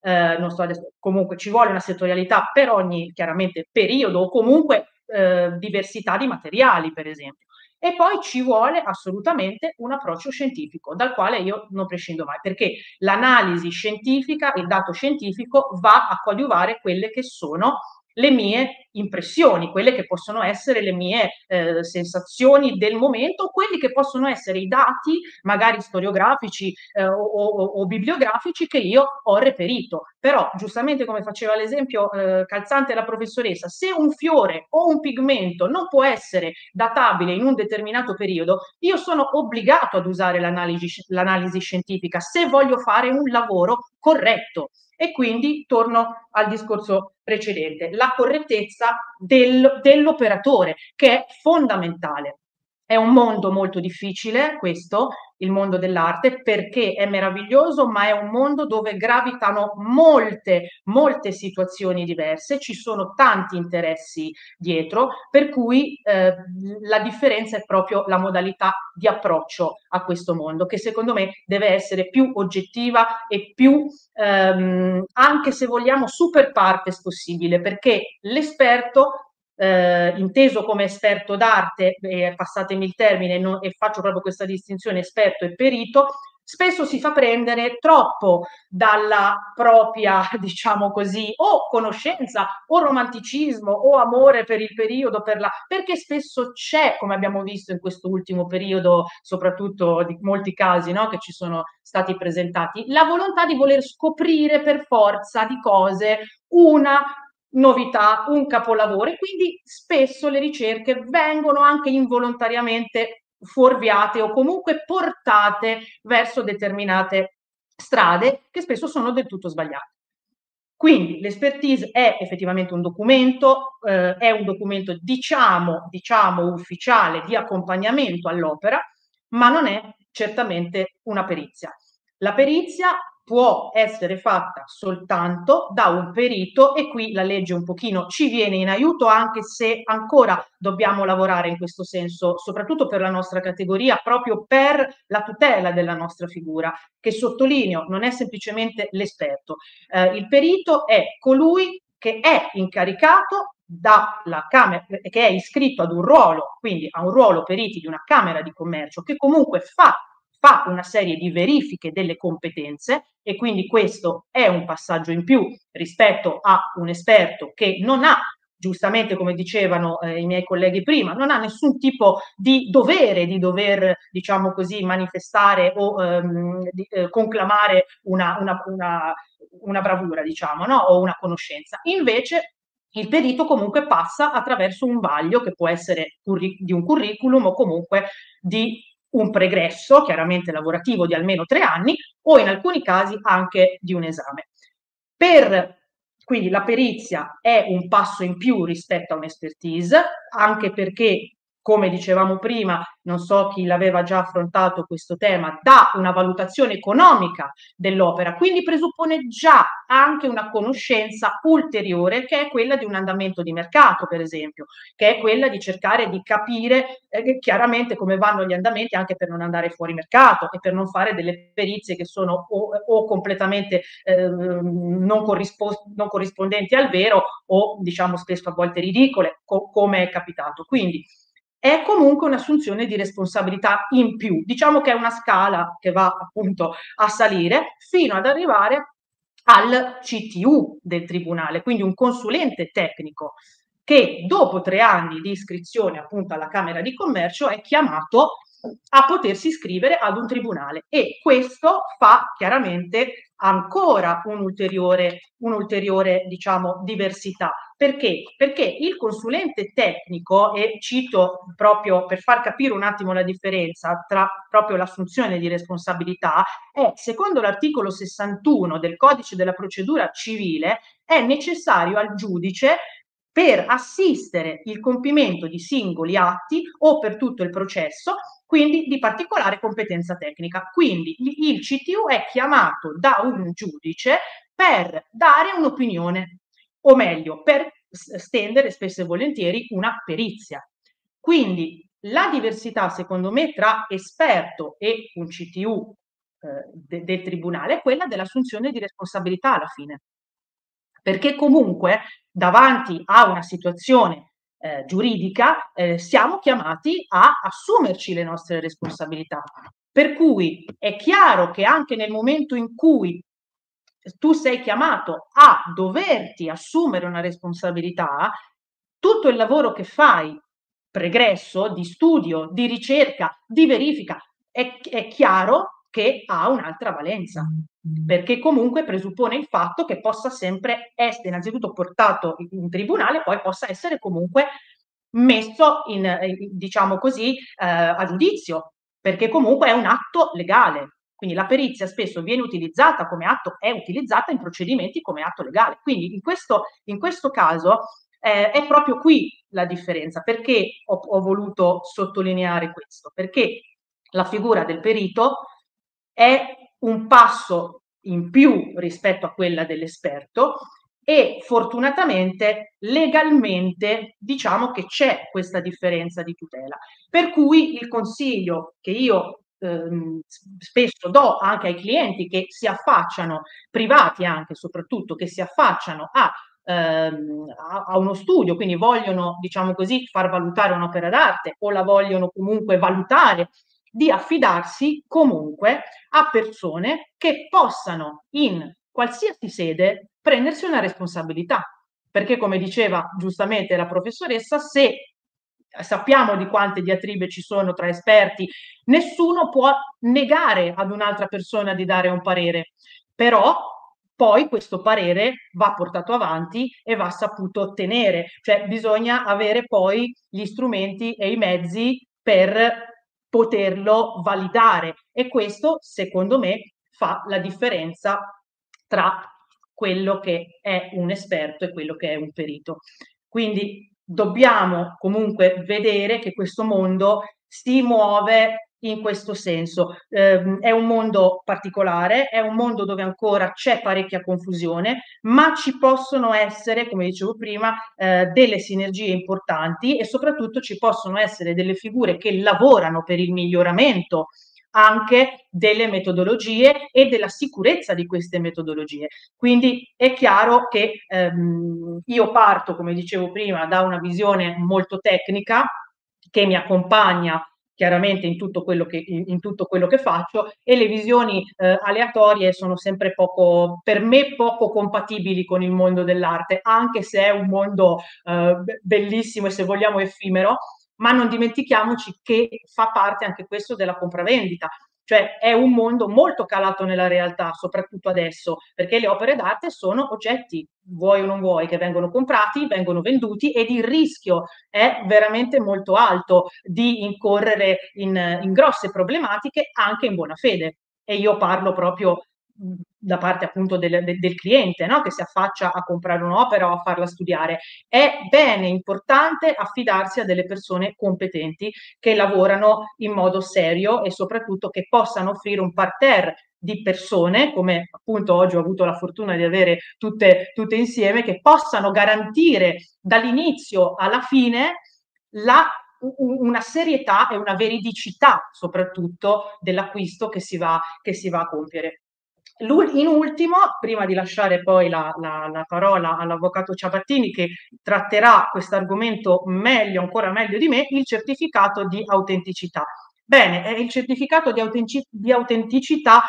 eh, non so adesso, comunque ci vuole una settorialità per ogni chiaramente periodo o comunque eh, diversità di materiali, per esempio. E poi ci vuole assolutamente un approccio scientifico, dal quale io non prescindo mai, perché l'analisi scientifica, il dato scientifico va a coadiuvare quelle che sono le mie impressioni, quelle che possono essere le mie eh, sensazioni del momento, quelli che possono essere i dati, magari storiografici eh, o, o, o, bibliografici, che io ho reperito. Però, giustamente come faceva l'esempio eh, calzante la professoressa, se un fiore o un pigmento non può essere databile in un determinato periodo, io sono obbligato ad usare l'analisi, l'analisi scientifica se voglio fare un lavoro corretto. E quindi torno al discorso precedente, la correttezza del, dell'operatore, che è fondamentale. È un mondo molto difficile questo, il mondo dell'arte, perché è meraviglioso, ma è un mondo dove gravitano molte, molte situazioni diverse, ci sono tanti interessi dietro, per cui eh, la differenza è proprio la modalità di approccio a questo mondo, che secondo me deve essere più oggettiva e più, ehm, anche se vogliamo, super partes possibile, perché l'esperto eh, inteso come esperto d'arte, eh, passatemi il termine, non, e faccio proprio questa distinzione esperto e perito, spesso si fa prendere troppo dalla propria, diciamo così, o conoscenza o romanticismo o amore per il periodo, per la... perché spesso c'è, come abbiamo visto in questo ultimo periodo, soprattutto di molti casi no, che ci sono stati presentati, la volontà di voler scoprire per forza di cose una novità, un capolavoro e quindi spesso le ricerche vengono anche involontariamente fuorviate o comunque portate verso determinate strade che spesso sono del tutto sbagliate. Quindi l'expertise è effettivamente un documento, eh, è un documento diciamo, diciamo ufficiale di accompagnamento all'opera, ma non è certamente una perizia. La perizia può essere fatta soltanto da un perito e qui la legge un pochino ci viene in aiuto anche se ancora dobbiamo lavorare in questo senso, soprattutto per la nostra categoria, proprio per la tutela della nostra figura, che sottolineo non è semplicemente l'esperto. Eh, il perito è colui che è incaricato dalla Camera, che è iscritto ad un ruolo, quindi a un ruolo periti di una Camera di Commercio, che comunque fa fa una serie di verifiche delle competenze e quindi questo è un passaggio in più rispetto a un esperto che non ha giustamente come dicevano eh, i miei colleghi prima, non ha nessun tipo di dovere di dover, diciamo così, manifestare o ehm, di, eh, conclamare una, una, una, una bravura, diciamo, no? o una conoscenza. Invece il perito comunque passa attraverso un vaglio che può essere curri- di un curriculum o comunque di un pregresso, chiaramente lavorativo, di almeno tre anni o in alcuni casi anche di un esame. Per, quindi la perizia è un passo in più rispetto a un'expertise, anche perché come dicevamo prima, non so chi l'aveva già affrontato questo tema, dà una valutazione economica dell'opera, quindi presuppone già anche una conoscenza ulteriore che è quella di un andamento di mercato, per esempio, che è quella di cercare di capire eh, chiaramente come vanno gli andamenti anche per non andare fuori mercato e per non fare delle perizie che sono o, o completamente eh, non, corrispo- non, corrispondenti al vero o diciamo spesso a volte ridicole, co- come è capitato. Quindi, è comunque un'assunzione di responsabilità in più. Diciamo che è una scala che va appunto a salire fino ad arrivare al CTU del tribunale, quindi un consulente tecnico che dopo tre anni di iscrizione appunto alla Camera di Commercio è chiamato a potersi iscrivere ad un tribunale e questo fa chiaramente ancora un'ulteriore, un'ulteriore diciamo, diversità. Perché? Perché il consulente tecnico, e cito proprio per far capire un attimo la differenza tra proprio l'assunzione di responsabilità, è, secondo l'articolo 61 del codice della procedura civile, è necessario al giudice per assistere il compimento di singoli atti o per tutto il processo quindi di particolare competenza tecnica. Quindi il CTU è chiamato da un giudice per dare un'opinione, o meglio, per stendere spesso e volentieri una perizia. Quindi la diversità, secondo me, tra esperto e un CTU eh, de- del tribunale è quella dell'assunzione di responsabilità alla fine. Perché comunque davanti a una situazione eh, giuridica, eh, siamo chiamati a assumerci le nostre responsabilità. Per cui è chiaro che anche nel momento in cui tu sei chiamato a doverti assumere una responsabilità, tutto il lavoro che fai pregresso di studio, di ricerca, di verifica, è, è chiaro che ha un'altra valenza. Mm. perché comunque presuppone il fatto che possa sempre essere innanzitutto portato in tribunale, poi possa essere comunque messo eh, in, diciamo così, eh, a giudizio, perché comunque è un atto legale. Quindi la perizia spesso viene utilizzata come atto, è utilizzata in procedimenti come atto legale. Quindi in questo, in questo caso eh, è proprio qui la differenza. Perché ho, ho voluto sottolineare questo? Perché la figura del perito è un passo in più rispetto a quella dell'esperto e fortunatamente legalmente diciamo che c'è questa differenza di tutela. Per cui il consiglio che io ehm, spesso do anche ai clienti che si affacciano, privati anche soprattutto, che si affacciano ehm, a, a, uno studio, quindi vogliono diciamo così far valutare un'opera d'arte o la vogliono comunque valutare di affidarsi comunque a persone che possano in qualsiasi sede prendersi una responsabilità. Perché come diceva giustamente la professoressa, se sappiamo di quante diatribe ci sono tra esperti, nessuno può negare ad un'altra persona di dare un parere, però poi questo parere va portato avanti e va saputo ottenere, cioè bisogna avere poi gli strumenti e i mezzi per poterlo validare e questo secondo me fa la differenza tra quello che è un esperto e quello che è un perito. Quindi dobbiamo comunque vedere che questo mondo si muove in questo senso. Eh, è un mondo particolare, è un mondo dove ancora c'è parecchia confusione, ma ci possono essere, come dicevo prima, eh, delle sinergie importanti e soprattutto ci possono essere delle figure che lavorano per il miglioramento anche delle metodologie e della sicurezza di queste metodologie. Quindi è chiaro che ehm, io parto, come dicevo prima, da una visione molto tecnica che mi accompagna chiaramente in tutto quello che, in tutto quello che faccio e le visioni eh, aleatorie sono sempre poco, per me poco compatibili con il mondo dell'arte, anche se è un mondo eh, bellissimo e se vogliamo effimero, ma non dimentichiamoci che fa parte anche questo della compravendita. Cioè è un mondo molto calato nella realtà, soprattutto adesso, perché le opere d'arte sono oggetti, vuoi o non vuoi, che vengono comprati, vengono venduti ed il rischio è veramente molto alto di incorrere in, in grosse problematiche anche in buona fede. E io parlo proprio da parte appunto del, del, del cliente no? che si affaccia a comprare un'opera o a farla studiare. È bene, importante affidarsi a delle persone competenti che lavorano in modo serio e soprattutto che possano offrire un parterre di persone, come appunto oggi ho avuto la fortuna di avere tutte, tutte insieme, che possano garantire dall'inizio alla fine la una serietà e una veridicità soprattutto dell'acquisto che si va, che si va a compiere in ultimo, prima di lasciare poi la, la, la parola all'avvocato Ciabattini che tratterà questo argomento meglio, ancora meglio di me, il certificato di autenticità. Bene, eh, il certificato di, autenticità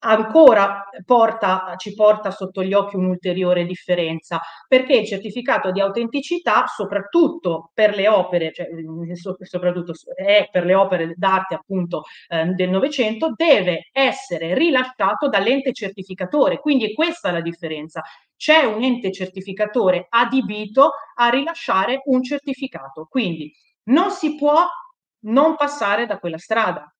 ancora porta, ci porta sotto gli occhi un'ulteriore differenza, perché il certificato di autenticità, soprattutto per le opere, cioè, mm, soprattutto è per le opere d'arte appunto eh, del Novecento, deve essere rilasciato dall'ente certificatore. Quindi è questa la differenza. C'è un ente certificatore adibito a rilasciare un certificato. Quindi non si può non passare da quella strada.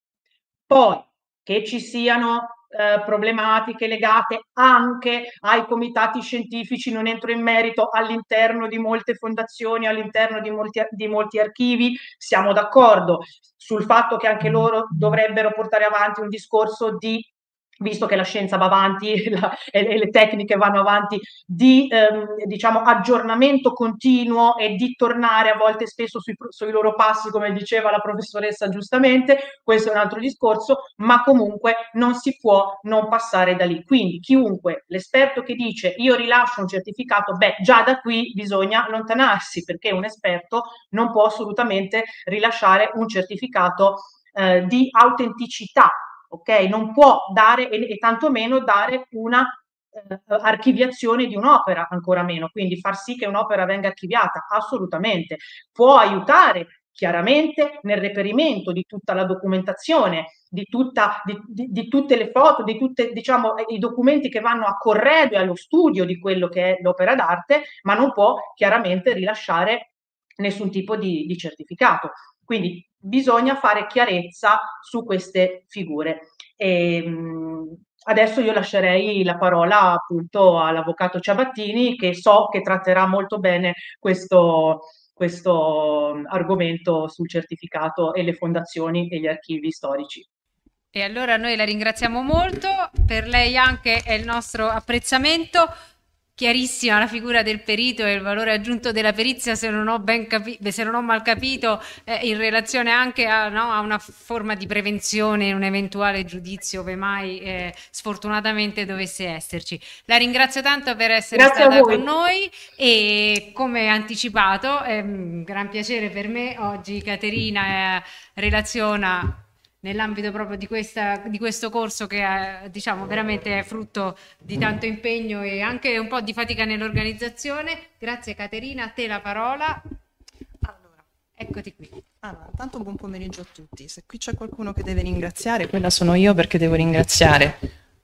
Poi che ci siano eh, problematiche legate anche ai comitati scientifici, non entro in merito all'interno di molte fondazioni, all'interno di molti, di molti archivi, siamo d'accordo sul fatto che anche loro dovrebbero portare avanti un discorso di visto che la scienza va avanti la, e, le tecniche vanno avanti, di ehm, diciamo, aggiornamento continuo e di tornare a volte spesso sui, sui, loro passi, come diceva la professoressa giustamente, questo è un altro discorso, ma comunque non si può non passare da lì. Quindi chiunque, l'esperto che dice io rilascio un certificato, beh già da qui bisogna allontanarsi perché un esperto non può assolutamente rilasciare un certificato eh, di autenticità ok? Non può dare e, e tantomeno dare una eh, archiviazione di un'opera, ancora meno, quindi far sì che un'opera venga archiviata, assolutamente. Può aiutare chiaramente nel reperimento di tutta la documentazione, di, tutta, di, di, di tutte le foto, di tutti diciamo, i documenti che vanno a corredo e allo studio di quello che è l'opera d'arte, ma non può chiaramente rilasciare nessun tipo di, certificato. Quindi bisogna fare chiarezza su queste figure. E, ehm, adesso io lascerei la parola appunto all'avvocato Ciabattini che so che tratterà molto bene questo, questo mm, argomento sul certificato e le fondazioni e gli archivi storici. E allora noi la ringraziamo molto, per lei anche è il nostro apprezzamento chiarissima la figura del perito e il valore aggiunto della perizia, se non ho, ben capi- se non ho mal capito, eh, in relazione anche a, no, a, una forma di prevenzione, un eventuale giudizio, ove mai eh, sfortunatamente dovesse esserci. La ringrazio tanto per essere Grazie stata con noi e come anticipato, è ehm, un gran piacere per me, oggi Caterina eh, relaziona nell'ambito proprio di, questa, di, questo corso che è, diciamo veramente è frutto di tanto impegno e anche un po' di fatica nell'organizzazione. Grazie Caterina, a te la parola. Allora, eccoti qui. Allora, tanto buon pomeriggio a tutti. Se qui c'è qualcuno che deve ringraziare, quella sono io perché devo ringraziare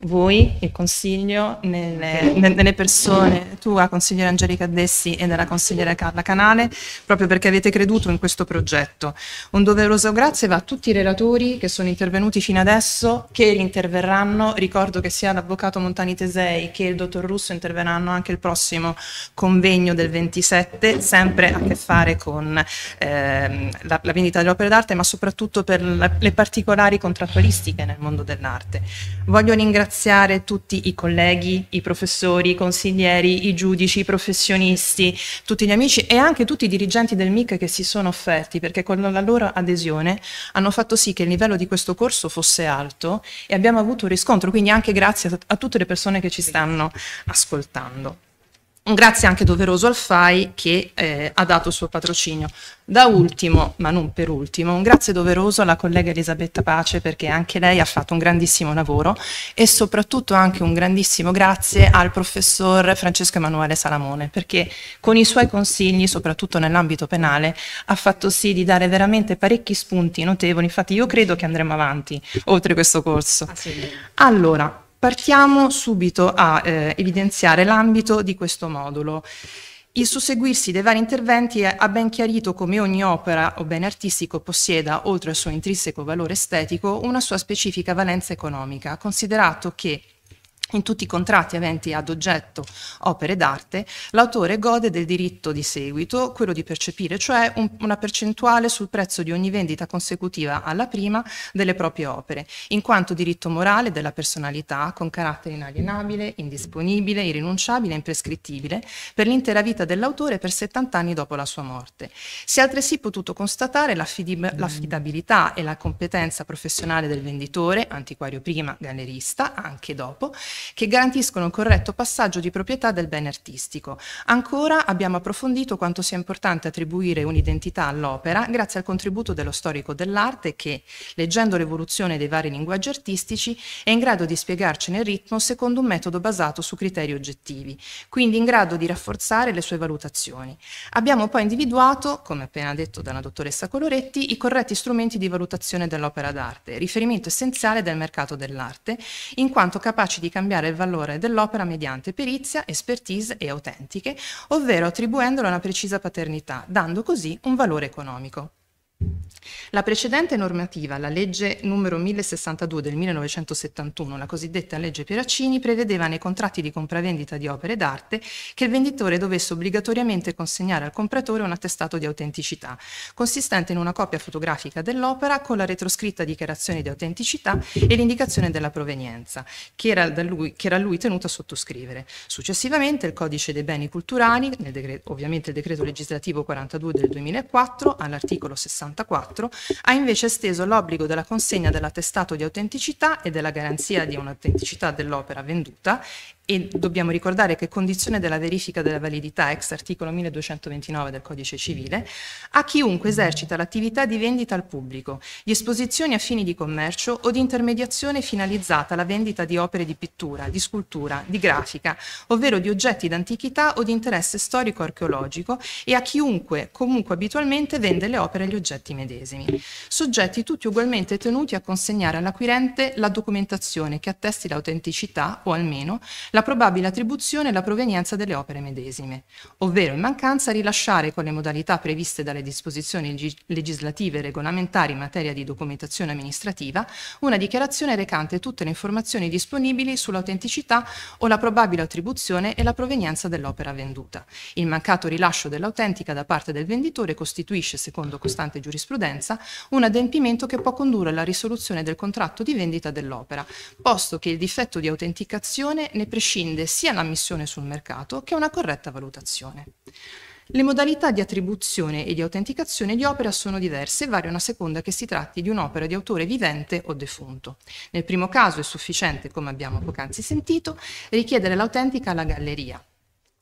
voi, il consiglio, nelle, nelle, persone, tua consigliere Angelica Dessi e della consigliere Carla Canale, proprio perché avete creduto in questo progetto. Un doveroso grazie va a tutti i relatori che sono intervenuti fino adesso, che interverranno. Ricordo che sia l'avvocato Montani Tesei che il dottor Russo interverranno anche il prossimo convegno del 27, sempre a che fare con ehm, la, la, vendita delle opere d'arte, ma soprattutto per la, le particolari contrattualistiche nel mondo dell'arte. Voglio ringraziare ringraziare tutti i colleghi, i professori, i consiglieri, i giudici, i professionisti, tutti gli amici e anche tutti i dirigenti del MIC che si sono offerti perché con la loro adesione hanno fatto sì che il livello di questo corso fosse alto e abbiamo avuto un riscontro, quindi anche grazie a tutte le persone che ci stanno ascoltando. Un grazie anche doveroso al FAI che eh, ha dato il suo patrocinio. Da ultimo, ma non per ultimo, un grazie doveroso alla collega Elisabetta Pace perché anche lei ha fatto un grandissimo lavoro e soprattutto anche un grandissimo grazie al professor Francesco Emanuele Salamone perché con i suoi consigli, soprattutto nell'ambito penale, ha fatto sì di dare veramente parecchi spunti notevoli. Infatti io credo che andremo avanti oltre questo corso. Ah, allora, Partiamo subito a eh, evidenziare l'ambito di questo modulo. Il susseguirsi dei vari interventi ha ben chiarito come ogni opera o bene artistico possieda, oltre al suo intrinseco valore estetico, una sua specifica valenza economica, considerato che in tutti i contratti aventi ad oggetto opere d'arte, l'autore gode del diritto di seguito, quello di percepire, cioè un, una percentuale sul prezzo di ogni vendita consecutiva alla prima delle proprie opere, in quanto diritto morale della personalità con carattere inalienabile, indisponibile, irrinunciabile e imprescrittibile per l'intera vita dell'autore per 70 anni dopo la sua morte. Si è altresì potuto constatare l'affidabilità e la competenza professionale del venditore, antiquario prima, gallerista, anche dopo, che garantiscono il corretto passaggio di proprietà del bene artistico. Ancora abbiamo approfondito quanto sia importante attribuire un'identità all'opera grazie al contributo dello storico dell'arte che, leggendo l'evoluzione dei vari linguaggi artistici, è in grado di spiegarcene il ritmo secondo un metodo basato su criteri oggettivi, quindi in grado di rafforzare le sue valutazioni. Abbiamo poi individuato, come appena detto dalla dottoressa Coloretti, i corretti strumenti di valutazione dell'opera d'arte, riferimento essenziale del mercato dell'arte, in quanto capaci di cambiare cambiare il valore dell'opera mediante perizia, expertise e autentiche, ovvero attribuendole una precisa paternità, dando così un valore economico. La precedente normativa, la legge numero 1062 del 1971, la cosiddetta legge Pieraccini, prevedeva nei contratti di compravendita di opere d'arte che il venditore dovesse obbligatoriamente consegnare al compratore un attestato di autenticità, consistente in una copia fotografica dell'opera con la retroscritta dichiarazione di autenticità e l'indicazione della provenienza, che era, da lui, che era lui tenuto a sottoscrivere. Successivamente il Codice dei beni culturali, decreto, ovviamente il decreto legislativo 42 del 2004, all'articolo 61, 1984, ha invece esteso l'obbligo della consegna dell'attestato di autenticità e della garanzia di un'autenticità dell'opera venduta e dobbiamo ricordare che condizione della verifica della validità ex articolo 1229 del Codice Civile a chiunque esercita l'attività di vendita al pubblico, di esposizione a fini di commercio o di intermediazione finalizzata alla vendita di opere di pittura, di scultura, di grafica, ovvero di oggetti d'antichità o di interesse storico-archeologico e a chiunque comunque abitualmente vende le opere e gli oggetti medesimi. Soggetti tutti ugualmente tenuti a consegnare all'acquirente la documentazione che attesti l'autenticità o almeno la probabile attribuzione e la provenienza delle opere medesime, ovvero in mancanza rilasciare con le modalità previste dalle disposizioni legislative e regolamentari in materia di documentazione amministrativa una dichiarazione recante tutte le informazioni disponibili sull'autenticità o la probabile attribuzione e la provenienza dell'opera venduta. Il mancato rilascio dell'autentica da parte del venditore costituisce, secondo costante giurisprudenza, un adempimento che può condurre alla risoluzione del contratto di vendita dell'opera, posto che il difetto di autenticazione ne prescinde prescinde sia la missione sul mercato che una corretta valutazione. Le modalità di attribuzione e di autenticazione di opera sono diverse e variano a seconda che si tratti di un'opera di autore vivente o defunto. Nel primo caso è sufficiente, come abbiamo poc'anzi sentito, richiedere l'autentica alla galleria,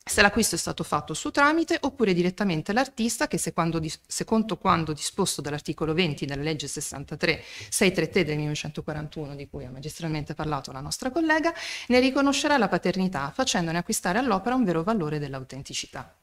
se l'acquisto è stato fatto suo tramite oppure direttamente all'artista che secondo, secondo quanto disposto dall'articolo 20 della legge 63 633 del 1941 di cui ha magistralmente parlato la nostra collega ne riconoscerà la paternità facendone acquistare all'opera un vero valore dell'autenticità.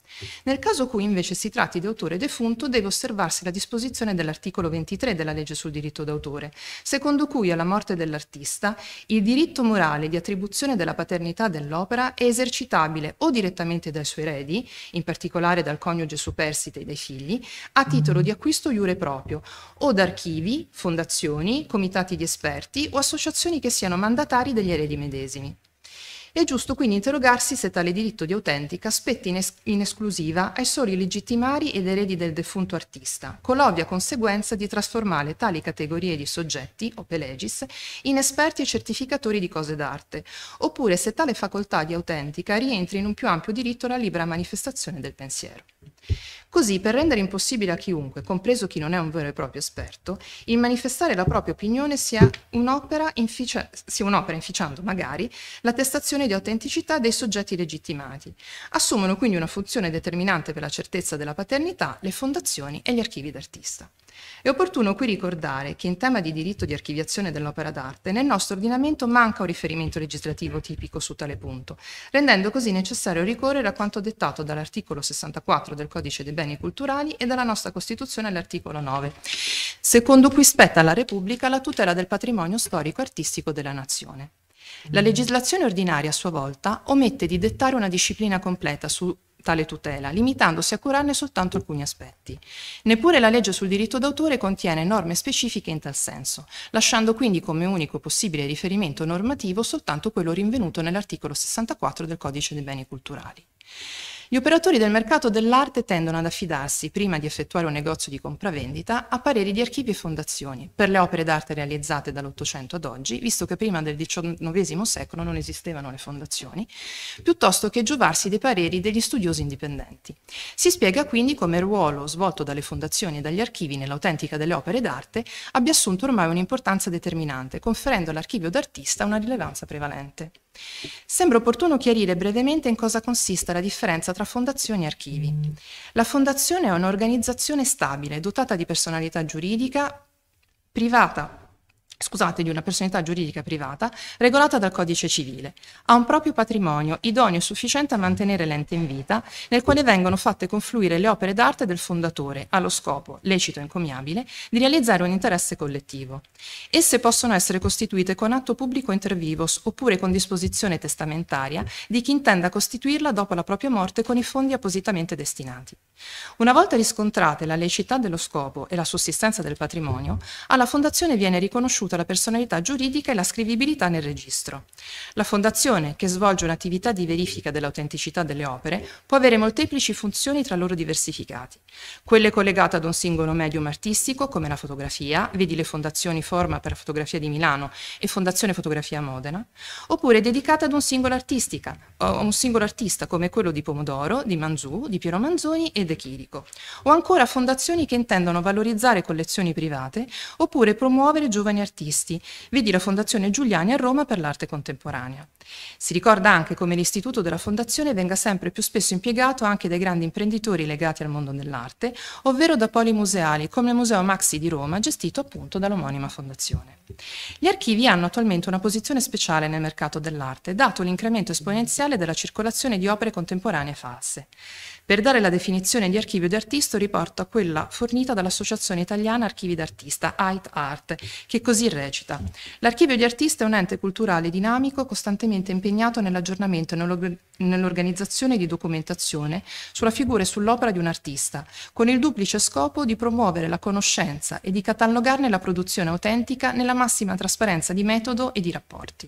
Nel caso cui invece si tratti di autore defunto, deve osservarsi la disposizione dell'articolo 23 della legge sul diritto d'autore, secondo cui alla morte dell'artista il diritto morale di attribuzione della paternità dell'opera è esercitabile o direttamente dai suoi eredi, in particolare dal coniuge superstite e dai figli, a titolo di acquisto iure proprio, o da archivi, fondazioni, comitati di esperti o associazioni che siano mandatari degli eredi medesimi. È giusto quindi interrogarsi se tale diritto di autentica spetti in, es- in esclusiva ai soli legittimari ed eredi del defunto artista, con l'ovvia conseguenza di trasformare tali categorie di soggetti, o pelegis, in esperti e certificatori di cose d'arte, oppure se tale facoltà di autentica rientri in un più ampio diritto alla libera manifestazione del pensiero. Così, per rendere impossibile a chiunque, compreso chi non è un vero e proprio esperto, il manifestare la propria opinione sia un'opera, inficia- sia un'opera inficiando magari l'attestazione di autenticità dei soggetti legittimati. Assumono quindi una funzione determinante per la certezza della paternità le fondazioni e gli archivi d'artista. È opportuno qui ricordare che in tema di diritto di archiviazione dell'opera d'arte nel nostro ordinamento manca un riferimento legislativo tipico su tale punto, rendendo così necessario ricorrere a quanto dettato dall'articolo 64 del Codice dei beni culturali e dalla nostra Costituzione all'articolo 9, secondo cui spetta alla Repubblica la tutela del patrimonio storico-artistico della nazione. La legislazione ordinaria, a sua volta, omette di dettare una disciplina completa su tale tutela, limitandosi a curarne soltanto alcuni aspetti. Neppure la legge sul diritto d'autore contiene norme specifiche in tal senso, lasciando quindi come unico possibile riferimento normativo soltanto quello rinvenuto nell'articolo 64 del Codice dei beni culturali. Gli operatori del mercato dell'arte tendono ad affidarsi, prima di effettuare un negozio di compravendita, a pareri di archivi e fondazioni per le opere d'arte realizzate dall'Ottocento ad oggi, visto che prima del XIX secolo non esistevano le fondazioni, piuttosto che giovarsi dei pareri degli studiosi indipendenti. Si spiega quindi come il ruolo svolto dalle fondazioni e dagli archivi nell'autentica delle opere d'arte abbia assunto ormai un'importanza determinante, conferendo all'archivio d'artista una rilevanza prevalente. Sembra opportuno chiarire brevemente in cosa consista la differenza tra fondazioni e archivi. La fondazione è un'organizzazione stabile, dotata di personalità giuridica, privata scusate, di una personalità giuridica privata regolata dal codice civile. Ha un proprio patrimonio idoneo e sufficiente a mantenere l'ente in vita, nel quale vengono fatte confluire le opere d'arte del fondatore, allo scopo, lecito e encomiabile, di realizzare un interesse collettivo. Esse possono essere costituite con atto pubblico inter vivos oppure con disposizione testamentaria di chi intenda costituirla dopo la propria morte con i fondi appositamente destinati. Una volta riscontrate la lecità dello scopo e la sussistenza del patrimonio, alla fondazione viene riconosciuta riconosciuta la personalità giuridica e la scrivibilità nel registro. La fondazione, che svolge un'attività di verifica dell'autenticità delle opere, può avere molteplici funzioni tra loro diversificate. Quelle collegate ad un singolo medium artistico, come la fotografia, vedi le fondazioni Forma per la fotografia di Milano e Fondazione Fotografia Modena, oppure dedicate ad un singolo, artistica, un singolo artista, come quello di Pomodoro, di Manzù, di Piero Manzoni e De Chirico, o ancora fondazioni che intendono valorizzare collezioni private oppure promuovere giovani artisti artisti, vedi la Fondazione Giuliani a Roma per l'arte contemporanea. Si ricorda anche come l'istituto della Fondazione venga sempre più spesso impiegato anche dai grandi imprenditori legati al mondo dell'arte, ovvero da poli museali come il Museo Maxi di Roma, gestito appunto dall'omonima Fondazione. Gli archivi hanno attualmente una posizione speciale nel mercato dell'arte, dato l'incremento esponenziale della circolazione di opere contemporanee false. Per dare la definizione di archivio di artista riporto a quella fornita dall'Associazione Italiana Archivi d'Artista, AIT Art, che così recita. L'archivio di artista è un ente culturale dinamico costantemente impegnato nell'aggiornamento e nell'organizzazione di documentazione sulla figura e sull'opera di un artista, con il duplice scopo di promuovere la conoscenza e di catalogarne la produzione autentica nella massima trasparenza di metodo e di rapporti.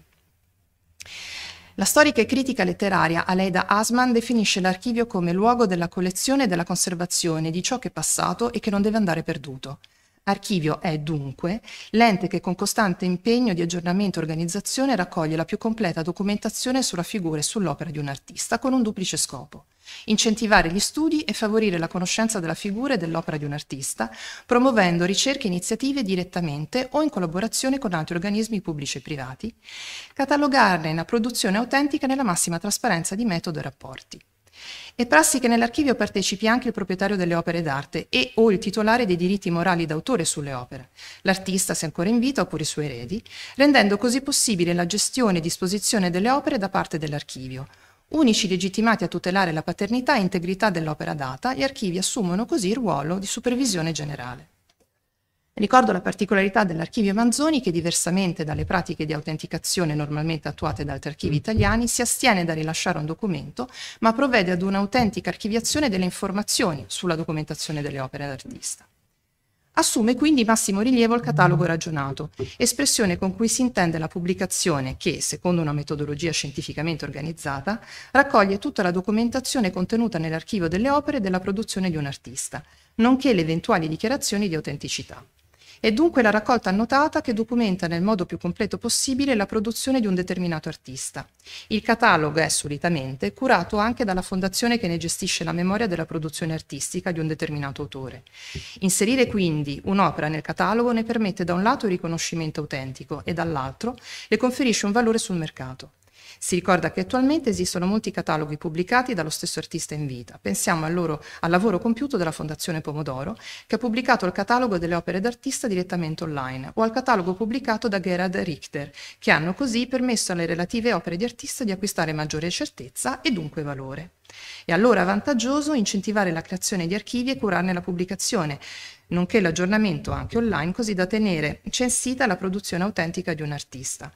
La storica e critica letteraria Aleida Asman definisce l'archivio come luogo della collezione e della conservazione di ciò che è passato e che non deve andare perduto. Archivio è dunque l'ente che con costante impegno di aggiornamento e organizzazione raccoglie la più completa documentazione sulla figura e sull'opera di un artista con un duplice scopo incentivare gli studi e favorire la conoscenza della figura e dell'opera di un artista, promuovendo ricerche e iniziative direttamente o in collaborazione con altri organismi pubblici e privati, catalogarne una produzione autentica nella massima trasparenza di metodo e rapporti. È prassi che nell'archivio partecipi anche il proprietario delle opere d'arte e o il titolare dei diritti morali d'autore sulle opere, l'artista se ancora in vita oppure i suoi eredi, rendendo così possibile la gestione e disposizione delle opere da parte dell'archivio, Unici legittimati a tutelare la paternità e integrità dell'opera data, gli archivi assumono così il ruolo di supervisione generale. Ricordo la particolarità dell'archivio Manzoni che, diversamente dalle pratiche di autenticazione normalmente attuate da altri archivi italiani, si astiene da rilasciare un documento, ma provvede ad un'autentica archiviazione delle informazioni sulla documentazione delle opere d'artista. Assume quindi massimo rilievo il catalogo ragionato, espressione con cui si intende la pubblicazione che, secondo una metodologia scientificamente organizzata, raccoglie tutta la documentazione contenuta nell'archivio delle opere della produzione di un artista, nonché le eventuali dichiarazioni di autenticità. È dunque la raccolta annotata che documenta nel modo più completo possibile la produzione di un determinato artista. Il catalogo è solitamente curato anche dalla fondazione che ne gestisce la memoria della produzione artistica di un determinato autore. Inserire quindi un'opera nel catalogo ne permette da un lato il riconoscimento autentico e dall'altro le conferisce un valore sul mercato. Si ricorda che attualmente esistono molti cataloghi pubblicati dallo stesso artista in vita. Pensiamo al, loro, al lavoro compiuto della Fondazione Pomodoro, che ha pubblicato il catalogo delle opere d'artista direttamente online, o al catalogo pubblicato da Gerhard Richter, che hanno così permesso alle relative opere di artista di acquistare maggiore certezza e dunque valore. È allora vantaggioso incentivare la creazione di archivi e curarne la pubblicazione, nonché l'aggiornamento anche online, così da tenere censita la produzione autentica di un artista.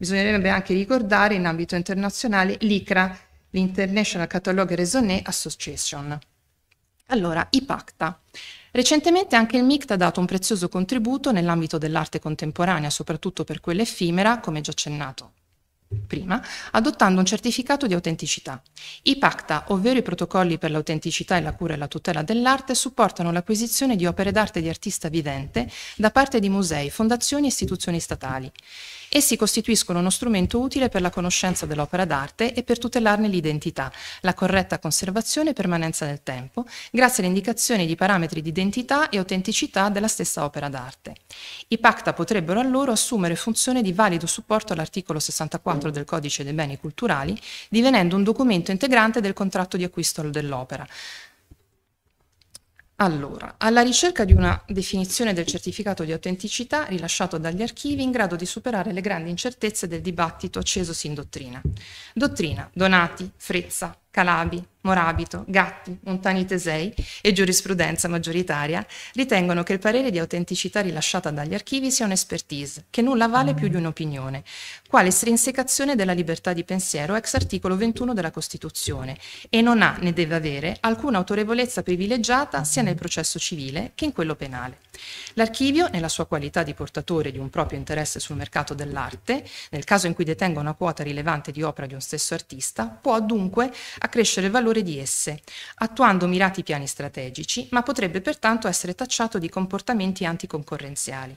Bisognerebbe anche ricordare in ambito internazionale l'ICRA, l'International Catalogue Raisonné Association. Allora, i pacta. Recentemente anche il MICT ha dato un prezioso contributo nell'ambito dell'arte contemporanea, soprattutto per quella effimera, come già accennato prima, adottando un certificato di autenticità. I pacta, ovvero i protocolli per l'autenticità e la cura e la tutela dell'arte, supportano l'acquisizione di opere d'arte di artista vivente da parte di musei, fondazioni e istituzioni statali. Essi costituiscono uno strumento utile per la conoscenza dell'opera d'arte e per tutelarne l'identità, la corretta conservazione e permanenza nel tempo, grazie all'indicazione di parametri di identità e autenticità della stessa opera d'arte. I pacta potrebbero allora assumere funzione di valido supporto all'articolo 64 del Codice dei beni culturali, divenendo un documento integrante del contratto di acquisto dell'opera. Allora, alla ricerca di una definizione del certificato di autenticità rilasciato dagli archivi in grado di superare le grandi incertezze del dibattito acceso in dottrina. Dottrina, Donati, Frezza, Calabi, Morabito, Gatti, Montani Tesei e giurisprudenza maggioritaria ritengono che il parere di autenticità rilasciata dagli archivi sia un'expertise, che nulla vale più di mm. un'opinione, quale estrinsecazione della libertà di pensiero ex articolo 21 della Costituzione e non ha né deve avere alcuna autorevolezza privilegiata sia nel processo civile che in quello penale. L'archivio, nella sua qualità di portatore di un proprio interesse sul mercato dell'arte, nel caso in cui detenga una quota rilevante di opera di un stesso artista, può dunque a crescere il valore di esse, attuando mirati piani strategici, ma potrebbe pertanto essere tacciato di comportamenti anticoncorrenziali.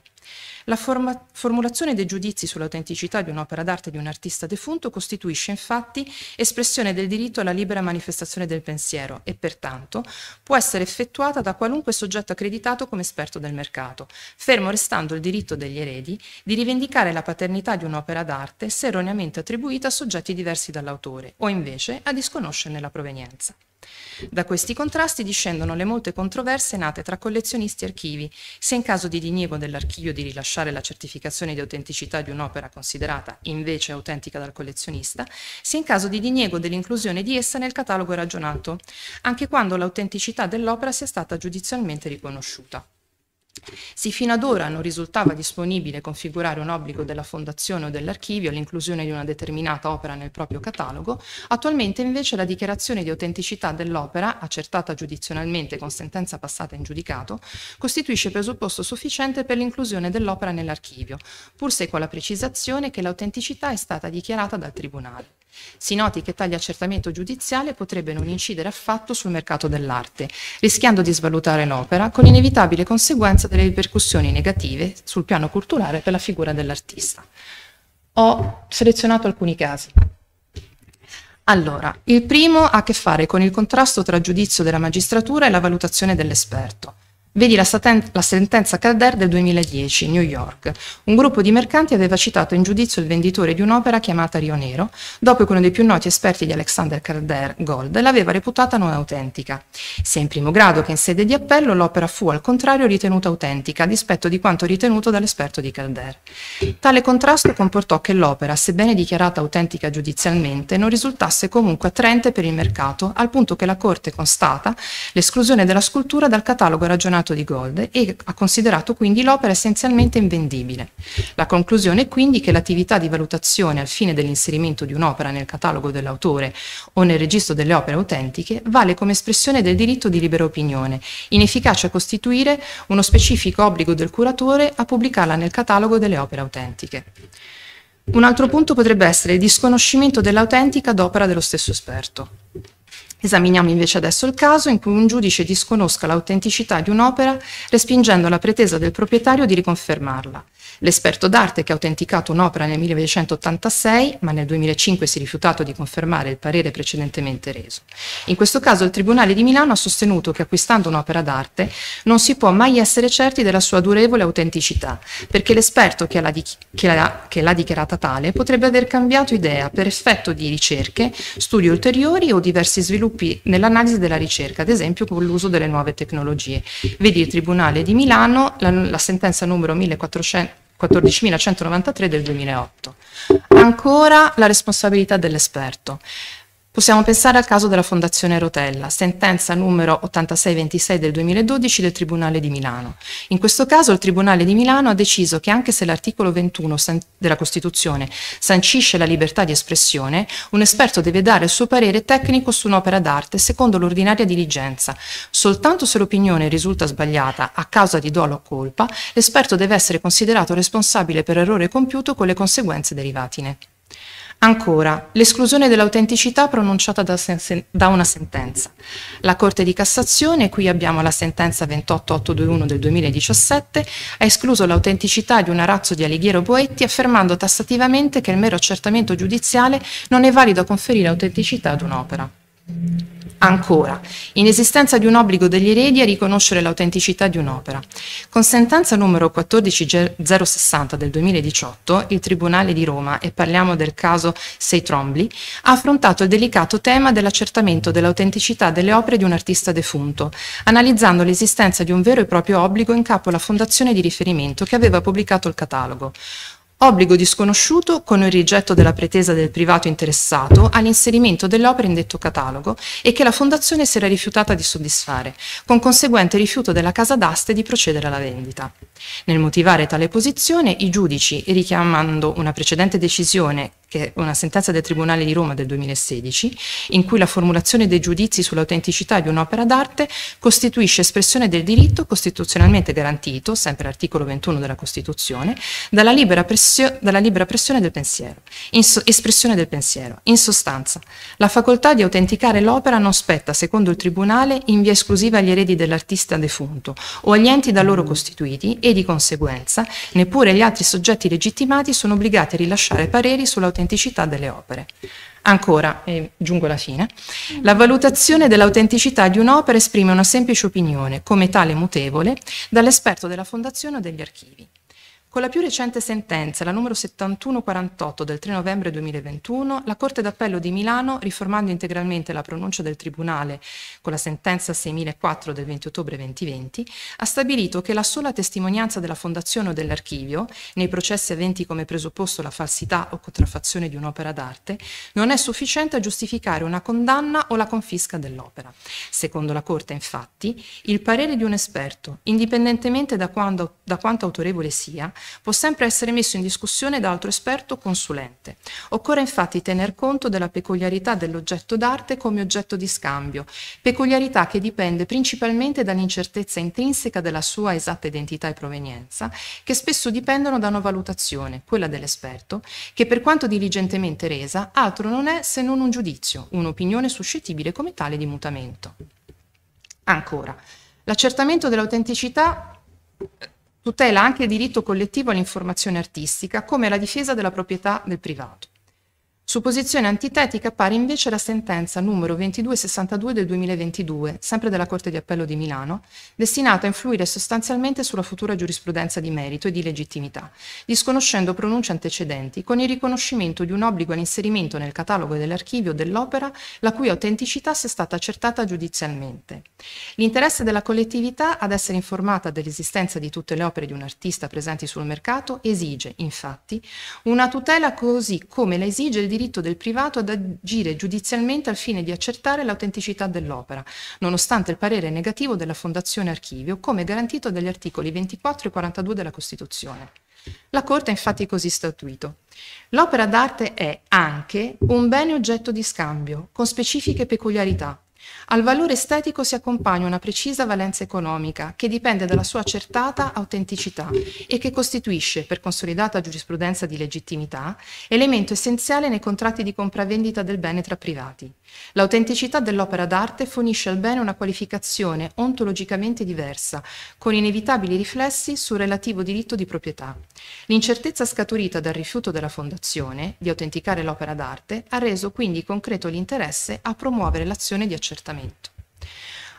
La forma- formulazione dei giudizi sull'autenticità di un'opera d'arte di un artista defunto costituisce infatti espressione del diritto alla libera manifestazione del pensiero e pertanto può essere effettuata da qualunque soggetto accreditato come esperto del mercato, fermo restando il diritto degli eredi di rivendicare la paternità di un'opera d'arte se erroneamente attribuita a soggetti diversi dall'autore o invece a disconoscerne la provenienza. Da questi contrasti discendono le molte controverse nate tra collezionisti e archivi, sia in caso di diniego dell'archivio di rilasciare la certificazione di autenticità di un'opera considerata invece autentica dal collezionista, sia in caso di diniego dell'inclusione di essa nel catalogo ragionato, anche quando l'autenticità dell'opera sia stata giudizialmente riconosciuta. Se fino ad ora non risultava disponibile configurare un obbligo della fondazione o dell'archivio all'inclusione di una determinata opera nel proprio catalogo, attualmente invece la dichiarazione di autenticità dell'opera, accertata giudizionalmente con sentenza passata in giudicato, costituisce presupposto sufficiente per l'inclusione dell'opera nell'archivio, pur se con la precisazione che l'autenticità è stata dichiarata dal Tribunale. Si noti che tale accertamento giudiziale potrebbe non incidere affatto sul mercato dell'arte, rischiando di svalutare l'opera con l'inevitabile conseguenza delle ripercussioni negative sul piano culturale per la figura dell'artista. Ho selezionato alcuni casi. Allora, il primo ha a che fare con il contrasto tra giudizio della magistratura e la valutazione dell'esperto. Vedi la, saten- la sentenza Calder del 2010, New York. Un gruppo di mercanti aveva citato in giudizio il venditore di un'opera chiamata Rio Nero, dopo che uno dei più noti esperti di Alexander Calder, Gold, l'aveva reputata non autentica. Sia in primo grado che in sede di appello l'opera fu al contrario ritenuta autentica, a dispetto di quanto ritenuto dall'esperto di Calder. Tale contrasto comportò che l'opera, sebbene dichiarata autentica giudizialmente, non risultasse comunque attraente per il mercato, al punto che la Corte constata l'esclusione della scultura dal catalogo ragionato campionato di Gold e ha considerato quindi l'opera essenzialmente invendibile. La conclusione è quindi che l'attività di valutazione al fine dell'inserimento di un'opera nel catalogo dell'autore o nel registro delle opere autentiche vale come espressione del diritto di libera opinione, inefficace a costituire uno specifico obbligo del curatore a pubblicarla nel catalogo delle opere autentiche. Un altro punto potrebbe essere il disconoscimento dell'autentica d'opera dello stesso esperto. Esaminiamo invece adesso il caso in cui un giudice disconosca l'autenticità di un'opera respingendo la pretesa del proprietario di riconfermarla. L'esperto d'arte che ha autenticato un'opera nel 1986, ma nel 2005 si è rifiutato di confermare il parere precedentemente reso. In questo caso il Tribunale di Milano ha sostenuto che acquistando un'opera d'arte non si può mai essere certi della sua durevole autenticità, perché l'esperto che, che l'ha dichiarata tale potrebbe aver cambiato idea per effetto di ricerche, studi ulteriori o diversi sviluppi sviluppi nell'analisi della ricerca, ad esempio con l'uso delle nuove tecnologie. Vedi il Tribunale di Milano, la, la sentenza numero 14.193 del 2008. Ancora la responsabilità dell'esperto. Possiamo pensare al caso della Fondazione Rotella, sentenza numero 8626 del 2012 del Tribunale di Milano. In questo caso il Tribunale di Milano ha deciso che anche se l'articolo 21 della Costituzione sancisce la libertà di espressione, un esperto deve dare il suo parere tecnico su un'opera d'arte secondo l'ordinaria diligenza. Soltanto se l'opinione risulta sbagliata a causa di dolo o colpa, l'esperto deve essere considerato responsabile per errore compiuto con le conseguenze derivatine. Ancora, l'esclusione dell'autenticità pronunciata da, sen- da, una sentenza. La Corte di Cassazione, qui abbiamo la sentenza 28821 del 2017, ha escluso l'autenticità di un arazzo di Alighiero Boetti affermando tassativamente che il mero accertamento giudiziale non è valido a conferire autenticità ad un'opera. Ancora, in esistenza di un obbligo degli eredi a riconoscere l'autenticità di un'opera. Con sentenza numero 14060 del 2018, il Tribunale di Roma, e parliamo del caso Sei Trombli, ha affrontato il delicato tema dell'accertamento dell'autenticità delle opere di un artista defunto, analizzando l'esistenza di un vero e proprio obbligo in capo alla fondazione di riferimento che aveva pubblicato il catalogo obbligo disconosciuto con il rigetto della pretesa del privato interessato all'inserimento dell'opera in detto catalogo e che la Fondazione si era rifiutata di soddisfare, con conseguente rifiuto della casa d'aste di procedere alla vendita. Nel motivare tale posizione, i giudici, richiamando una precedente decisione che è una sentenza del Tribunale di Roma del 2016, in cui la formulazione dei giudizi sull'autenticità di un'opera d'arte costituisce espressione del diritto costituzionalmente garantito, sempre l'articolo 21 della Costituzione, dalla libera, pressio, dalla libera pressione del pensiero, so, espressione del pensiero. In sostanza, la facoltà di autenticare l'opera non spetta, secondo il Tribunale, in via esclusiva agli eredi dell'artista defunto o agli enti da loro costituiti e, di conseguenza, neppure gli altri soggetti legittimati sono obbligati a rilasciare pareri sull'autenticità dell'autenticità delle opere. Ancora, e giungo alla fine, la valutazione dell'autenticità di un'opera esprime una semplice opinione, come tale mutevole, dall'esperto della fondazione o degli archivi. Con la più recente sentenza, la numero 7148 del 3 novembre 2021, la Corte d'Appello di Milano, riformando integralmente la pronuncia del Tribunale con la sentenza 6004 del 20 ottobre 2020, ha stabilito che la sola testimonianza della fondazione o dell'archivio, nei processi aventi come presupposto la falsità o contraffazione di un'opera d'arte, non è sufficiente a giustificare una condanna o la confisca dell'opera. Secondo la Corte, infatti, il parere di un esperto, indipendentemente da, quando, da quanto autorevole sia, può sempre essere messo in discussione da altro esperto o consulente. Occorre infatti tener conto della peculiarità dell'oggetto d'arte come oggetto di scambio, peculiarità che dipende principalmente dall'incertezza intrinseca della sua esatta identità e provenienza, che spesso dipendono da una valutazione, quella dell'esperto, che per quanto diligentemente resa, altro non è se non un giudizio, un'opinione suscettibile come tale di mutamento. Ancora, l'accertamento dell'autenticità Tutela anche il diritto collettivo all'informazione artistica, come la difesa della proprietà del privato. Supposizione antitetica appare invece la sentenza numero 2262 del 2022, sempre della Corte di Appello di Milano, destinata a influire sostanzialmente sulla futura giurisprudenza di merito e di legittimità, disconoscendo pronunce antecedenti con il riconoscimento di un obbligo all'inserimento nel catalogo dell'archivio dell'opera la cui autenticità sia stata accertata giudizialmente. L'interesse della collettività ad essere informata dell'esistenza di tutte le opere di un artista presenti sul mercato esige, infatti, una tutela così come la esige il diritto diritto del privato ad agire giudizialmente al fine di accertare l'autenticità dell'opera, nonostante il parere negativo della Fondazione Archivio, come garantito dagli articoli 24 e 42 della Costituzione. La Corte ha infatti così statuito. L'opera d'arte è anche un bene oggetto di scambio, con specifiche peculiarità, al valore estetico si accompagna una precisa valenza economica che dipende dalla sua accertata autenticità e che costituisce, per consolidata giurisprudenza di legittimità, elemento essenziale nei contratti di compravendita del bene tra privati. L'autenticità dell'opera d'arte fornisce al bene una qualificazione ontologicamente diversa, con inevitabili riflessi sul relativo diritto di proprietà. L'incertezza scaturita dal rifiuto della Fondazione di autenticare l'opera d'arte ha reso quindi concreto l'interesse a promuovere l'azione di accertamento.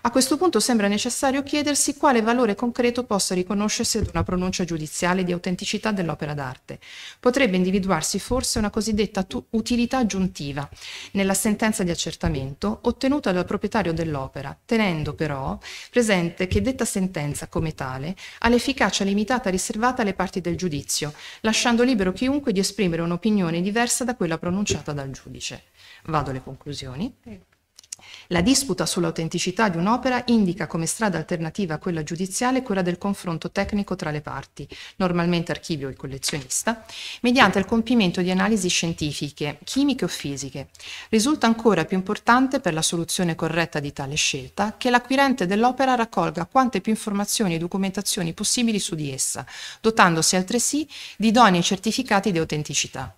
A questo punto sembra necessario chiedersi quale valore concreto possa riconoscersi ad una pronuncia giudiziale di autenticità dell'opera d'arte. Potrebbe individuarsi forse una cosiddetta utilità aggiuntiva nella sentenza di accertamento ottenuta dal proprietario dell'opera, tenendo però presente che detta sentenza come tale ha l'efficacia limitata riservata alle parti del giudizio, lasciando libero chiunque di esprimere un'opinione diversa da quella pronunciata dal giudice. Vado alle conclusioni. La disputa sull'autenticità di un'opera indica come strada alternativa a quella giudiziale quella del confronto tecnico tra le parti, normalmente archivio e collezionista, mediante il compimento di analisi scientifiche, chimiche o fisiche. Risulta ancora più importante per la soluzione corretta di tale scelta che l'acquirente dell'opera raccolga quante più informazioni e documentazioni possibili su di essa, dotandosi altresì di idonei certificati di autenticità.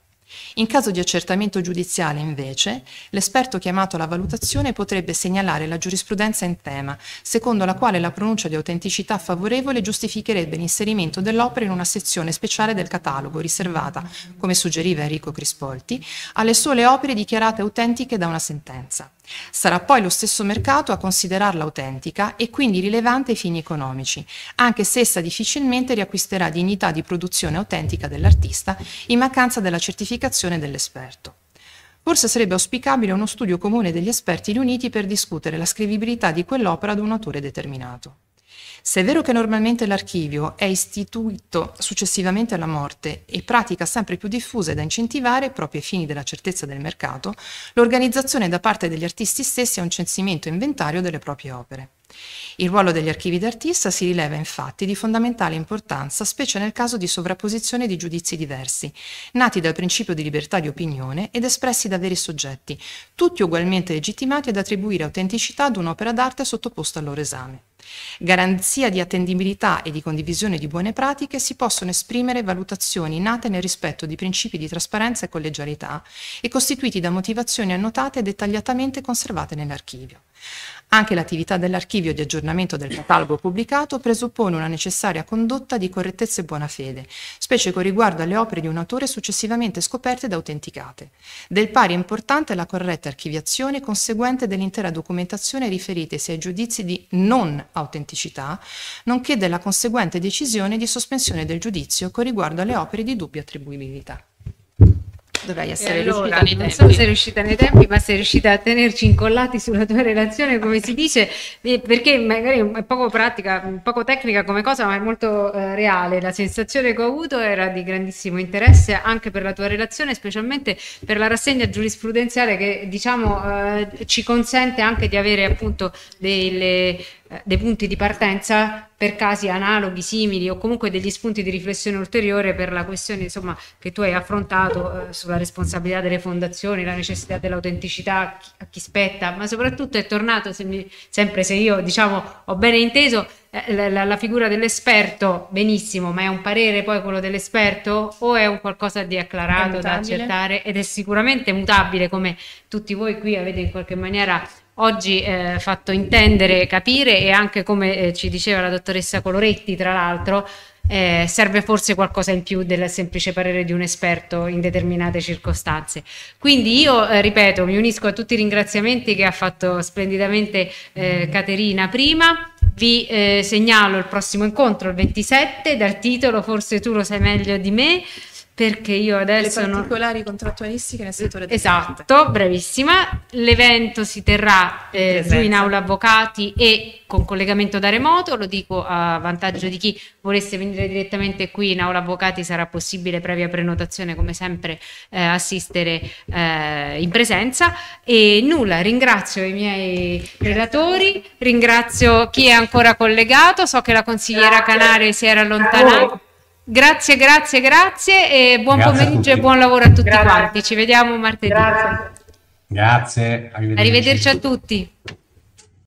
In caso di accertamento giudiziale, invece, l'esperto chiamato alla valutazione potrebbe segnalare la giurisprudenza in tema, secondo la quale la pronuncia di autenticità favorevole giustificherebbe l'inserimento dell'opera in una sezione speciale del catalogo, riservata, come suggeriva Enrico Crispolti, alle sole opere dichiarate autentiche da una sentenza. Sarà poi lo stesso mercato a considerarla autentica e quindi rilevante ai fini economici, anche se essa difficilmente riacquisterà dignità di produzione autentica dell'artista in mancanza della certificazione qualificazione dell'esperto. Forse sarebbe auspicabile uno studio comune degli esperti riuniti per discutere la scrivibilità di quell'opera ad un autore determinato. Se è vero che normalmente l'archivio è istituito successivamente alla morte e pratica sempre più diffusa da incentivare proprio ai fini della certezza del mercato, l'organizzazione da parte degli artisti stessi è un censimento inventario delle proprie opere. Il ruolo degli archivi d'artista si rileva infatti di fondamentale importanza, specie nel caso di sovrapposizione di giudizi diversi, nati dal principio di libertà di opinione ed espressi da veri soggetti, tutti ugualmente legittimati ad attribuire autenticità ad un'opera d'arte sottoposta al loro esame. Garanzia di attendibilità e di condivisione di buone pratiche si possono esprimere valutazioni nate nel rispetto di principi di trasparenza e collegialità e costituiti da motivazioni annotate e dettagliatamente conservate nell'archivio. Anche l'attività dell'archivio di aggiornamento del catalogo pubblicato presuppone una necessaria condotta di correttezza e buona fede, specie con riguardo alle opere di un autore successivamente scoperte ed autenticate. Del pari importante la corretta archiviazione conseguente dell'intera documentazione riferita sia ai giudizi di non autenticità, nonché della conseguente decisione di sospensione del giudizio con riguardo alle opere di dubbia attribuibilità. Dovrai essere allora, riuscita nei tempi. Non so se sei riuscita nei tempi, ma sei riuscita a tenerci incollati sulla tua relazione, come si dice, eh, perché magari è poco pratica, poco tecnica come cosa, ma è molto eh, reale. La sensazione che ho avuto era di grandissimo interesse anche per la tua relazione, specialmente per la rassegna giurisprudenziale che diciamo eh, ci consente anche di avere appunto delle eh, dei punti di partenza per casi analoghi, simili o comunque degli spunti di riflessione ulteriore per la questione insomma, che tu hai affrontato eh, sulla responsabilità delle fondazioni, la necessità dell'autenticità a chi spetta, ma soprattutto è tornato, se mi, sempre se io diciamo, ho bene inteso, eh, la, la, figura dell'esperto, benissimo, ma è un parere poi quello dell'esperto o è un qualcosa di acclarato da accettare ed è sicuramente mutabile come tutti voi qui avete in qualche maniera oggi eh, fatto intendere, capire e anche come eh, ci diceva la dottoressa Coloretti, tra l'altro, eh, serve forse qualcosa in più del semplice parere di un esperto in determinate circostanze. Quindi io, eh, ripeto, mi unisco a tutti i ringraziamenti che ha fatto splendidamente eh, Caterina prima. Vi eh, segnalo il prossimo incontro, il 27, dal titolo Forse tu lo sai meglio di me perché io adesso... Le particolari non... contrattualistiche nel settore del Esatto, parte. bravissima. L'evento si terrà eh, giù in aula avvocati e con collegamento da remoto, lo dico a vantaggio di chi volesse venire direttamente qui in aula avvocati, sarà possibile previa prenotazione come sempre eh, assistere eh, in presenza. E nulla, ringrazio i miei relatori, ringrazio chi è ancora collegato, so che la consigliera Canare si era allontanata. Grazie, grazie, grazie e buon grazie pomeriggio e buon lavoro a tutti grazie. quanti. Ci vediamo martedì. Grazie. grazie. Arrivederci. arrivederci a tutti.